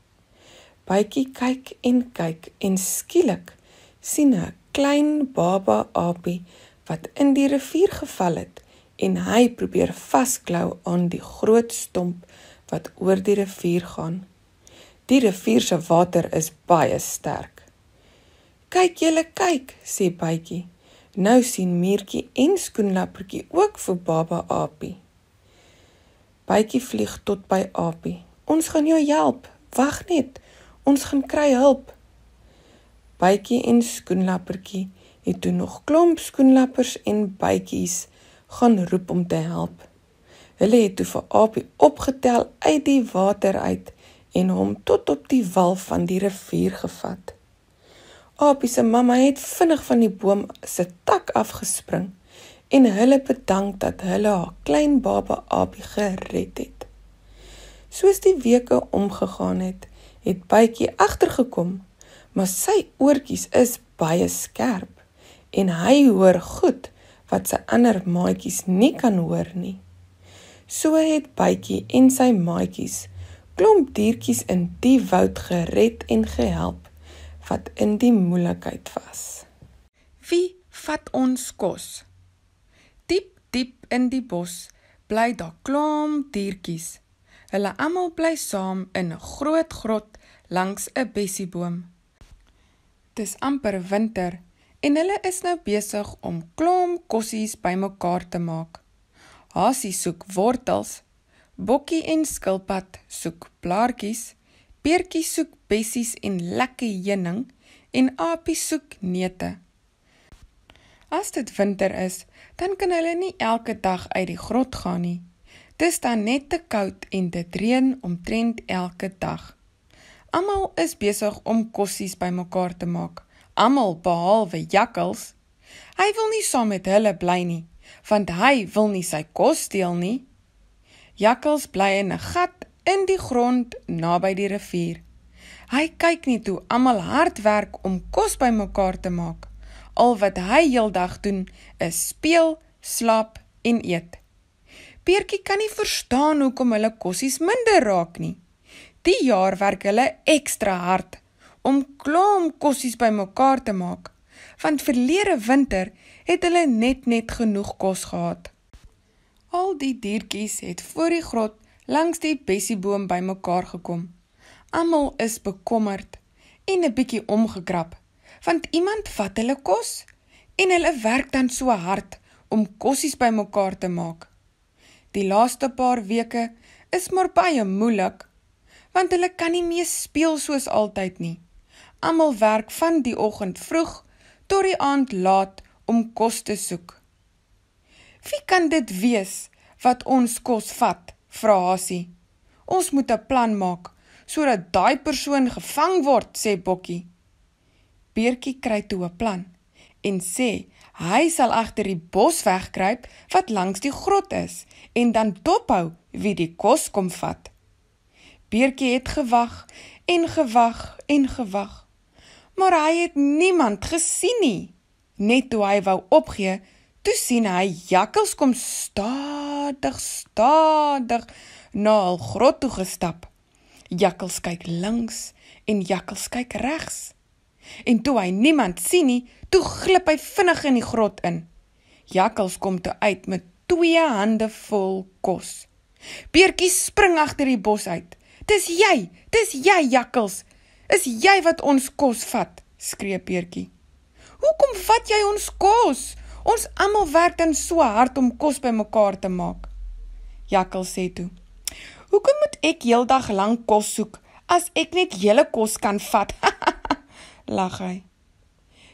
Speaker 1: Bytjie kyk en kyk en skielik sien 'n klein baba aapie wat in die rivier geval het en hy probeer vasklou aan die groot stomp wat oor die rivier gaan. Die rivier se water is baie sterk. Kyk julle kyk, sê bytjie. Nou sien Miertjie en Skoenlappertjie ook vir Baba Apie. Bytjie vlieg tot by Apie. Ons gaan jou help. Wag net. Ons gaan kry hulp. Bytjie en Skoenlappertjie het toe nog klomp skoenlappers en bytjies gaan roep om te help. Hulle het toe vir Apie opgetel uit die water uit en hom tot op die wal van die rivier gevat. Apie se mamma het vinnig van die boom se tak afgespring en hulle bedank dat hulle haar klein baba Apie gered het. Soos die weke omgegaan het, het bytjie agtergekom, maar sy oortjies is baie skerp en hy hoor goed wat sy ander maatjies nie kan hoor nie. So het bytjie en sy maatjies klomp diertjies in die woud gered en gehelp wat in die moeilikheid was. Wie vat ons kos? Diep, diep in die bos bly daar klomp diertjies. Hulle almal bly saam in 'n groot grot langs 'n bessieboom. Dis amper winter en hulle is nou besig om klomp kossies bymekaar te maak. Hasie soek wortels, Bokkie en Skilpad soek blaartjies, Peertjie soek bessies en lekker heuning en Apie soek neute. As dit winter is, dan kan hulle nie elke dag uit die grot gaan nie. Dis dan net te koud en dit reën omtrent elke dag. Almal is besig om kossies bymekaar te maak almal behalwe jakkals. Hy wil nie saam met hulle bly nie, want hy wil nie sy kos steel nie. Jakkals bly in 'n gat in die grond naby die rivier. Hy kyk nie toe almal hard werk om kos bymekaar te maak. Al wat hy heeldag doen, is speel, slaap en eet. Peertjie kan nie verstaan hoekom hulle kossies minder raak nie. Die jaar werk hulle ekstra hard om klomp kossies bymekaar te maak, want verlede winter het hulle net net genoeg kos gehad. Al die diertjies het voor die grot langs die bessieboom bymekaar gekom. Almal is bekommerd en 'n bietjie omgekrap, want iemand vat hulle kos en hulle werk dan so hard om kossies bymekaar te maak. Die laaste paar weke is maar baie moeilik want hulle kan nie meer speel soos altyd nie almal werk van die oggend vroeg tot die aand laat om kos te soek. Wie kan dit wees wat ons kos vat? vra Hasie. Ons moet 'n plan maak sodat daai persoon gevang word, sê Bokkie. Beertjie kry toe 'n plan en sê hy sal agter die bos wegkruip wat langs die grot is en dan dophou wie die kos kom vat. Beertjie het gewag en gewag en gewag maar hy het niemand gesien nie. Net toe hy wou opgee, toe sien hy jakkals kom stadig stadig na hul grot toe gestap. Jakkals kyk links en jakkals kyk regs. En toe hy niemand sien nie, toe glip hy vinnig in die grot in. Jakkals kom toe uit met twee hande vol kos. Peertjie spring agter die bos uit. "Dis jy, dis jy, jakkals," is jy wat ons kos vat, skree Peertjie. Hoekom vat jy ons kos? Ons almal werk dan so hard om kos bymekaar te maak. Jakkal sê toe. Hoekom moet ek heeldag lank kos soek as ek net hele kos kan vat? Lag hy.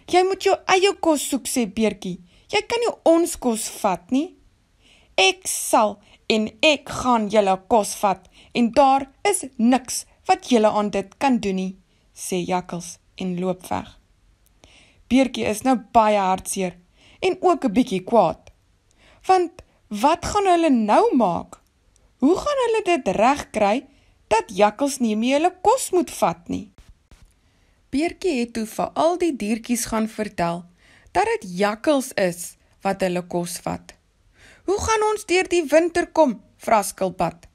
Speaker 1: Jy moet jou eie kos soek sê Peertjie. Jy kan nie ons kos vat nie. Ek sal en ek gaan julle kos vat en daar is niks wat julle aan dit kan doen nie sê Jakkals en loop weg. Beertjie is nou baie hartseer en ook 'n bietjie kwaad. Want wat gaan hulle nou maak? Hoe gaan hulle dit regkry dat Jakkals nie meer hulle kos moet vat nie? Beertjie het toe vir al die diertjies gaan vertel dat dit Jakkals is wat hulle kos vat. Hoe gaan ons deur die winter kom? vra Skilpad.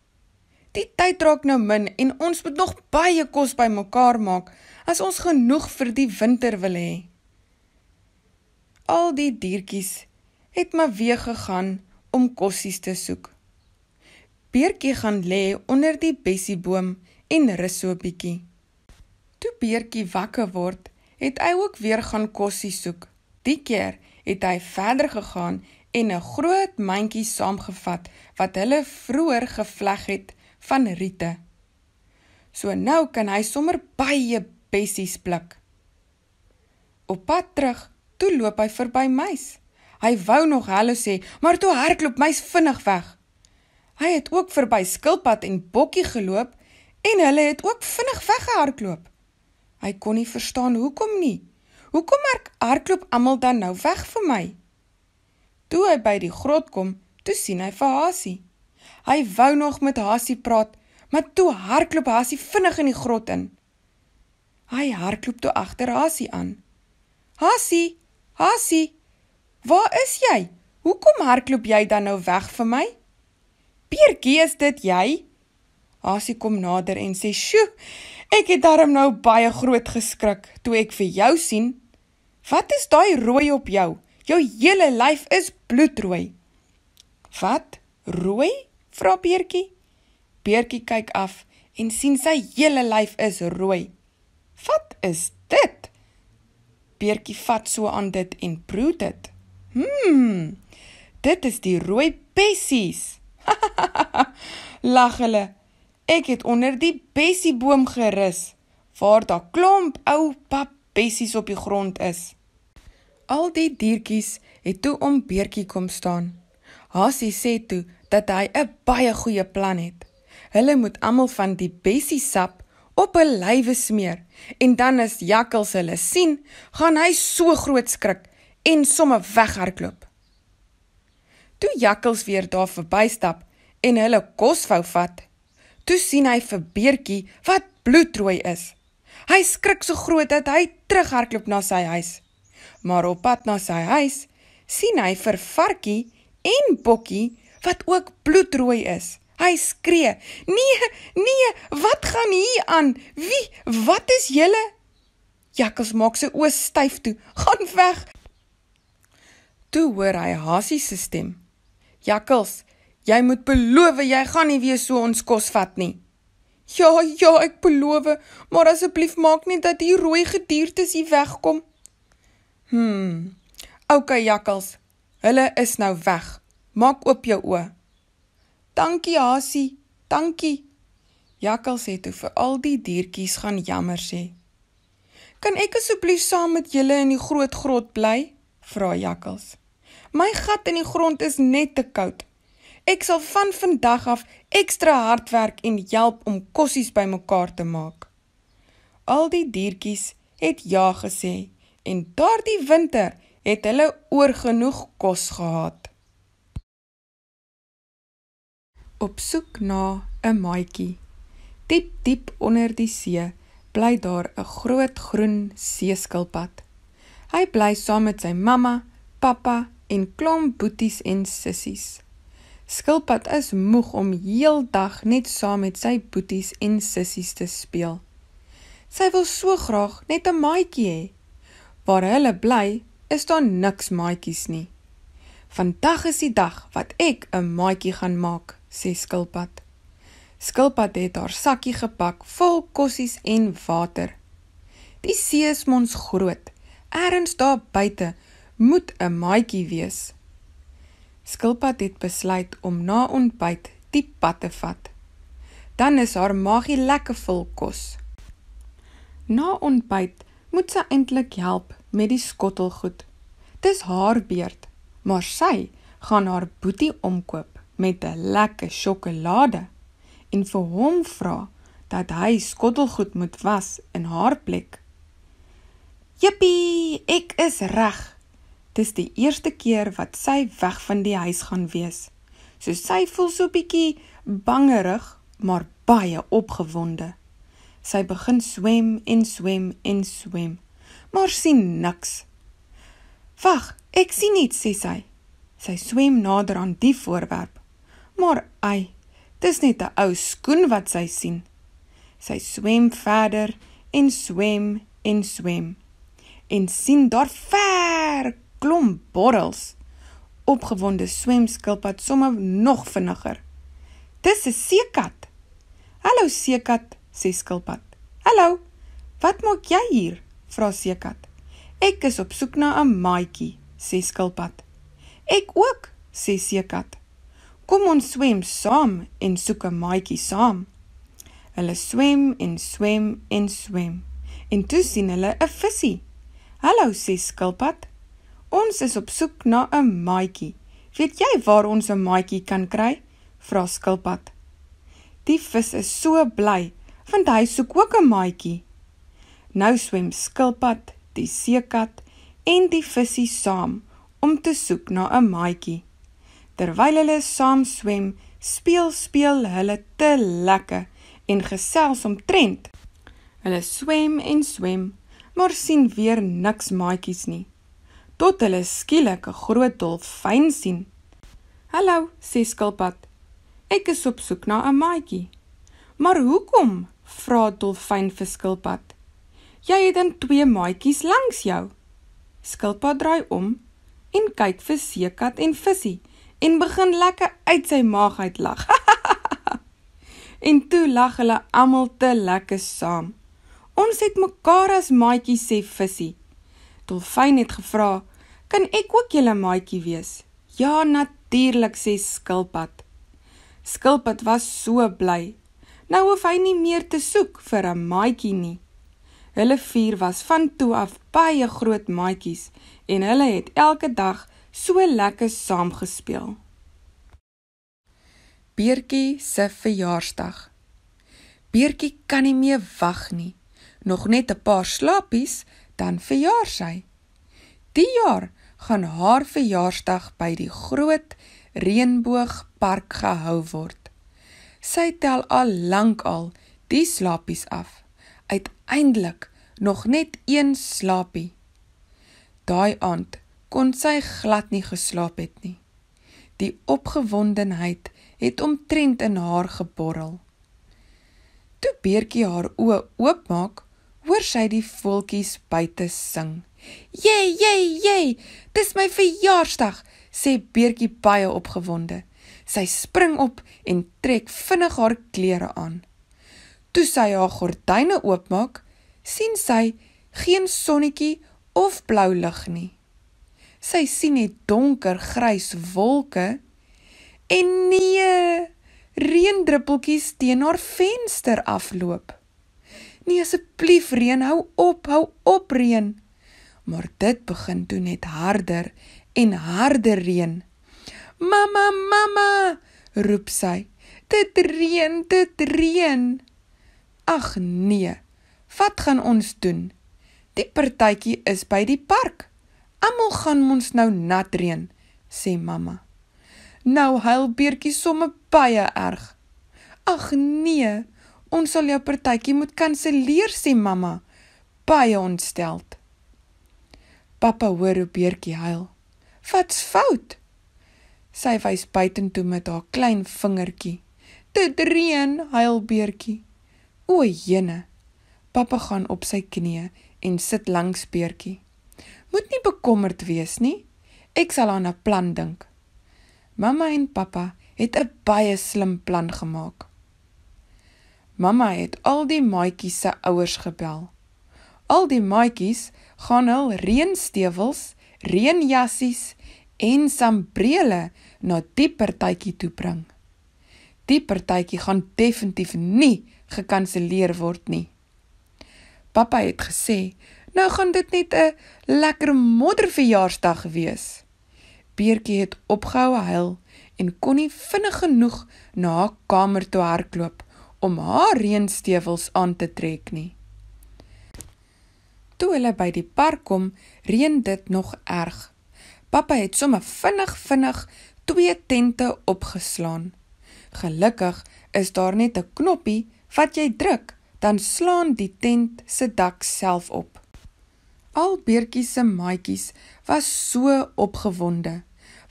Speaker 1: Die tyd raak nou min en ons moet nog baie kos bymekaar maak as ons genoeg vir die winter wil hê. Al die diertjies het maar weer gegaan om kossies te soek. Beertjie gaan lê onder die bessieboom en rus so 'n bietjie. Toe Beertjie wakker word, het hy ook weer gaan kossies soek. Die keer het hy verder gegaan en 'n groot mandjie saamgevat wat hulle vroeër gevleg het van riete. So nou kan hy sommer baie bessies pluk. Op pad terug, toe loop hy verby muis. Hy wou nog hallo sê, maar toe hardloop muis vinnig weg. Hy het ook verby skilpad en bokkie geloop en hulle het ook vinnig weggehardloop. Hy kon nie verstaan hoekom nie. Hoekom maak hardloop almal dan nou weg vir my? Toe hy by die grot kom, toe sien hy vir Hasie. Hy wou nog met Hassie praat, maar toe hardloop Hassie vinnig in die grot in. Hy hardloop toe agter Hassie aan. Hassie, Hassie, waar is jy? Hoekom hardloop jy dan nou weg van my? Peertjie, is dit jy? Hassie kom nader en sê: "Sjoe, ek het darm nou baie groot geskrik toe ek vir jou sien. Wat is daai rooi op jou? Jou hele lyf is bloedrooi." Wat? Rooi? vra Beertjie. Beertjie kyk af en sien sy hele lyf is rooi. Wat is dit? Beertjie vat so aan dit en proe dit. Hmm. Dit is die rooi bessies. Lag hulle. Ek het onder die bessieboom gerus waar daar klomp ou pap bessies op die grond is. Al die diertjies het toe om Beertjie kom staan. Hasie sê toe dat hy 'n baie goeie plan het. Hulle moet almal van die bessie sap op hul lywe smeer en dan as jakkals hulle sien, gaan hy so groot skrik en somme weghardloop. Toe jakkals weer daar verbystap en hulle kos wou vat, toe sien hy vir beertjie wat bloedrooi is. Hy skrik so groot dat hy terughardloop na sy huis. Maar op pad na sy huis sien hy vir varkie en bokkie wat ook bloedrooi is. Hy skree: "Nee, nee, wat gaan hier aan? Wie? Wat is julle?" Jakkals maak sy oë styf toe. "Gaan weg." Toe hoor hy Hasie se stem. "Jakkals, jy moet beloof jy gaan nie weer so ons kos vat nie." "Ja, ja, ek beloof, maar asseblief maak net dat hier rooi gediertes hier wegkom." "Hm. Okay, Jakkals. Hulle is nou weg." Maak oop jou oë. Dankie Hasie, dankie. Jakkals het toe vir al die diertjies gaan jammer sê. Kan ek asseblief saam met julle in die groot grot bly? vra Jakkals. My gat in die grond is net te koud. Ek sal van vandag af ekstra hard werk en help om kossies bymekaar te maak. Al die diertjies het ja gesê en daardie winter het hulle oorgenoeg kos gehad. op soek na 'n maatjie. Diep diep onder die see bly daar 'n groot groen seeskilpad. Hy bly saam met sy mamma, pappa en klomp boeties en sissies. Skilpad is moeg om heeldag net saam met sy boeties en sissies te speel. Sy wil so graag net 'n maatjie hê. Waar hulle bly, is daar niks maatjies nie. Vandag is die dag wat ek 'n maatjie gaan maak sê skilpad. Skilpad het haar sakkie gepak vol kossies en water. Die see is mons groot. Ergens daar buite moet 'n maatjie wees. Skilpad het besluit om na ontbyt die pad te vat. Dan is haar maagie lekker vol kos. Na ontbyt moet sy eintlik help met die skottelgoed. Dis haar beurt, maar sy gaan haar boetie omkoop met 'n lekker sjokolade en vir hom vra dat hy skottelgoed moet was in haar plek. Jippie, ek is reg. Dis die eerste keer wat sy weg van die huis gaan wees. So sy voel so bietjie bangerig, maar baie opgewonde. Sy begin swem en swem en swem, maar sien niks. "Wag, ek sien iets," sê sy. Sy swem nader aan die voorwerp. Maar ai, dis net 'n ou skoen wat sy sien. Sy swem verder en swem en swem en sien daar ver klomp borrels. Opgewonde swemskilpad somme nog vinniger. Dis 'n seekat. Hallo seekat, sê skilpad. Hallo. Wat maak jy hier? vra seekat. Ek is op soek na 'n maatjie, sê skilpad. Ek ook, sê seekat. Kom ons swem saam en soek 'n maatjie saam. Hulle swem en swem en swem. En toe sien hulle 'n visie. Hallo sê skilpad. Ons is op soek na 'n maatjie. Weet jy waar ons 'n maatjie kan kry? vra skilpad. Die vis is so bly want hy soek ook 'n maatjie. Nou swem skilpad, die seekat en die visie saam om te soek na 'n maatjie. Terwyl hulle saam swem, speel speel hulle te lekker en gesels omtrent. Hulle swem en swem, maar sien weer niks maatjies nie. Tot hulle skielik 'n groot dolfyn sien. "Hallo," sê skilpad. "Ek is op soek na 'n maatjie." "Maar hoekom?" vra dolfyn vir skilpad. "Jy het dan twee maatjies langs jou." Skilpad draai om en kyk vir seekat en visie en begin lekker uit sy maag uit lag. en toe lag hulle almal te lekker saam. Ons het mekaar as maatjies sê vissie. Dolfyn het gevra, "Kan ek ook julle maatjie wees?" "Ja, natuurlik," sê skilpad. Skilpad was so bly. Nou hoef hy nie meer te soek vir 'n maatjie nie. Hulle vier was van toe af baie groot maatjies en hulle het elke dag so lekker saamgespeel. Beertjie se verjaarsdag. Beertjie kan nie meer wag nie. Nog net 'n paar slapies dan verjaar sy. Die jaar gaan haar verjaarsdag by die groot reënboogpark gehou word. Sy tel al lank al die slapies af. Uiteindelik nog net een slapie. Daai aand kon sy glad nie geslaap het nie. Die opgewondenheid het omtrent in haar geborrel. Toe Beertjie haar oë oopmaak, hoor sy die voeltjies buite sing. "Jee, jee, jee! Dis my verjaarsdag!" sê Beertjie baie opgewonde. Sy spring op en trek vinnig haar klere aan. Toe sy haar gordyne oopmaak, sien sy geen sonnetjie of blou lig nie. Sy sien net donker grys wolke en nee, reendruppeltjies teen haar venster afloop. Nee asseblief reën, hou op, hou op reën. Maar dit begin toe net harder en harder reën. Mamma, mamma, roep sy. Dit reën, dit reën. Ag nee. Wat gaan ons doen? Die partytjie is by die park. Almal gaan ons nou nat reën, sê mamma. Nou huil Beertjie somme baie erg. Ag nee, ons sal jou partytjie moet kanselleer, sê mamma, baie ontsteld. Pappa hoor hoe Beertjie huil. Wat's fout? Sy wys buitentoe met haar klein vingertjie. Dit reën, huil Beertjie. O, jene. Pappa gaan op sy knieë en sit langs Beertjie. Moet nie bekommerd wees nie. Ek sal aan 'n plan dink. Mamma en pappa het 'n baie slim plan gemaak. Mamma het al die maatjies se ouers gebel. Al die maatjies gaan hul reënstewels, reënjassies en sambrele na die partytjie toe bring. Die partytjie gaan definitief nie gekanselleer word nie. Pappa het gesê Nou gaan dit net 'n lekker modderverjaarsdag wees. Beertjie het opgehou huil en kon nie vinnig genoeg na haar kamer toe hardloop om haar reënstewels aan te trek nie. Toe hulle by die park kom, reën dit nog erg. Pappa het sommer vinnig vinnig twee tente opgeslaan. Gelukkig is daar net 'n knoppie wat jy druk, dan slaan die tent se dak self op. Al Beertjie se maatjies was so opgewonde,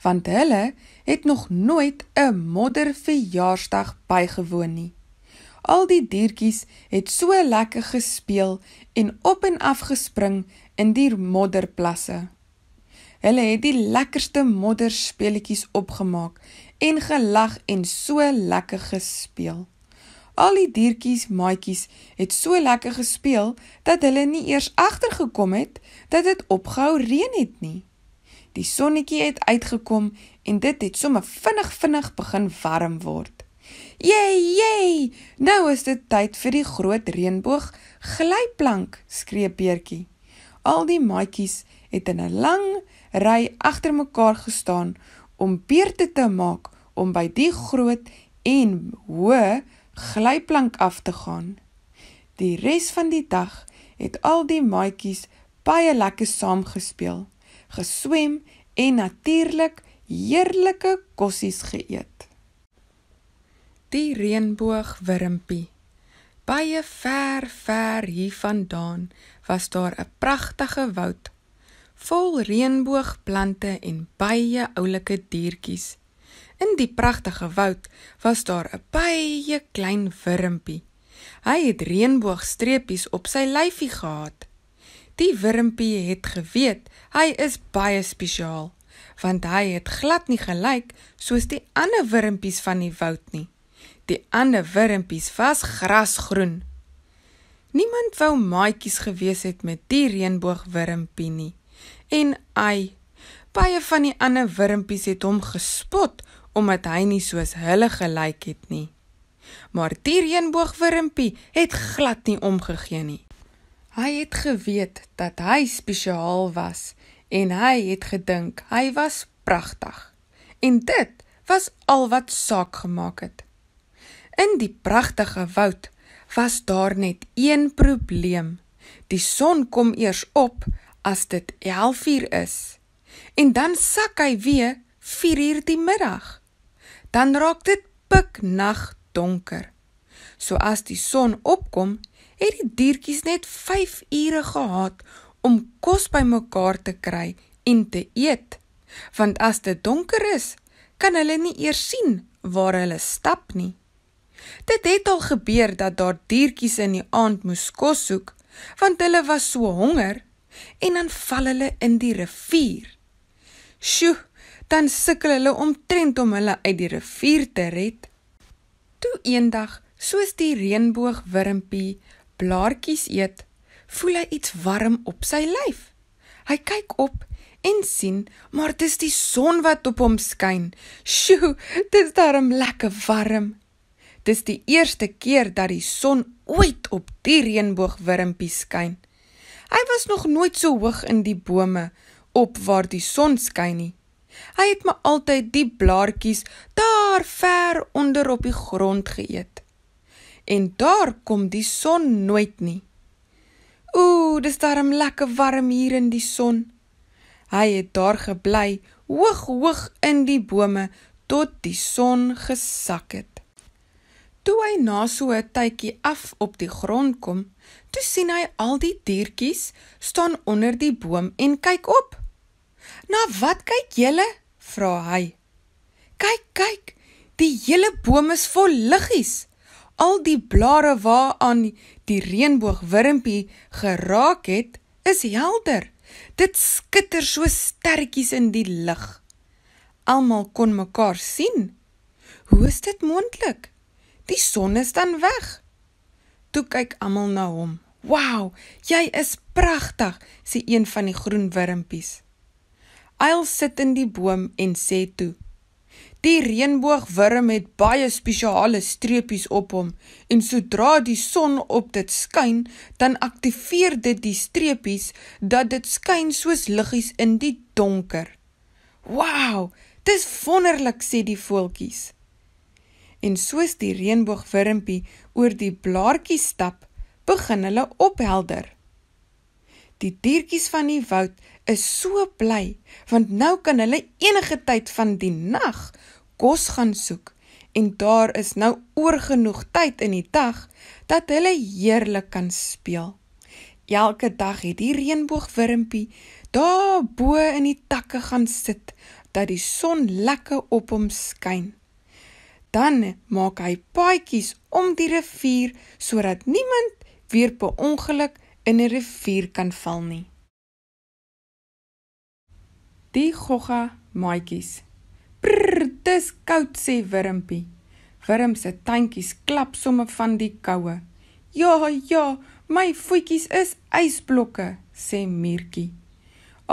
Speaker 1: want hulle het nog nooit 'n modder verjaarsdag bygewoon nie. Al die diertjies het so lekker gespeel en op en af gespring in die modderplasse. Hulle het die lekkerste modderspeletjies opgemaak en gelag en so lekker gespeel. Al die diertjies, maatjies, het so lekker gespeel dat hulle nie eers agtergekom het dat dit opgehou reën het nie. Die sonnetjie het uitgekom en dit het sommer vinnig vinnig begin warm word. "Jee, jee! Nou is dit tyd vir die groot reënboog glyplank," skree Peertjie. Al die maatjies het in 'n lang ry agter mekaar gestaan om beurte te maak om by die groot en hoë glyplank af te gaan. Die res van die dag het al die maatjies baie lekker saam gespeel, geswem en natuurlik heerlike kossies geëet. Die reënboogwurmpie Baie ver, ver hiervandaan was daar 'n pragtige woud vol reënboogplante en baie oulike diertjies. In die pragtige woud was daar 'n baie klein wurmpie. Hy het reënboogstreepies op sy lyfie gehad. Die wurmpie het geweet hy is baie spesiaal, want hy het glad nie gelyk soos die ander wurmpies van die woud nie. Die ander wurmpies was grasgroen. Niemand wou maatjies gewees het met die reënboogwurmpie nie. En ai, baie van die ander wurmpies het hom gespot omdat hy nie soos hulle gelyk het nie. Maar die reënboogwurmpie het glad nie omgegee nie. Hy het geweet dat hy spesiaal was en hy het gedink hy was pragtig. En dit was al wat saak gemaak het. In die pragtige woud was daar net een probleem. Die son kom eers op as dit 11:00 is en dan sak hy weer 4:00 die middag dan raak dit piknag donker. So as die son opkom, het die diertjies net 5 ure gehad om kos bymekaar te kry en te eet. Want as dit donker is, kan hulle nie eers sien waar hulle stap nie. Dit het al gebeur dat daar diertjies in die aand moes kos soek want hulle was so honger en dan val hulle in die rivier. Sjoe, dan sukkel hulle omtrent om hulle uit die rivier te red. Toe eendag, soos die reënboogwurmpie blaartjies eet, voel hy iets warm op sy lyf. Hy kyk op en sien, maar dis die son wat op hom skyn. Sjoe, dit is darm lekker warm. Dis die eerste keer dat die son ooit op die reënboogwurmpie skyn. Hy was nog nooit so hoog in die bome op waar die son skyn nie. Hy het my altyd die blaartjies daar ver onder op die grond geëet. En daar kom die son nooit nie. Ooh, dis darm lekker warm hier in die son. Hy het daar gebly, hoog hoog in die bome tot die son gesak het. Toe hy na so 'n tydjie af op die grond kom, toe sien hy al die diertjies staan onder die boom en kyk op. "Na wat kyk julle?" vra hy. "Kyk, kyk, die hele boom is vol liggies. Al die blare waaraan die reënboogwurmpie geraak het, is helder. Dit skitter so sterretjies in die lig." Almal kon mekaar sien. "Hoe is dit moontlik? Die son is dan weg." Toe kyk almal na hom. "Wow, jy is pragtig," sê een van die groen wurmpies uil sit in die boom en sê toe: Die reënboogwurm het baie spesiale streepies op hom en sodra die son op dit skyn, dan aktiveer dit die streepies dat dit skyn soos liggies in die donker. Wow, dis wonderlik sê die voeltjies. En soos die reënboogwurmpie oor die blaartjie stap, begin hulle ophelder. Die diertjies van die woud is so bly want nou kan hulle enige tyd van die nag kos gaan soek en daar is nou oorgenoeg tyd in die dag dat hulle heerlik kan speel. Elke dag het die reënboogwurmpie daar bo in die takke gaan sit dat die son lekker op hom skyn. Dan maak hy paadjies om die rivier sodat niemand weer per ongeluk in 'n rivier kan val nie die gogga maatjies. Prr, dis koud sê wurmpie. Wurm se tandjies klap somme van die koue. Ja, ja, my voetjies is ysblokke sê muurtjie.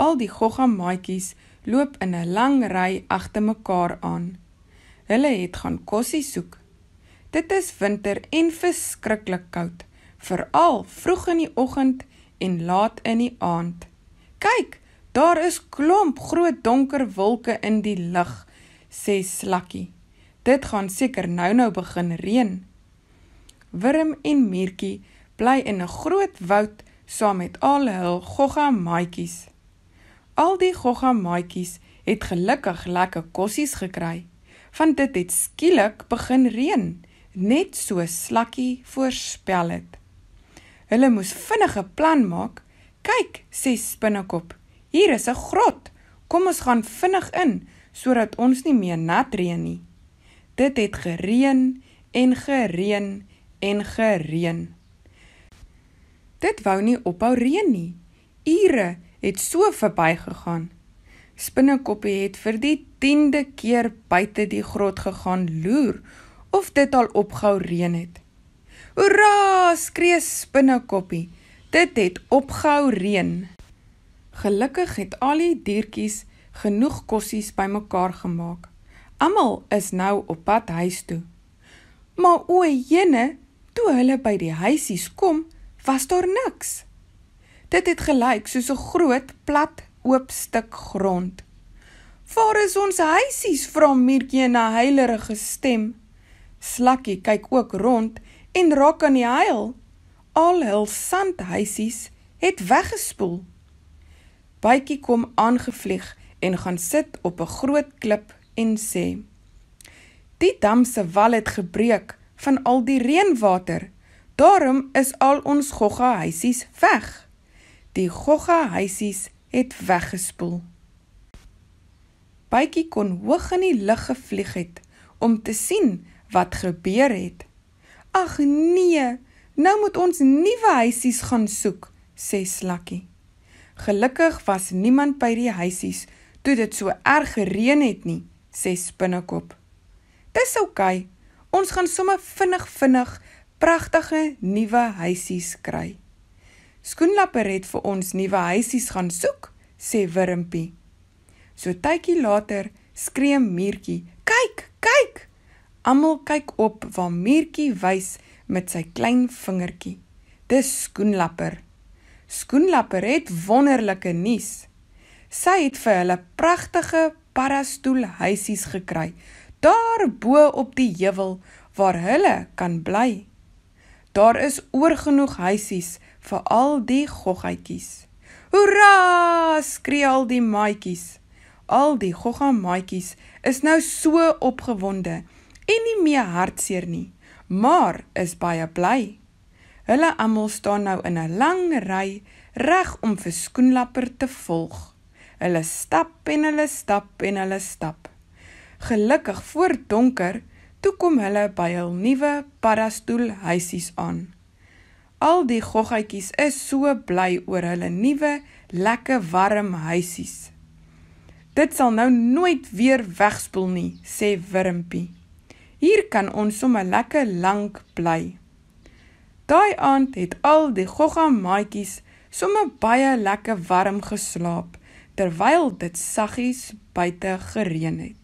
Speaker 1: Al die gogga maatjies loop in 'n lang ry agter mekaar aan. Hulle het gaan kosse soek. Dit is winter en verskriklik koud, veral vroeg in die oggend en laat in die aand. Kyk, Daar is klomp groot donker wolke in die lug, sê Slakkie. Dit gaan seker nou-nou begin reën. Wurm en Miertjie bly in 'n groot woud saam met al hul goggamaatjies. Al die goggamaatjies het gelukkig lekker kossies gekry, want dit het skielik begin reën, net so Slakkie voorspel het. Hulle moes vinnige plan maak. Kyk, sê Spinnekop. Hier is 'n grot. Kom ons gaan vinnig in sodat ons nie meer nat reën nie. Dit het gereën en gereën en gereën. Dit wou nie ophou reën nie. Ure het so verbygegaan. Spinnekoppie het vir die 10de keer buite die grot gegaan loer of dit al opgehou reën het. "Hoera!" skree Spinnekoppie. "Dit het opgehou reën." Gelukkig het al die diertjies genoeg kossies bymekaar gemaak. Almal is nou op pad huis toe. Maar o, jene, toe hulle by die huisies kom, was daar niks. Dit het gelyk soos 'n groot, plat, oop stuk grond. "Waar is ons huisies?" vra Miertjie na heilerige stem. Slakkie kyk ook rond en raak aan die huil. Al hul sandhuisies het weggespoel. Baietjie kom aangevlieg en gaan sit op 'n groot klip en sê: "Die dam se wal het gebreek van al die reënwater. Daarom is al ons gogga huisies weg. Die gogga huisies het weggespoel." Baietjie kon hoog in die lug gevlieg het om te sien wat gebeur het. "Ag nee, nou moet ons nuwe huisies gaan soek," sê Slakkie. Gelukkig was niemand by die huisies toe dit so erg gereën het nie, sê Spinnekop. Dis oukei. Okay. Ons gaan sommer vinnig vinnig pragtige nuwe huisies kry. Skoenlapper het vir ons nuwe huisies gaan soek, sê Wurmpie. So tydjie later skree Muurtjie, "Kyk, kyk!" Almal kyk op waar Muurtjie wys met sy klein vingertjie. Dis Skoenlapper. Skoenlapper het wonderlike nuus. Sy het vir hulle pragtige parastoelhuisies gekry daar bo op die heuwel waar hulle kan bly. Daar is oorgenoeg huisies vir al die goggaatjies. Hoera! skree al die maatjies. Al die gogga maatjies is nou so opgewonde en nie meer hartseer nie, maar is baie bly. Hulle almal staan nou in 'n lang ry reg om vir skoenlapper te volg. Hulle stap en hulle stap en hulle stap. Gelukkig voor donker toe kom hulle by hul nuwe paddastool huisies aan. Al die goggetjies is so bly oor hulle nuwe lekker warm huisies. Dit sal nou nooit weer wegspoel nie, sê Wurmpie. Hier kan ons sommer lekker lank bly. Daai aand het al die gogga maatjies sommer baie lekker warm geslaap terwyl dit saggies buite gereën het.